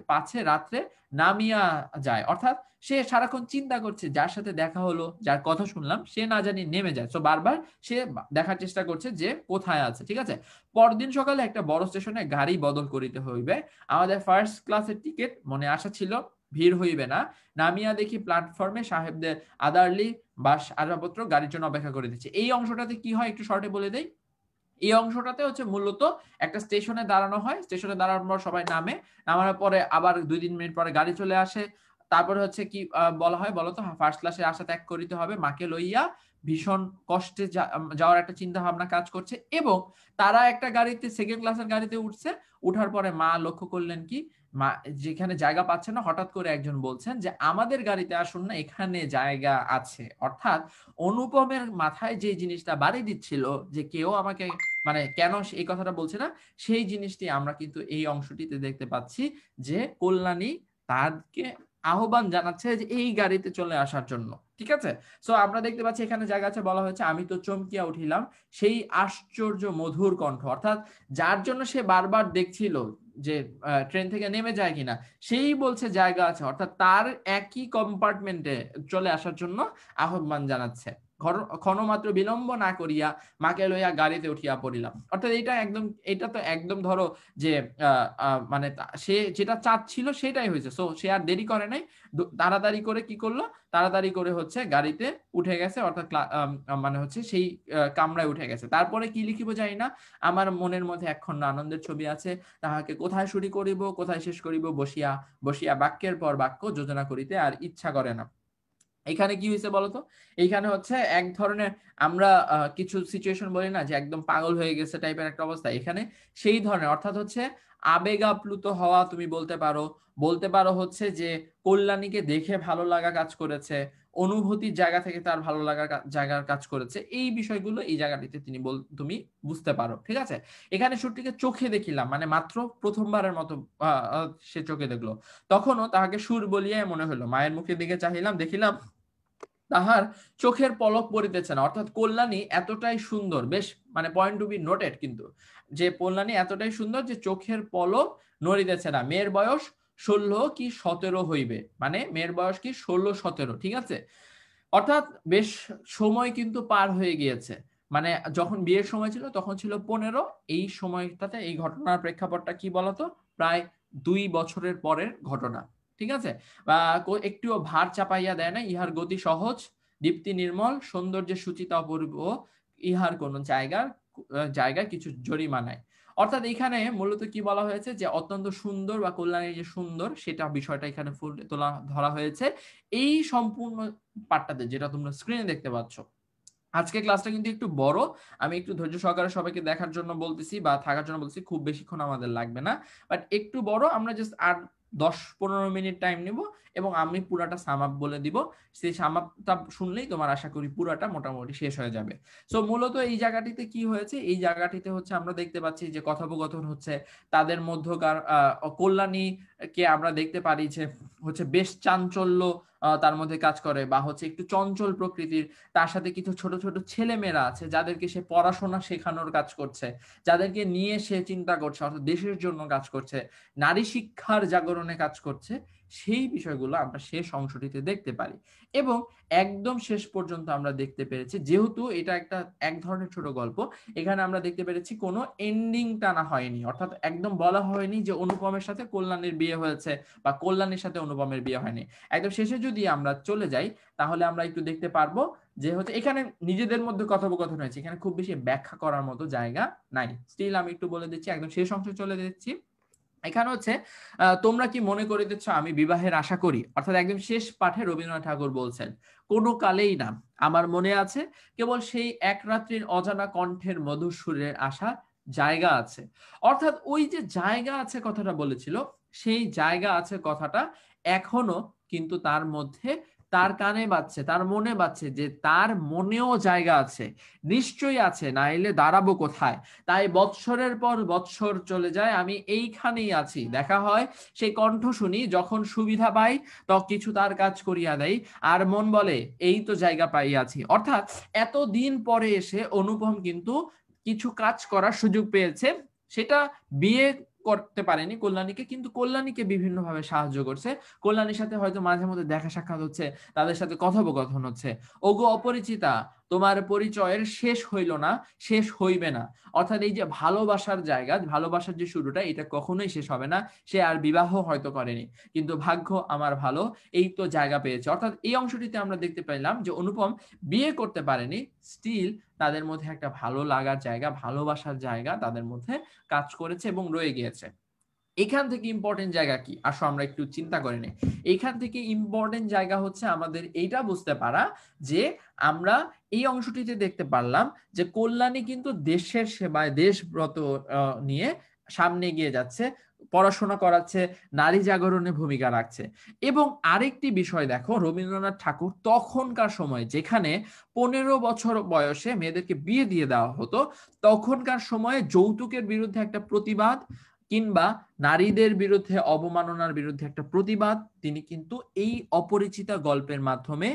পাছে রাত্রে নামিয়া যায় অর্থাৎ সে সারাক্ষণ চিন্তা করছে যার সাথে দেখা হলো যার কথা শুনলাম সে না জানি নেমে যায় তো বারবার সে দেখার চেষ্টা করছে যে কোথায় আছে ঠিক আছে পরদিন সকালে একটা বড় স্টেশনে গাড়ি বদল করিতে হইবে আমাদের ফার্স্ট ক্লাসের টিকিট মনে আসা ছিল ভিড় হইবে না নামিয়া দেখি প্ল্যাটফর্মে সাহেবদের আদারলি বাস আসবাবপত্র গাড়ির জন্য অপেক্ষা করে দিচ্ছে এই অংশটাতে কি হয় একটু শর্টে বলে দেই এই অংশটাতে হচ্ছে মূলত একটা স্টেশনে দাঁড়ানো হয় স্টেশনে দাঁড়ানোর পর সবাই নামে নামার পরে আবার দুই তিন মিনিট পরে গাড়ি চলে আসে তারপরে হচ্ছে কি বলা হয় বলতো ফার্স্ট ক্লাসে আশা ত্যাগ করিতে হবে মাকে লইয়া ভীষণ কষ্টে যাওয়ার একটা চিন্তা ভাবনা কাজ করছে এবং তারা একটা গাড়িতে সেকেন্ড ক্লাসের গাড়িতে উঠছে উঠার পরে মা লক্ষ্য করলেন কি যেখানে জায়গা পাচ্ছে না হঠাৎ করে একজন বলছেন যে আমাদের গাড়িতে আসুন না এখানে জায়গা আছে অর্থাৎ অনুপমের মাথায় যে জিনিসটা বাড়ি দিচ্ছিল যে কেউ আমাকে মানে কেন এই কথাটা বলছে না সেই জিনিসটি আমরা কিন্তু এই অংশটিতে দেখতে পাচ্ছি যে কল্যাণী তাকে আহ্বান জানাচ্ছে যে এই গাড়িতে চলে আসার জন্য ঠিক আছে সো আমরা দেখতে পাচ্ছি এখানে জায়গা আছে বলা হয়েছে আমি তো চমকিয়া উঠিলাম সেই আশ্চর্য মধুর কণ্ঠ অর্থাৎ যার জন্য সে বারবার দেখছিল যে ট্রেন থেকে নেমে যায় কিনা সেই বলছে জায়গা আছে অর্থাৎ তার একই কম্পার্টমেন্টে চলে আসার জন্য আহ্বান জানাচ্ছে ক্ষণমাত্র বিলম্ব না করিয়া মাকে লইয়া গাড়িতে উঠিয়া পড়িলাম অর্থাৎ এটা একদম এটা তো একদম ধরো যে মানে সে যেটা চাচ্ছিল সেটাই হয়েছে সো সে আর দেরি করে নাই তাড়াতাড়ি করে কি করলো তাড়াতাড়ি করে হচ্ছে গাড়িতে উঠে গেছে অর্থাৎ মানে হচ্ছে সেই কামরায় উঠে গেছে তারপরে কি লিখিব যাই না আমার মনের মধ্যে এখন আনন্দের ছবি আছে তাহাকে কোথায় শুরু করিব কোথায় শেষ করিব বসিয়া বসিয়া বাক্যের পর বাক্য যোজনা করিতে আর ইচ্ছা করে না এখানে কি হয়েছে বলতো এইখানে হচ্ছে এক ধরনের আমরা কিছু সিচুয়েশন বলি না যে একদম পাগল হয়ে গেছে টাইপের একটা অবস্থা এখানে সেই ধরনের অর্থাৎ হচ্ছে আবেগাপ্লুত হওয়া তুমি বলতে পারো বলতে পারো হচ্ছে যে কল্যাণীকে দেখে ভালো লাগা কাজ করেছে অনুভূতির জায়গা থেকে তার ভালো লাগার জায়গার কাজ করেছে এই বিষয়গুলো এই জায়গাটিতে তিনি বল তুমি বুঝতে পারো ঠিক আছে এখানে সুরটিকে চোখে দেখিলাম মানে মাত্র প্রথমবারের মতো সে চোখে দেখলো তখনও তাহাকে সুর বলিয়াই মনে হলো মায়ের মুখের দিকে চাহিলাম দেখিলাম তাহার চোখের পলক পড়িতেছে না অর্থাৎ কল্যাণী এতটাই সুন্দর বেশ মানে পয়েন্ট টু বি নোটেড কিন্তু যে কল্যাণী এতটাই সুন্দর যে চোখের পলক নড়িতেছে না মেয়ের বয়স ষোলো কি সতেরো হইবে মানে মেয়ের বয়স কি ষোলো সতেরো ঠিক আছে অর্থাৎ বেশ সময় কিন্তু পার হয়ে গিয়েছে মানে যখন বিয়ের সময় ছিল তখন ছিল পনেরো এই সময়টাতে এই ঘটনার প্রেক্ষাপটটা কি বলতো প্রায় দুই বছরের পরের ঘটনা ঠিক আছে একটুও ভার চাপাইয়া দেয় না ইহার গতি সহজ দীপ্তি নির্মল সৌন্দর্যের সূচিতা অপূর্ব ইহার কোন জায়গার জায়গায় কিছু জরিমানায় অর্থাৎ এখানে মূলত কি বলা হয়েছে যে অত্যন্ত সুন্দর বা কল্যাণের যে সুন্দর সেটা বিষয়টা এখানে তোলা ধরা হয়েছে এই সম্পূর্ণ পাঠটাতে যেটা তোমরা স্ক্রিনে দেখতে পাচ্ছ আজকে ক্লাসটা কিন্তু একটু বড় আমি একটু ধৈর্য সহকারে সবাইকে দেখার জন্য বলতেছি বা থাকার জন্য বলতেছি খুব বেশিক্ষণ আমাদের লাগবে না বাট একটু বড় আমরা জাস্ট আর দশ পনেরো মিনিট টাইম নিব এবং আমি পুরাটা সাম আপ বলে দিব সেই সাম আপটা শুনলেই তোমার আশা করি পুরাটা মোটামুটি শেষ হয়ে যাবে সো মূলত এই জায়গাটিতে কি হয়েছে এই জায়গাটিতে হচ্ছে আমরা দেখতে পাচ্ছি যে কথোপকথন হচ্ছে তাদের মধ্যকার কল্যাণী কে আমরা দেখতে পারি যে হচ্ছে বেশ চাঞ্চল্য তার মধ্যে কাজ করে বা হচ্ছে একটু চঞ্চল প্রকৃতির তার সাথে কিছু ছোট ছোট ছেলেমেয়েরা আছে যাদেরকে সে পড়াশোনা শেখানোর কাজ করছে যাদেরকে নিয়ে সে চিন্তা করছে অর্থাৎ দেশের জন্য কাজ করছে নারী শিক্ষার জাগরণে কাজ করছে সেই বিষয়গুলো আমরা শেষ অংশটিতে দেখতে পারি এবং একদম শেষ পর্যন্ত আমরা দেখতে পেরেছি যেহেতু এটা একটা এক ধরনের ছোট গল্প এখানে আমরা দেখতে পেরেছি কোনো এন্ডিং টানা হয়নি অর্থাৎ একদম বলা হয়নি যে অনুপমের সাথে কল্যাণের বিয়ে হয়েছে বা কল্যাণের সাথে অনুপমের বিয়ে হয়নি একদম শেষে যদি আমরা চলে যাই তাহলে আমরা একটু দেখতে পারবো যে হচ্ছে এখানে নিজেদের মধ্যে কথোপকথন হয়েছে এখানে খুব বেশি ব্যাখ্যা করার মতো জায়গা নাই স্টিল আমি একটু বলে দিচ্ছি একদম শেষ অংশ চলে দিচ্ছি এখানে হচ্ছে তোমরা কি মনে করিতেছ আমি বিবাহের আশা করি অর্থাৎ একদম শেষ পাঠে রবীন্দ্রনাথ ঠাকুর বলছেন কোনো কালেই না আমার মনে আছে কেবল সেই এক রাত্রির অজানা কণ্ঠের মধুর সুরের আশা জায়গা আছে অর্থাৎ ওই যে জায়গা আছে কথাটা বলেছিল সেই জায়গা আছে কথাটা এখনো কিন্তু তার মধ্যে তার কানে বাচ্ছে তার মনে বাচ্ছে যে তার মনেও জায়গা আছে নিশ্চয়ই আছে না এলে দাঁড়াবো কোথায় তাই বৎসরের পর বৎসর চলে যায় আমি এইখানেই আছি দেখা হয় সেই কণ্ঠ শুনি যখন সুবিধা পাই তো কিছু তার কাজ করিয়া দেয় আর মন বলে এই তো জায়গা পাইয়াছি অর্থাৎ এত দিন পরে এসে অনুপম কিন্তু কিছু কাজ করার সুযোগ পেয়েছে সেটা বিয়ে করতে পারেনি কল্যাণীকে কিন্তু কল্যাণীকে বিভিন্ন ভাবে সাহায্য করছে কল্যাণীর সাথে হয়তো মাঝে মধ্যে দেখা সাক্ষাৎ হচ্ছে তাদের সাথে কথোপকথন হচ্ছে ওগো অপরিচিতা তোমার পরিচয়ের শেষ হইল না শেষ হইবে না অর্থাৎ এই যে ভালোবাসার জায়গা ভালোবাসার যে শুরুটা এটা কখনোই শেষ হবে না সে আর বিবাহ হয়তো করেনি কিন্তু ভাগ্য আমার ভালো এই তো জায়গা পেয়েছে অর্থাৎ এই অংশটিতে আমরা দেখতে পেলাম যে অনুপম বিয়ে করতে পারেনি স্টিল তাদের মধ্যে একটা ভালো লাগার জায়গা ভালোবাসার জায়গা তাদের মধ্যে কাজ করেছে এবং রয়ে গিয়েছে এখান থেকে ইম্পর্টেন্ট জায়গা কি আসো আমরা একটু চিন্তা করি নিই এখান থেকে ইম্পর্টেন্ট জায়গা হচ্ছে আমাদের এইটা বুঝতে পারা যে আমরা এই অংশটিতে দেখতে পারলাম যে কল্যাণী কিন্তু দেশের সেবায় দেশব্রত নিয়ে সামনে গিয়ে যাচ্ছে পড়াশোনা করাচ্ছে নারী জাগরণে ভূমিকা রাখছে এবং আরেকটি বিষয় দেখো রবীন্দ্রনাথ ঠাকুর তখনকার সময় যেখানে পনেরো বছর বয়সে মেয়েদেরকে বিয়ে দিয়ে দেওয়া হতো তখনকার সময়ে যৌতুকের বিরুদ্ধে একটা প্রতিবাদ কিংবা নারীদের বিরুদ্ধে অবমাননার বিরুদ্ধে একটা প্রতিবাদ তিনি কিন্তু এই অপরিচিতা গল্পের মাধ্যমে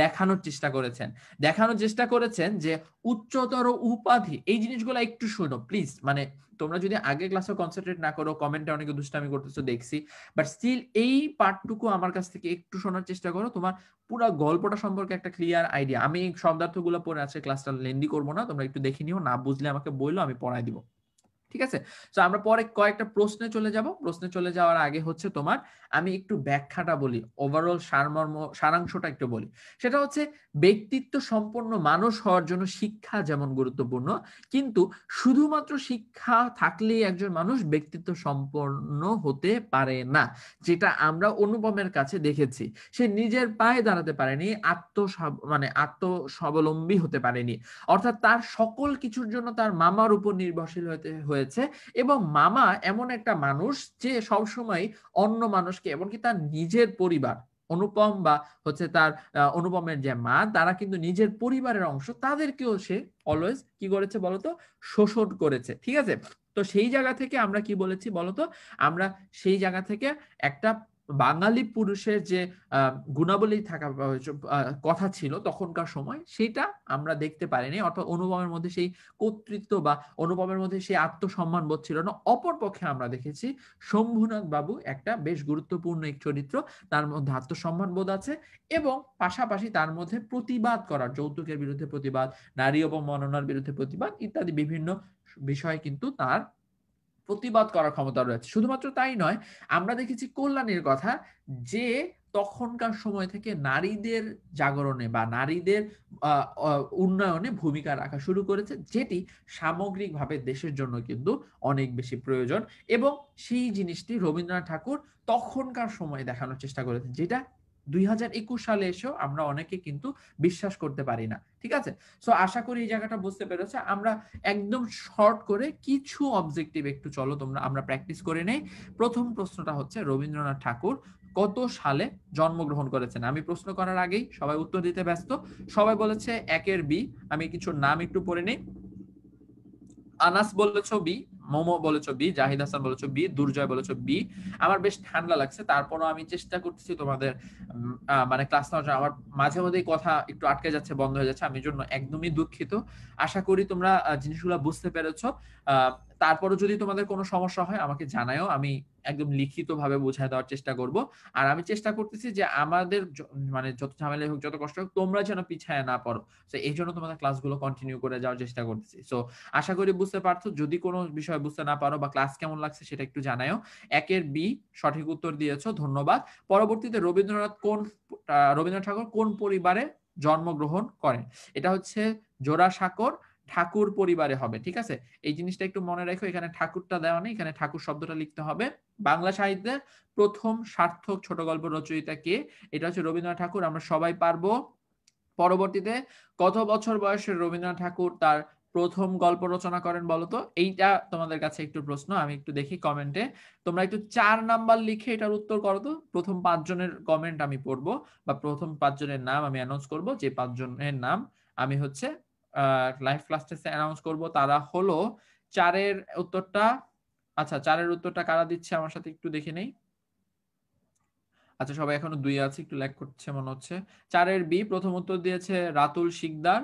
দেখানোর চেষ্টা করেছেন দেখানোর চেষ্টা করেছেন যে উচ্চতর উপাধি এই জিনিসগুলো একটু শোনো প্লিজ মানে তোমরা যদি আগে ক্লাসে কনসেন্ট্রেট না করো কমেন্টে অনেকে দুষ্টামি করতেছো দেখছি বাট স্টিল এই পার্টটুকু আমার কাছ থেকে একটু শোনার চেষ্টা করো তোমার পুরো গল্পটা সম্পর্কে একটা ক্লিয়ার আইডিয়া আমি শব্দার্থগুলো পড়ে আছে ক্লাসটা লেন্দি করবো না তোমরা একটু দেখে নিও না বুঝলে আমাকে বললো আমি পড়াই দিবো ঠিক আছে তো আমরা পরে কয়েকটা প্রশ্নে চলে যাব প্রশ্নে চলে যাওয়ার আগে হচ্ছে তোমার আমি একটু ব্যাখ্যাটা বলি ওভারঅল সারমর্ম সারাংশটা একটু বলি সেটা হচ্ছে ব্যক্তিত্ব সম্পন্ন মানুষ হওয়ার জন্য শিক্ষা যেমন গুরুত্বপূর্ণ কিন্তু শুধুমাত্র শিক্ষা থাকলেই একজন মানুষ ব্যক্তিত্ব সম্পন্ন হতে পারে না যেটা আমরা অনুপমের কাছে দেখেছি সে নিজের পায়ে দাঁড়াতে পারেনি আত্ম মানে আত্মস্বাবলম্বী হতে পারেনি অর্থাৎ তার সকল কিছুর জন্য তার মামার উপর নির্ভরশীল হতে হয়েছে এবং মামা এমন একটা মানুষ যে সবসময় অন্য মানুষকে এমনকি তার নিজের পরিবার অনুপম বা হচ্ছে তার অনুপমের যে মা তারা কিন্তু নিজের পরিবারের অংশ তাদেরকেও সে অলওয়েজ কি করেছে বলতো শোষণ করেছে ঠিক আছে তো সেই জায়গা থেকে আমরা কি বলেছি বলতো আমরা সেই জায়গা থেকে একটা বাঙালি পুরুষের যে গুণাবলী থাকা কথা ছিল তখনকার সময় সেটা আমরা দেখতে পারিনি অর্থাৎ অনুপমের মধ্যে সেই কর্তৃত্ব বা অনুপমের মধ্যে সেই আত্মসম্মান বোধ ছিল না অপর পক্ষে আমরা দেখেছি শম্ভুনাথ বাবু একটা বেশ গুরুত্বপূর্ণ এক চরিত্র তার মধ্যে আত্মসম্মান বোধ আছে এবং পাশাপাশি তার মধ্যে প্রতিবাদ করার যৌতুকের বিরুদ্ধে প্রতিবাদ নারী অবমাননার বিরুদ্ধে প্রতিবাদ ইত্যাদি বিভিন্ন বিষয় কিন্তু তার প্রতিবাদ করার ক্ষমতা রয়েছে শুধুমাত্র তাই নয় আমরা দেখেছি কল্যাণের কথা যে তখনকার সময় থেকে নারীদের জাগরণে বা নারীদের উন্নয়নে ভূমিকা রাখা শুরু করেছে যেটি সামগ্রিকভাবে দেশের জন্য কিন্তু অনেক বেশি প্রয়োজন এবং সেই জিনিসটি রবীন্দ্রনাথ ঠাকুর তখনকার সময় দেখানোর চেষ্টা করেছেন যেটা দুই সালে এসেও আমরা অনেকে কিন্তু বিশ্বাস করতে পারি না ঠিক আছে সো আশা করি এই জায়গাটা বুঝতে পেরেছে আমরা একদম শর্ট করে কিছু অবজেক্টিভ একটু চলো তোমরা আমরা প্র্যাকটিস করে নেই প্রথম প্রশ্নটা হচ্ছে রবীন্দ্রনাথ ঠাকুর কত সালে জন্মগ্রহণ করেছেন আমি প্রশ্ন করার আগেই সবাই উত্তর দিতে ব্যস্ত সবাই বলেছে একের বি আমি কিছু নাম একটু পড়ে নেই আনাস বলেছ বি মোমো বলেছ বি জাহিদ হাসান বলেছ বি দুর্জয় বলেছ বি আমার বেশ ঠান্ডা লাগছে তারপরও আমি চেষ্টা করতেছি তোমাদের মানে ক্লাস নেওয়ার জন্য আমার মাঝে মধ্যেই কথা একটু আটকে যাচ্ছে বন্ধ হয়ে যাচ্ছে আমি জন্য একদমই দুঃখিত আশা করি তোমরা জিনিসগুলো বুঝতে পেরেছো তারপরও যদি তোমাদের কোনো সমস্যা হয় আমাকে জানায়ও আমি একদম লিখিত ভাবে বোঝায় দেওয়ার চেষ্টা করব আর আমি চেষ্টা করতেছি যে আমাদের মানে যত ঝামেলাই হোক যত কষ্ট হোক তোমরা যেন পিছায় না পড়ো তো এই জন্য তোমাদের ক্লাসগুলো কন্টিনিউ করে যাওয়ার চেষ্টা করতেছি সো আশা করি বুঝতে পারছো যদি কোনো বিষয় বুঝতে না পারো বা ক্লাস কেমন লাগছে সেটা একটু জানায়ও একের বি সঠিক উত্তর দিয়েছো ধন্যবাদ পরবর্তীতে রবীন্দ্রনাথ কোন রবীন্দ্রনাথ ঠাকুর কোন পরিবারে জন্মগ্রহণ করেন এটা হচ্ছে সাকর ঠাকুর পরিবারে হবে ঠিক আছে এই জিনিসটা একটু মনে রাখো এখানে ঠাকুরটা দেওয়া নেই এখানে ঠাকুর শব্দটা লিখতে হবে বাংলা সাহিত্যে প্রথম সার্থক ছোট গল্প রচয়িতা কে এটা হচ্ছে রবীন্দ্রনাথ ঠাকুর আমরা সবাই পারবো পরবর্তীতে কত বছর বয়সে রবীন্দ্রনাথ ঠাকুর তার প্রথম গল্প রচনা করেন বলতো এইটা তোমাদের কাছে একটু প্রশ্ন আমি একটু দেখি কমেন্টে তোমরা একটু চার নাম্বার লিখে এটার উত্তর করো তো প্রথম পাঁচজনের কমেন্ট আমি পড়বো বা প্রথম পাঁচজনের নাম আমি অ্যানাউন্স করব যে পাঁচজনের নাম আমি হচ্ছে লাইভ ক্লাস টেস্টে অ্যানাউন্স করব তারা হলো চারের উত্তরটা আচ্ছা চারের উত্তরটা কারা দিচ্ছে আমার সাথে একটু দেখে নেই আচ্ছা সবাই এখনো দুই আছে একটু ল্যাক করছে মনে হচ্ছে চারের বি প্রথম উত্তর দিয়েছে রাতুল শিকদার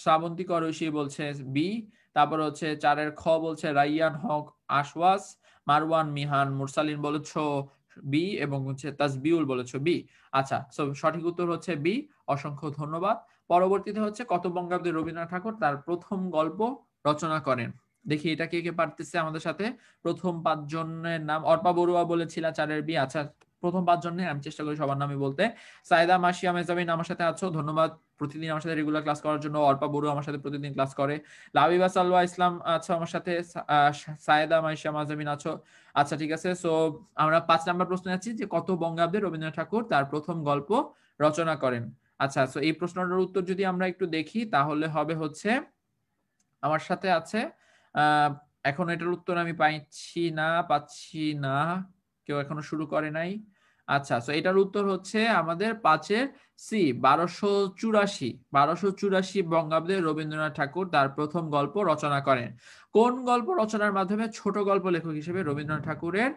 শ্রাবন্তী করসি বলছে বি তারপর হচ্ছে চারের খ বলছে রাইয়ান হক আশওয়াস মারওয়ান মিহান মুরসালিন বলেছ বি এবং হচ্ছে তাজবিউল বলেছ বি আচ্ছা সো সঠিক উত্তর হচ্ছে বি অসংখ্য ধন্যবাদ পরবর্তীতে হচ্ছে কত বঙ্গাব্দে রবীন্দ্রনাথ ঠাকুর তার প্রথম গল্প রচনা করেন দেখি এটা কে কে পারতেছে আমাদের সাথে প্রথম পাঁচজনের নাম অর্পা বড়ুয়া বলেছিল চারের বি আচ্ছা প্রথম পাঁচ জনের আমি চেষ্টা করি সবার নামে বলতে সাইদা মাসিয়া মেজাবিন আমার সাথে আছো ধন্যবাদ প্রতিদিন আমার সাথে রেগুলার ক্লাস করার জন্য অর্পা বড়ু আমার সাথে প্রতিদিন ক্লাস করে লাবিবা সালওয়া ইসলাম আছো আমার সাথে সায়েদা মাইশিয়া মাজামিন আছো আচ্ছা ঠিক আছে সো আমরা পাঁচ নাম্বার প্রশ্নে আছি যে কত বঙ্গাব্দে রবীন্দ্রনাথ ঠাকুর তার প্রথম গল্প রচনা করেন আচ্ছা তো এই প্রশ্নটার উত্তর যদি আমরা একটু দেখি তাহলে হবে হচ্ছে আমার সাথে আছে এখন এটার উত্তর আমি পাইছি না পাচ্ছি না কেউ এখনো শুরু করে নাই আচ্ছা তো এটার উত্তর হচ্ছে আমাদের পাঁচের সি বারোশো চুরাশি বারোশো চুরাশি বঙ্গাব্দে রবীন্দ্রনাথ ঠাকুর তার প্রথম গল্প রচনা করেন কোন গল্প রচনার মাধ্যমে ছোট গল্প লেখক হিসেবে রবীন্দ্রনাথ ঠাকুরের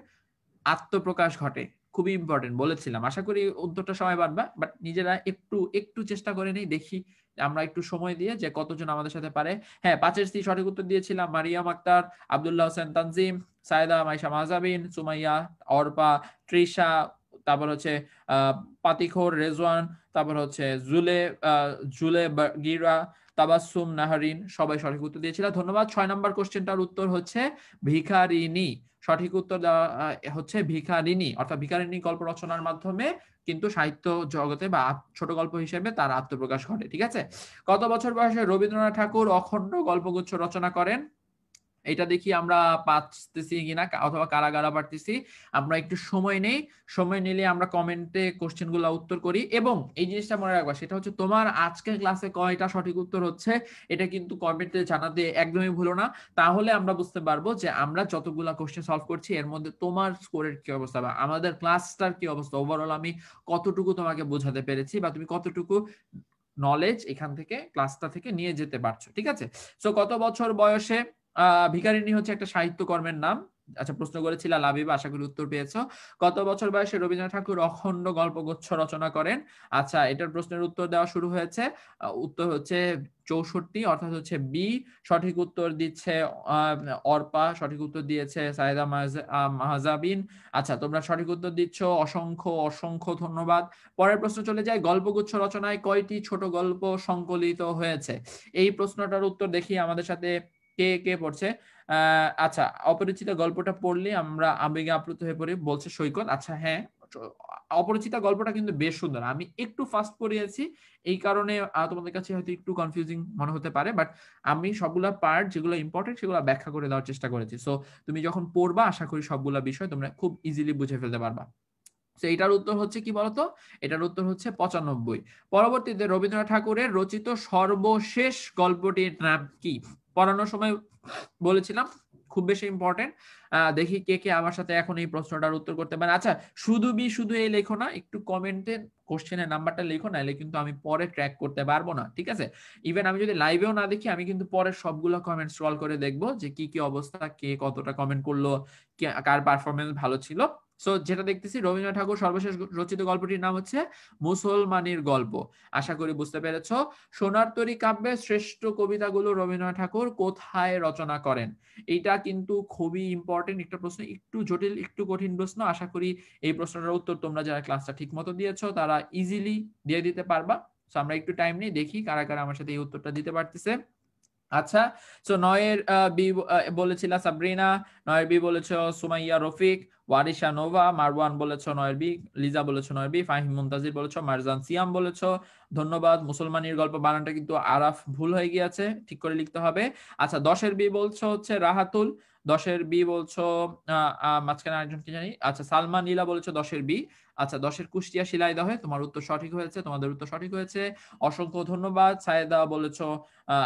আত্মপ্রকাশ ঘটে খুবই ইম্পর্টেন্ট বলেছিলাম আশা করি উদ্যোগটা সময় বাড়বা বাট নিজেরা একটু একটু চেষ্টা করে নেই দেখি আমরা একটু সময় দিয়ে যে কতজন আমাদের সাথে পারে হ্যাঁ পাঁচের স্ত্রী সঠিক উত্তর দিয়েছিলাম মারিয়াম আক্তার আবদুল্লাহ হোসেন তানজিম সায়দা মাইশা মাহজাবিন সুমাইয়া অর্পা ত্রিশা তারপর হচ্ছে পাতিখোর রেজওয়ান তারপর হচ্ছে জুলে জুলে গিরা তাবাসুম নাহারিন সবাই সঠিক উত্তর দিয়েছিল ধন্যবাদ ছয় নম্বর কোশ্চেনটার উত্তর হচ্ছে ভিখারিনী সঠিক উত্তর দেওয়া হচ্ছে ভিখারিণী অর্থাৎ ভিখারিণী গল্প রচনার মাধ্যমে কিন্তু সাহিত্য জগতে বা ছোট গল্প হিসেবে তার আত্মপ্রকাশ ঘটে ঠিক আছে কত বছর বয়সে রবীন্দ্রনাথ ঠাকুর অখণ্ড গল্পগুচ্ছ রচনা করেন এটা দেখি আমরা পাচ্ছি কিনা অথবা কারা কারা পারতেছি আমরা একটু সময় নেই সময় নিলে আমরা কমেন্টে কোশ্চেন গুলা উত্তর করি এবং এই জিনিসটা মনে রাখবা সেটা হচ্ছে তোমার আজকের ক্লাসে কয়টা সঠিক উত্তর হচ্ছে এটা কিন্তু কমেন্টে জানাতে একদমই ভুলো না তাহলে আমরা বুঝতে পারবো যে আমরা যতগুলা কোশ্চেন সলভ করছি এর মধ্যে তোমার স্কোরের কি অবস্থা বা আমাদের ক্লাসটার কি অবস্থা ওভারঅল আমি কতটুকু তোমাকে বোঝাতে পেরেছি বা তুমি কতটুকু নলেজ এখান থেকে ক্লাসটা থেকে নিয়ে যেতে পারছো ঠিক আছে সো কত বছর বয়সে ভিকারিনী হচ্ছে একটা সাহিত্যকর্মের নাম আচ্ছা প্রশ্ন করেছিল লাবিবা আশা করি উত্তর পেয়েছো কত বছর বয়সে রবীন্দ্রনাথ ঠাকুর অখণ্ড গল্পগুচ্ছ রচনা করেন আচ্ছা এটার প্রশ্নের উত্তর দেওয়া শুরু হয়েছে উত্তর হচ্ছে চৌষট্টি অর্থাৎ হচ্ছে বি সঠিক উত্তর দিচ্ছে অর্পা সঠিক উত্তর দিয়েছে সাইদা মাহাজাবিন আচ্ছা তোমরা সঠিক উত্তর দিচ্ছ অসংখ্য অসংখ্য ধন্যবাদ পরের প্রশ্ন চলে যায় গল্পগুচ্ছ রচনায় কয়টি ছোট গল্প সংকলিত হয়েছে এই প্রশ্নটার উত্তর দেখি আমাদের সাথে কে কে পড়ছে আচ্ছা অপরিচিতা গল্পটা পড়লে আমরা আবেগে আপ্লুত হয়ে পড়ি বলছে সৈকত আচ্ছা হ্যাঁ অপরিচিতা গল্পটা কিন্তু বেশ সুন্দর আমি একটু ফাস্ট পড়িয়েছি এই কারণে তোমাদের কাছে হয়তো একটু কনফিউজিং মনে হতে পারে বাট আমি সবগুলা পার্ট যেগুলো ইম্পর্টেন্ট সেগুলো ব্যাখ্যা করে দেওয়ার চেষ্টা করেছি সো তুমি যখন পড়বা আশা করি সবগুলা বিষয় তোমরা খুব ইজিলি বুঝে ফেলতে পারবা তো এটার উত্তর হচ্ছে কি বলতো এটার উত্তর হচ্ছে পঁচানব্বই পরবর্তীতে রবীন্দ্রনাথ ঠাকুরের রচিত সর্বশেষ গল্পটির নাম কি পড়ানোর সময় বলেছিলাম খুব বেশি ইম্পর্টেন্ট দেখি কে কে আমার সাথে এখন এই প্রশ্নটার উত্তর করতে পারে আচ্ছা শুধু বি শুধু এই লেখো না একটু কমেন্টে কোশ্চেনের নাম্বারটা লেখো এলে কিন্তু আমি পরে ট্র্যাক করতে পারবো না ঠিক আছে ইভেন আমি যদি লাইভেও না দেখি আমি কিন্তু পরে সবগুলো কমেন্ট স্ক্রল করে দেখবো যে কি কি অবস্থা কে কতটা কমেন্ট করলো কার পারফরমেন্স ভালো ছিল সো যেটা দেখতেছি রবীন্দ্রনাথ ঠাকুর সর্বশেষ রচিত গল্পটির নাম হচ্ছে মুসলমানের গল্প আশা করি বুঝতে পেরেছ সোনার তরী কাব্যে শ্রেষ্ঠ কবিতাগুলো রবীন্দ্রনাথ ঠাকুর কোথায় রচনা করেন এইটা কিন্তু খুবই ইম্পর্টেন্ট একটা প্রশ্ন একটু জটিল একটু কঠিন প্রশ্ন আশা করি এই প্রশ্নটার উত্তর তোমরা যারা ক্লাসটা ঠিক মতো দিয়েছ তারা ইজিলি দিয়ে দিতে পারবা আমরা একটু টাইম নিয়ে দেখি কারা কারা আমার সাথে এই উত্তরটা দিতে পারতেছে আচ্ছা সো নয়ের বি বলেছিল সাবরিনা নয়ের বি বলেছ সুমাইয়া রফিক ওয়ারিশা নোভা মারওয়ান বলেছ নয়ের বি লিজা বলেছ নয়ের বি ফাহিম মুমতাজির বলেছ মারজান সিয়াম বলেছ ধন্যবাদ মুসলমানির গল্প বানানটা কিন্তু আরাফ ভুল হয়ে গিয়েছে ঠিক করে লিখতে হবে আচ্ছা দশের বি বলছো হচ্ছে রাহাতুল দশের বি বলছো মাঝখানে আরেকজন কি জানি আচ্ছা সালমান নীলা বলেছো দশের বি আচ্ছা দশের কুষ্টিয়া শিলাই দা হয়ে তোমার উত্তর সঠিক হয়েছে তোমাদের উত্তর সঠিক হয়েছে অসংখ্য ধন্যবাদ সায়েদা বলেছো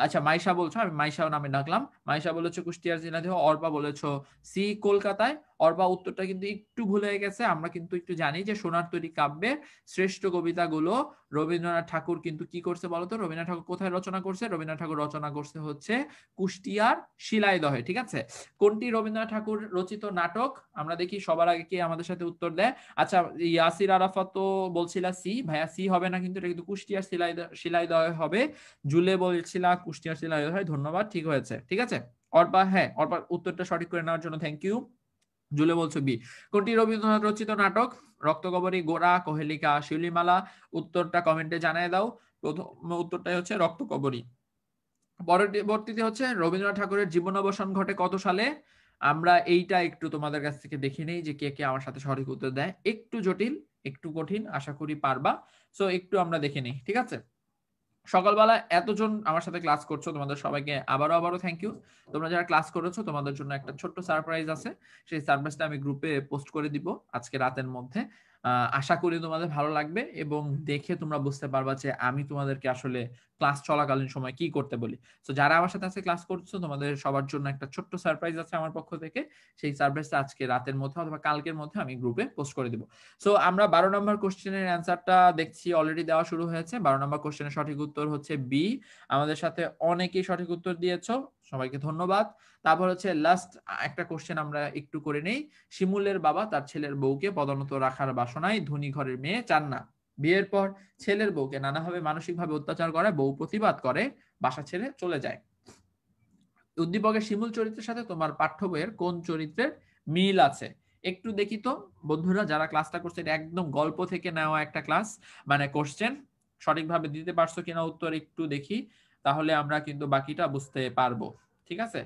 আচ্ছা মাইশা বলছো আমি মাইশা নামে ডাকলাম মাইশা বলেছো কুষ্টিয়ার জিলা অর্পা বলেছো সি কলকাতায় অর্বা উত্তরটা কিন্তু একটু ভুলে গেছে আমরা কিন্তু একটু জানি যে সোনার তৈরি কাব্যের শ্রেষ্ঠ কবিতাগুলো রবীন্দ্রনাথ ঠাকুর কিন্তু কি করছে বলতো রবীন্দ্রনাথ ঠাকুর কোথায় রচনা করছে রবীন্দ্রনাথ ঠাকুর রচনা করছে হচ্ছে কুষ্টিয়ার শিলাইদহে ঠিক আছে কোনটি রবীন্দ্রনাথ ঠাকুর রচিত নাটক আমরা দেখি সবার আগে কে আমাদের সাথে উত্তর দেয় আচ্ছা ইয়াসির আরাফাত তো বলছিলা সি ভাইয়া সি হবে না কিন্তু এটা কিন্তু কুষ্টিয়ার শিলাই শিলাইদহে হবে জুলে বলছিলা কুষ্টিয়ার শিলাইদহে ধন্যবাদ ঠিক হয়েছে ঠিক আছে অর্পা হ্যাঁ অর্পা উত্তরটা সঠিক করে নেওয়ার জন্য থ্যাংক ইউ জুলে বলছো বি কোনটি রবীন্দ্রনাথ রচিত নাটক রক্তকবরী গোড়া কোহেলিকা শিউলিমালা উত্তরটা কমেন্টে জানিয়ে দাও প্রথম উত্তরটাই হচ্ছে রক্তকবরী পরবর্তীতে হচ্ছে রবীন্দ্রনাথ ঠাকুরের জীবন অবসান ঘটে কত সালে আমরা এইটা একটু তোমাদের কাছ থেকে দেখে নেই যে কে কে আমার সাথে সঠিক উত্তর দেয় একটু জটিল একটু কঠিন আশা করি পারবা সো একটু আমরা দেখে নেই ঠিক আছে সকালবেলা এতজন আমার সাথে ক্লাস করছো তোমাদের সবাইকে আবারও আবারও থ্যাংক ইউ তোমরা যারা ক্লাস করেছো তোমাদের জন্য একটা ছোট্ট সারপ্রাইজ আছে সেই সারপ্রাইজটা আমি গ্রুপে পোস্ট করে দিব আজকে রাতের মধ্যে আশা করি তোমাদের ভালো লাগবে এবং দেখে তোমরা বুঝতে পারবা যে আমি তোমাদেরকে আসলে ক্লাস চলাকালীন সময় কি করতে বলি তো যারা আমার সাথে আজকে ক্লাস করছো তোমাদের সবার জন্য একটা ছোট্ট সারপ্রাইজ আছে আমার পক্ষ থেকে সেই সারপ্রাইজটা আজকে রাতের মধ্যে অথবা কালকের মধ্যে আমি গ্রুপে পোস্ট করে দিব সো আমরা বারো নম্বর কোশ্চেনের অ্যান্সারটা দেখছি অলরেডি দেওয়া শুরু হয়েছে বারো নম্বর কোশ্চেনের সঠিক উত্তর হচ্ছে বি আমাদের সাথে অনেকেই সঠিক উত্তর দিয়েছো সবাইকে ধন্যবাদ তারপর হচ্ছে লাস্ট একটা কোশ্চেন আমরা একটু করে নেই শিমুলের বাবা তার ছেলের বউকে পদোন্নত রাখার বাসনায় ধনী ঘরের মেয়ে চান না বিয়ের পর ছেলের বউকে নানাভাবে মানসিকভাবে অত্যাচার করে বউ প্রতিবাদ করে বাসা ছেড়ে চলে যায় উদ্দীপকের শিমুল চরিত্রের সাথে তোমার পাঠ্য বইয়ের কোন চরিত্রের মিল আছে একটু দেখি তো বন্ধুরা যারা ক্লাসটা করছে একদম গল্প থেকে নেওয়া একটা ক্লাস মানে কোশ্চেন সঠিকভাবে দিতে পারছো কিনা উত্তর একটু দেখি তাহলে আমরা কিন্তু বাকিটা বুঝতে পারবো ঠিক আছে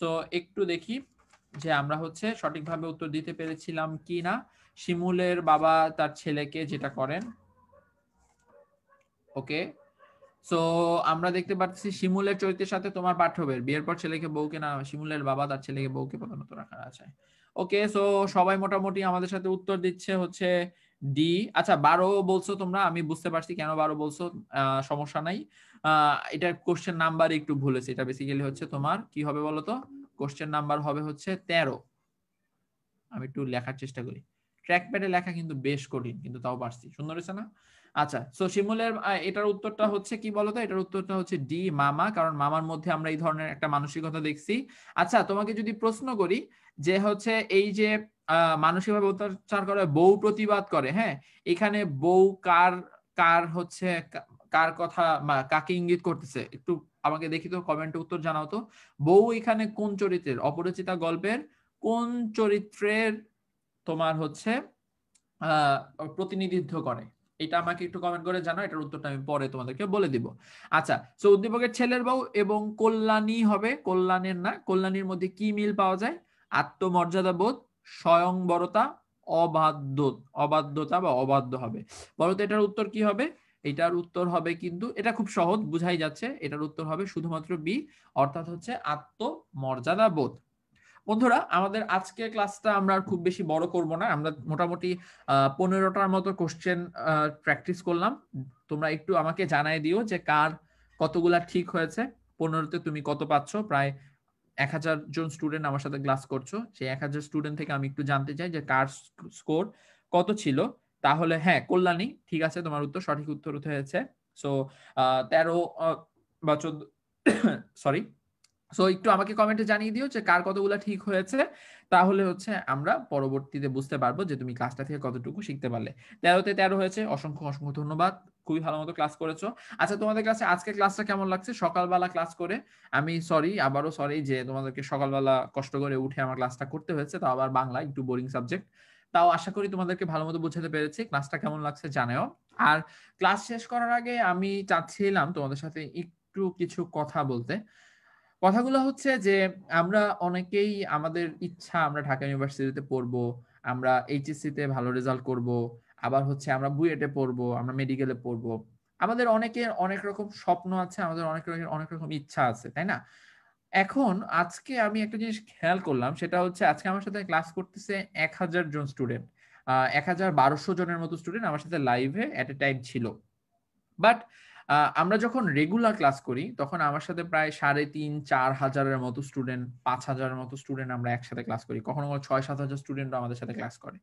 সো একটু দেখি যে আমরা হচ্ছে সঠিকভাবে উত্তর দিতে পেরেছিলাম কি না শিমুলের বাবা তার ছেলেকে যেটা করেন ওকে সো আমরা দেখতে পাচ্ছি শিমুলের চরিত্রের সাথে তোমার পাঠ্যবের বিয়ের পর ছেলেকে বউকে না শিমুলের বাবা তার ছেলেকে বউকে প্রধানত রাখা আছে ওকে সো সবাই মোটামুটি আমাদের সাথে উত্তর দিচ্ছে হচ্ছে ডি আচ্ছা বারো বলছো তোমরা আমি বুঝতে পারছি কেন বারো বলছো সমস্যা নাই এটা কোশ্চেন নাম্বার একটু ভুলেছে এটা বেসিক্যালি হচ্ছে তোমার কি হবে বলতো কোশ্চেন নাম্বার হবে হচ্ছে তেরো আমি একটু লেখার চেষ্টা করি ট্র্যাক প্যাডে লেখা কিন্তু বেশ কঠিন কিন্তু তাও পারছি সুন্দর হয়েছে না আচ্ছা সো শিমুলের এটার উত্তরটা হচ্ছে কি বলতো এটার উত্তরটা হচ্ছে ডি মামা কারণ মামার মধ্যে আমরা এই ধরনের একটা মানসিকতা দেখছি আচ্ছা তোমাকে যদি প্রশ্ন করি যে হচ্ছে এই যে মানসিকভাবে অত্যাচার করে বউ প্রতিবাদ করে হ্যাঁ এখানে বউ কার কার হচ্ছে কার কথা কাকে ইঙ্গিত করতেছে একটু আমাকে দেখি তো কমেন্টে উত্তর জানাও তো বউ এখানে কোন চরিত্রের অপরিচিতা গল্পের কোন চরিত্রের তোমার হচ্ছে প্রতিনিধিত্ব করে এটা আমাকে একটু কমেন্ট করে জানাও এটার উত্তরটা আমি পরে তোমাদেরকে বলে দিব আচ্ছা সো উদ্দীপকের ছেলের বউ এবং কল্যাণী হবে কল্যাণের না কল্যাণীর মধ্যে কি মিল পাওয়া যায় আত্মমর্যাদা বোধ স্বয়ংবরতা অবাধ্য অবাধ্যতা বা অবাধ্য হবে বলতো এটার উত্তর কি হবে এটার উত্তর হবে কিন্তু এটা খুব সহজ বুঝাই যাচ্ছে এটার উত্তর হবে শুধুমাত্র বি অর্থাৎ হচ্ছে আত্মমর্যাদা বোধ বন্ধুরা আমাদের আজকের ক্লাসটা আমরা খুব বেশি বড় করব না আমরা মোটামুটি পনেরোটার মতো কোশ্চেন প্র্যাকটিস করলাম তোমরা একটু আমাকে জানাই দিও যে কার কতগুলা ঠিক হয়েছে পনেরোতে তুমি কত পাচ্ছ প্রায় এক হাজার জন স্টুডেন্ট আমার সাথে ক্লাস করছো সেই এক হাজার স্টুডেন্ট থেকে আমি একটু জানতে চাই যে কার স্কোর কত ছিল তাহলে হ্যাঁ কল্যাণী ঠিক আছে তোমার উত্তর সঠিক উত্তর হয়েছে সো তেরো বা চোদ্দ সরি <coughs> সো একটু আমাকে কমেন্টে জানিয়ে দিও যে কার কতগুলো ঠিক হয়েছে তাহলে হচ্ছে আমরা পরবর্তীতে বুঝতে পারবো যে তুমি ক্লাসটা থেকে কতটুকু শিখতে পারলে তেরোতে তেরো হয়েছে অসংখ্য অসংখ্য ধন্যবাদ খুবই ভালো মতো ক্লাস করেছো আচ্ছা তোমাদের কাছে আজকে ক্লাসটা কেমন লাগছে সকালবেলা ক্লাস করে আমি সরি আবারও সরি যে তোমাদেরকে সকালবেলা কষ্ট করে উঠে আমার ক্লাসটা করতে হয়েছে তাও আবার বাংলা একটু বোরিং সাবজেক্ট তাও আশা করি তোমাদেরকে ভালো মতো বোঝাতে পেরেছি ক্লাসটা কেমন লাগছে জানেও আর ক্লাস শেষ করার আগে আমি চাচ্ছিলাম তোমাদের সাথে একটু কিছু কথা বলতে কথাগুলো হচ্ছে যে আমরা অনেকেই আমাদের ইচ্ছা আমরা ঢাকা ইউনিভার্সিটিতে পড়বো আমরা এইচএসসিতে তে ভালো রেজাল্ট করব আবার হচ্ছে আমরা বুয়েটে পড়বো আমরা মেডিকেলে পড়বো আমাদের অনেকের অনেক রকম স্বপ্ন আছে আমাদের অনেক রকমের অনেক রকম ইচ্ছা আছে তাই না এখন আজকে আমি একটা জিনিস খেয়াল করলাম সেটা হচ্ছে আজকে আমার সাথে ক্লাস করতেছে এক হাজার জন স্টুডেন্ট এক হাজার বারোশো জনের মতো স্টুডেন্ট আমার সাথে লাইভে অ্যাট এ টাইম ছিল বাট আমরা যখন রেগুলার ক্লাস করি তখন আমার সাথে প্রায় সাড়ে তিন চার হাজারের মতো স্টুডেন্ট পাঁচ হাজারের মতো স্টুডেন্ট আমরা একসাথে ক্লাস করি কখনো কখনো ছয় সাত হাজার স্টুডেন্টও আমাদের সাথে ক্লাস করে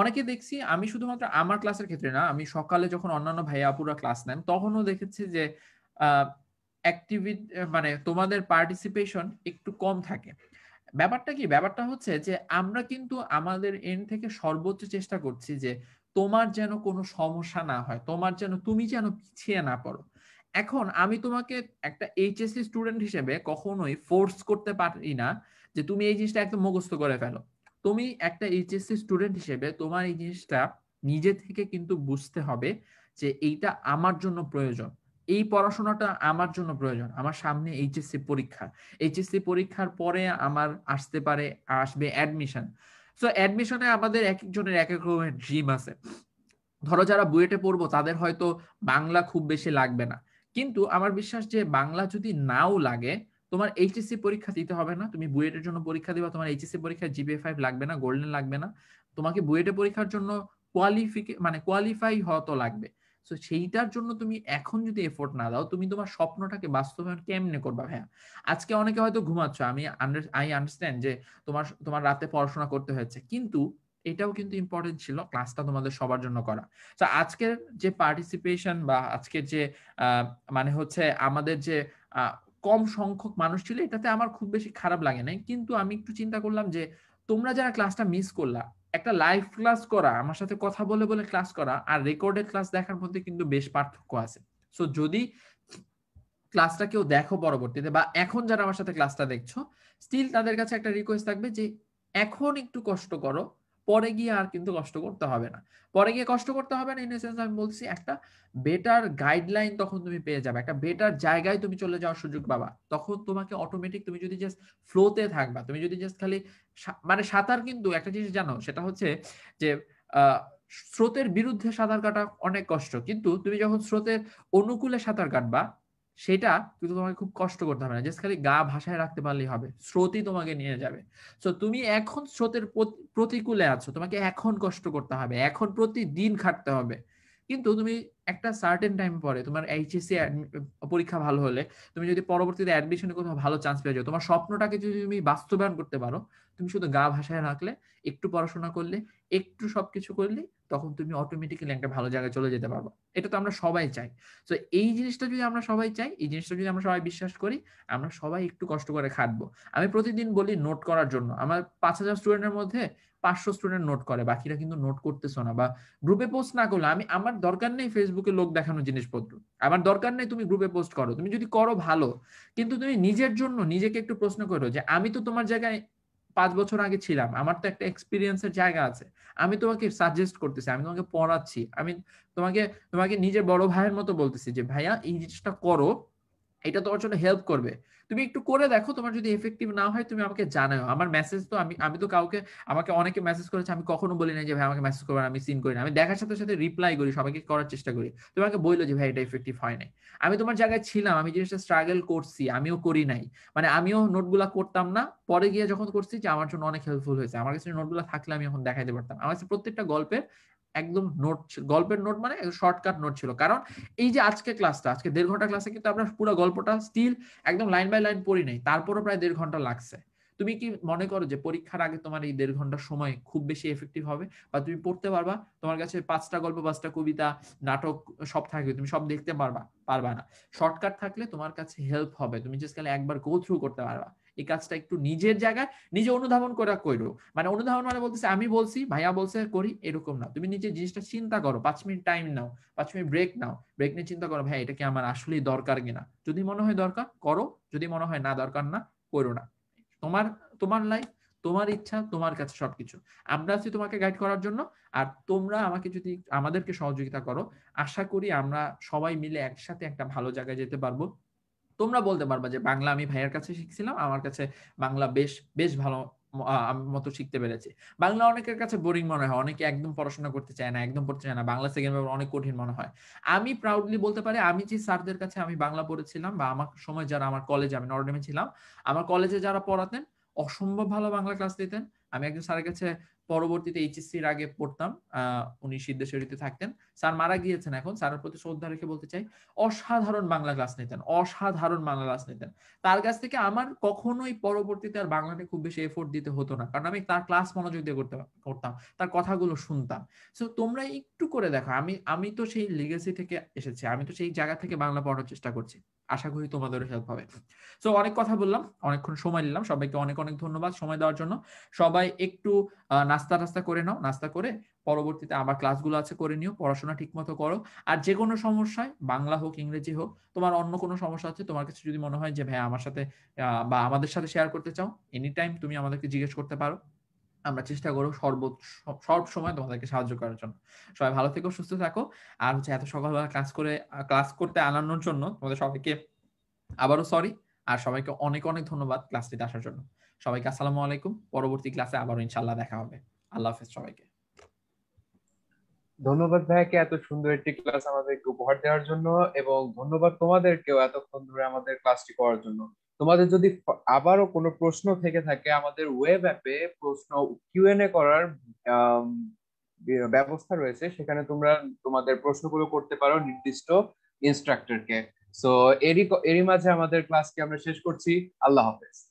অনেকে দেখছি আমি শুধুমাত্র আমার ক্লাসের ক্ষেত্রে না আমি সকালে যখন অন্যান্য ভাইয়া আপুরা ক্লাস নেন তখনও দেখেছি যে অ্যাক্টিভিটি মানে তোমাদের পার্টিসিপেশন একটু কম থাকে ব্যাপারটা কি ব্যাপারটা হচ্ছে যে আমরা কিন্তু আমাদের এন্ড থেকে সর্বোচ্চ চেষ্টা করছি যে তোমার যেন কোনো সমস্যা না হয় তোমার যেন তুমি যেন পিছিয়ে না পড়ো এখন আমি তোমাকে একটা এইচএসসি স্টুডেন্ট হিসেবে কখনোই ফোর্স করতে পারি না যে তুমি এই জিনিসটা একদম মুখস্থ করে ফেলো তুমি একটা এইচএসসি স্টুডেন্ট হিসেবে তোমার এই জিনিসটা নিজে থেকে কিন্তু বুঝতে হবে যে এইটা আমার জন্য প্রয়োজন এই পড়াশোনাটা আমার জন্য প্রয়োজন আমার সামনে এইচএসসি পরীক্ষা এইচএসসি পরীক্ষার পরে আমার আসতে পারে আসবে অ্যাডমিশন সো অ্যাডমিশনে আমাদের এক একজনের এক এক রকমের ড্রিম আছে ধরো যারা বুয়েটে পড়বো তাদের হয়তো বাংলা খুব বেশি লাগবে না কিন্তু আমার বিশ্বাস যে বাংলা যদি নাও লাগে তোমার এইচএসসি পরীক্ষা দিতে হবে না তুমি বুয়েটের জন্য পরীক্ষা দিবা তোমার এইচএসসি পরীক্ষা জিপিএ ফাইভ লাগবে না গোল্ডেন লাগবে না তোমাকে বুয়েটে পরীক্ষার জন্য কোয়ালিফিকে মানে কোয়ালিফাই হওয়া তো লাগবে তো সেইটার জন্য তুমি এখন যদি এফোর্ট না দাও তুমি তোমার স্বপ্নটাকে বাস্তবায়ন কেমনে করবা ভাইয়া আজকে অনেকে হয়তো ঘুমাচ্ছ আমি আই আন্ডারস্ট্যান্ড যে তোমার তোমার রাতে পড়াশোনা করতে হয়েছে কিন্তু এটাও কিন্তু ইম্পর্টেন্ট ছিল ক্লাসটা তোমাদের সবার জন্য করা তো আজকের যে পার্টিসিপেশন বা আজকের যে মানে হচ্ছে আমাদের যে কম সংখ্যক মানুষ ছিল এটাতে আমার খুব বেশি খারাপ লাগে নাই কিন্তু আমি একটু চিন্তা করলাম যে তোমরা যারা ক্লাসটা মিস করলা একটা লাইভ ক্লাস করা আমার সাথে কথা বলে বলে ক্লাস করা আর রেকর্ডেড ক্লাস দেখার মধ্যে কিন্তু বেশ পার্থক্য আছে সো যদি ক্লাসটা কেউ দেখো পরবর্তীতে বা এখন যারা আমার সাথে ক্লাসটা দেখছো স্টিল তাদের কাছে একটা রিকোয়েস্ট থাকবে যে এখন একটু কষ্ট করো পরে গিয়ে আর কিন্তু কষ্ট করতে হবে না পরে গিয়ে কষ্ট করতে হবে না ইন সেন্স আমি বলছি একটা বেটার গাইডলাইন তখন তুমি পেয়ে যাবে একটা বেটার জায়গায় তুমি চলে যাওয়ার সুযোগ পাবা তখন তোমাকে অটোমেটিক তুমি যদি জাস্ট ফ্লোতে থাকবা তুমি যদি জাস্ট খালি মানে সাঁতার কিন্তু একটা জিনিস জানো সেটা হচ্ছে যে স্রোতের বিরুদ্ধে সাঁতার কাটা অনেক কষ্ট কিন্তু তুমি যখন স্রোতের অনুকূলে সাঁতার কাটবা সেটা কিন্তু তোমাকে খুব কষ্ট করতে হবে না জাস্ট খালি গা ভাষায় রাখতে পারলেই হবে স্রোতই তোমাকে নিয়ে যাবে সো তুমি এখন স্রোতের প্রতিকূলে আছো তোমাকে এখন কষ্ট করতে হবে এখন প্রতিদিন খাটতে হবে কিন্তু তুমি একটা সার্টেন টাইম পরে তোমার এইচএসসি পরীক্ষা ভালো হলে তুমি যদি পরবর্তীতে অ্যাডমিশনে কোথাও ভালো চান্স পেয়ে যাও তোমার স্বপ্নটাকে যদি তুমি বাস্তবায়ন করতে পারো তুমি শুধু গা ভাষায় রাখলে একটু পড়াশোনা করলে একটু সবকিছু করলে তখন তুমি অটোমেটিক্যালি একটা ভালো জায়গায় চলে যেতে পারবো এটা তো আমরা সবাই চাই তো এই জিনিসটা যদি আমরা সবাই চাই এই জিনিসটা যদি আমরা সবাই বিশ্বাস করি আমরা সবাই একটু কষ্ট করে খাটবো আমি প্রতিদিন বলি নোট করার জন্য আমার পাঁচ হাজার স্টুডেন্টের মধ্যে পাঁচশো স্টুডেন্ট নোট করে বাকিরা কিন্তু নোট করতেছো না বা গ্রুপে পোস্ট না করলে আমি আমার দরকার নেই ফেসবুকে লোক দেখানো জিনিসপত্র আমার দরকার নেই তুমি গ্রুপে পোস্ট করো তুমি যদি করো ভালো কিন্তু তুমি নিজের জন্য নিজেকে একটু প্রশ্ন করো যে আমি তো তোমার জায়গায় পাঁচ বছর আগে ছিলাম আমার তো একটা এক্সপিরিয়েন্সের জায়গা আছে আমি তোমাকে সাজেস্ট করতেছি আমি তোমাকে পড়াচ্ছি আমি তোমাকে তোমাকে নিজের বড় ভাইয়ের মতো বলতেছি যে ভাইয়া এই জিনিসটা করো এটা তোমার জন্য হেল্প করবে তুমি একটু করে দেখো তোমার যদি এফেক্টিভ না হয় তুমি আমাকে জানাও আমার মেসেজ তো আমি আমি তো কাউকে আমাকে অনেকে মেসেজ করেছে আমি কখনো বলি না যে ভাই আমাকে মেসেজ করবেন আমি সিন করি না আমি দেখার সাথে সাথে রিপ্লাই করি সবাইকে করার চেষ্টা করি তোমাকে বললো যে ভাই এটা এফেক্টিভ হয় নাই আমি তোমার জায়গায় ছিলাম আমি জিনিসটা স্ট্রাগল করছি আমিও করি নাই মানে আমিও নোটগুলা করতাম না পরে গিয়ে যখন করছি যে আমার জন্য অনেক হেল্পফুল হয়েছে আমার কাছে নোটগুলো থাকলে আমি এখন দেখাইতে পারতাম আমার কাছে প্রত্যেকটা গল্পের একদম নোট গল্পের নোট মানে শর্টকাট নোট ছিল কারণ এই যে আজকে ক্লাসটা আজকে দেড় ঘন্টা ক্লাসে কিন্তু আমরা পুরো গল্পটা স্টিল একদম লাইন বাই লাইন পড়ি নাই তারপরও প্রায় দেড় ঘন্টা লাগছে তুমি কি মনে করো যে পরীক্ষার আগে তোমার এই দেড় ঘন্টা সময় খুব বেশি এফেক্টিভ হবে বা তুমি পড়তে পারবা তোমার কাছে পাঁচটা গল্প পাঁচটা কবিতা নাটক সব থাকবে তুমি সব দেখতে পারবা পারবা না শর্টকাট থাকলে তোমার কাছে হেল্প হবে তুমি জাস্ট খালি একবার গো থ্রু করতে পারবা এই কাজটা একটু নিজের জায়গায় নিজে অনুধাবন করা কইলো মানে অনুধাবন মানে বলতেছে আমি বলছি ভাইয়া বলছে করি এরকম না তুমি নিজে জিনিসটা চিন্তা করো পাঁচ মিনিট টাইম নাও পাঁচ মিনিট ব্রেক নাও ব্রেক নিয়ে চিন্তা করো ভাই এটা কি আমার আসলেই দরকার কিনা যদি মনে হয় দরকার করো যদি মনে হয় না দরকার না করো না তোমার তোমার লাইফ তোমার ইচ্ছা তোমার কাছে সবকিছু আমরা আছি তোমাকে গাইড করার জন্য আর তোমরা আমাকে যদি আমাদেরকে সহযোগিতা করো আশা করি আমরা সবাই মিলে একসাথে একটা ভালো জায়গায় যেতে পারবো তোমরা বলতে পারবা যে বাংলা আমি ভাইয়ের কাছে শিখছিলাম আমার কাছে বাংলা বেশ বেশ ভালো মতো শিখতে পেরেছি বাংলা অনেকের কাছে বোরিং মনে হয় অনেকে একদম পড়াশোনা করতে চায় না একদম পড়তে চায় না বাংলা সেকেন্ড পেপার অনেক কঠিন মনে হয় আমি প্রাউডলি বলতে পারি আমি যে স্যারদের কাছে আমি বাংলা পড়েছিলাম বা আমার সময় যারা আমার কলেজে আমি নর্ডেমে ছিলাম আমার কলেজে যারা পড়াতেন অসম্ভব ভালো বাংলা ক্লাস দিতেন আমি একজন স্যারের কাছে পরবর্তীতে এইচএসসির আগে পড়তাম উনি সিদ্ধেশ্বরীতে থাকতেন স্যার মারা গিয়েছেন এখন স্যারের প্রতি শ্রদ্ধা রেখে বলতে চাই অসাধারণ বাংলা ক্লাস নিতেন অসাধারণ বাংলা ক্লাস নিতেন তার কাছ থেকে আমার কখনোই পরবর্তীতে আর বাংলাতে খুব বেশি এফোর্ট দিতে হতো না কারণ আমি তার ক্লাস মনোযোগ দিয়ে করতে করতাম তার কথাগুলো শুনতাম সো তোমরা একটু করে দেখো আমি আমি তো সেই লিগেসি থেকে এসেছি আমি তো সেই জায়গা থেকে বাংলা পড়ার চেষ্টা করছি আশা করি তোমাদেরও হেল্প হবে সো অনেক কথা বললাম অনেকক্ষণ সময় নিলাম সবাইকে অনেক অনেক ধন্যবাদ সময় দেওয়ার জন্য সবাই একটু না নাস্তা টাস্তা করে নাও নাস্তা করে পরবর্তীতে আবার ক্লাসগুলো আছে করে নিও পড়াশোনা ঠিক মতো করো আর যে কোনো সমস্যায় বাংলা হোক ইংরেজি হোক তোমার অন্য কোনো সমস্যা আছে তোমার কাছে যদি মনে হয় যে ভাই আমার সাথে বা আমাদের সাথে শেয়ার করতে চাও এনি টাইম তুমি আমাদেরকে জিজ্ঞেস করতে পারো আমরা চেষ্টা করবো সর্ব সব সময় তোমাদেরকে সাহায্য করার জন্য সবাই ভালো থেকো সুস্থ থাকো আর হচ্ছে এত সকালবেলা ক্লাস করে ক্লাস করতে আনানোর জন্য তোমাদের সবাইকে আবারও সরি আর সবাইকে অনেক অনেক ধন্যবাদ ক্লাসটিতে আসার জন্য সবাইকে আসসালামু আলাইকুম পরবর্তী ক্লাসে আবার ইনশাল্লাহ দেখা হবে আল্লাহ হাফেজ সবাইকে
ধন্যবাদ ভাইকে এত সুন্দর একটি ক্লাস আমাদেরকে উপহার দেওয়ার জন্য এবং ধন্যবাদ তোমাদেরকেও এতক্ষণ ধরে আমাদের ক্লাসটি করার জন্য তোমাদের যদি আবারও কোনো প্রশ্ন থেকে থাকে আমাদের ওয়েব অ্যাপে প্রশ্ন কিউএনএ করার ব্যবস্থা রয়েছে সেখানে তোমরা তোমাদের প্রশ্নগুলো করতে পারো নির্দিষ্ট ইনস্ট্রাক্টরকে সো এরই এরই মাঝে আমাদের ক্লাসকে আমরা শেষ করছি আল্লাহ হাফেজ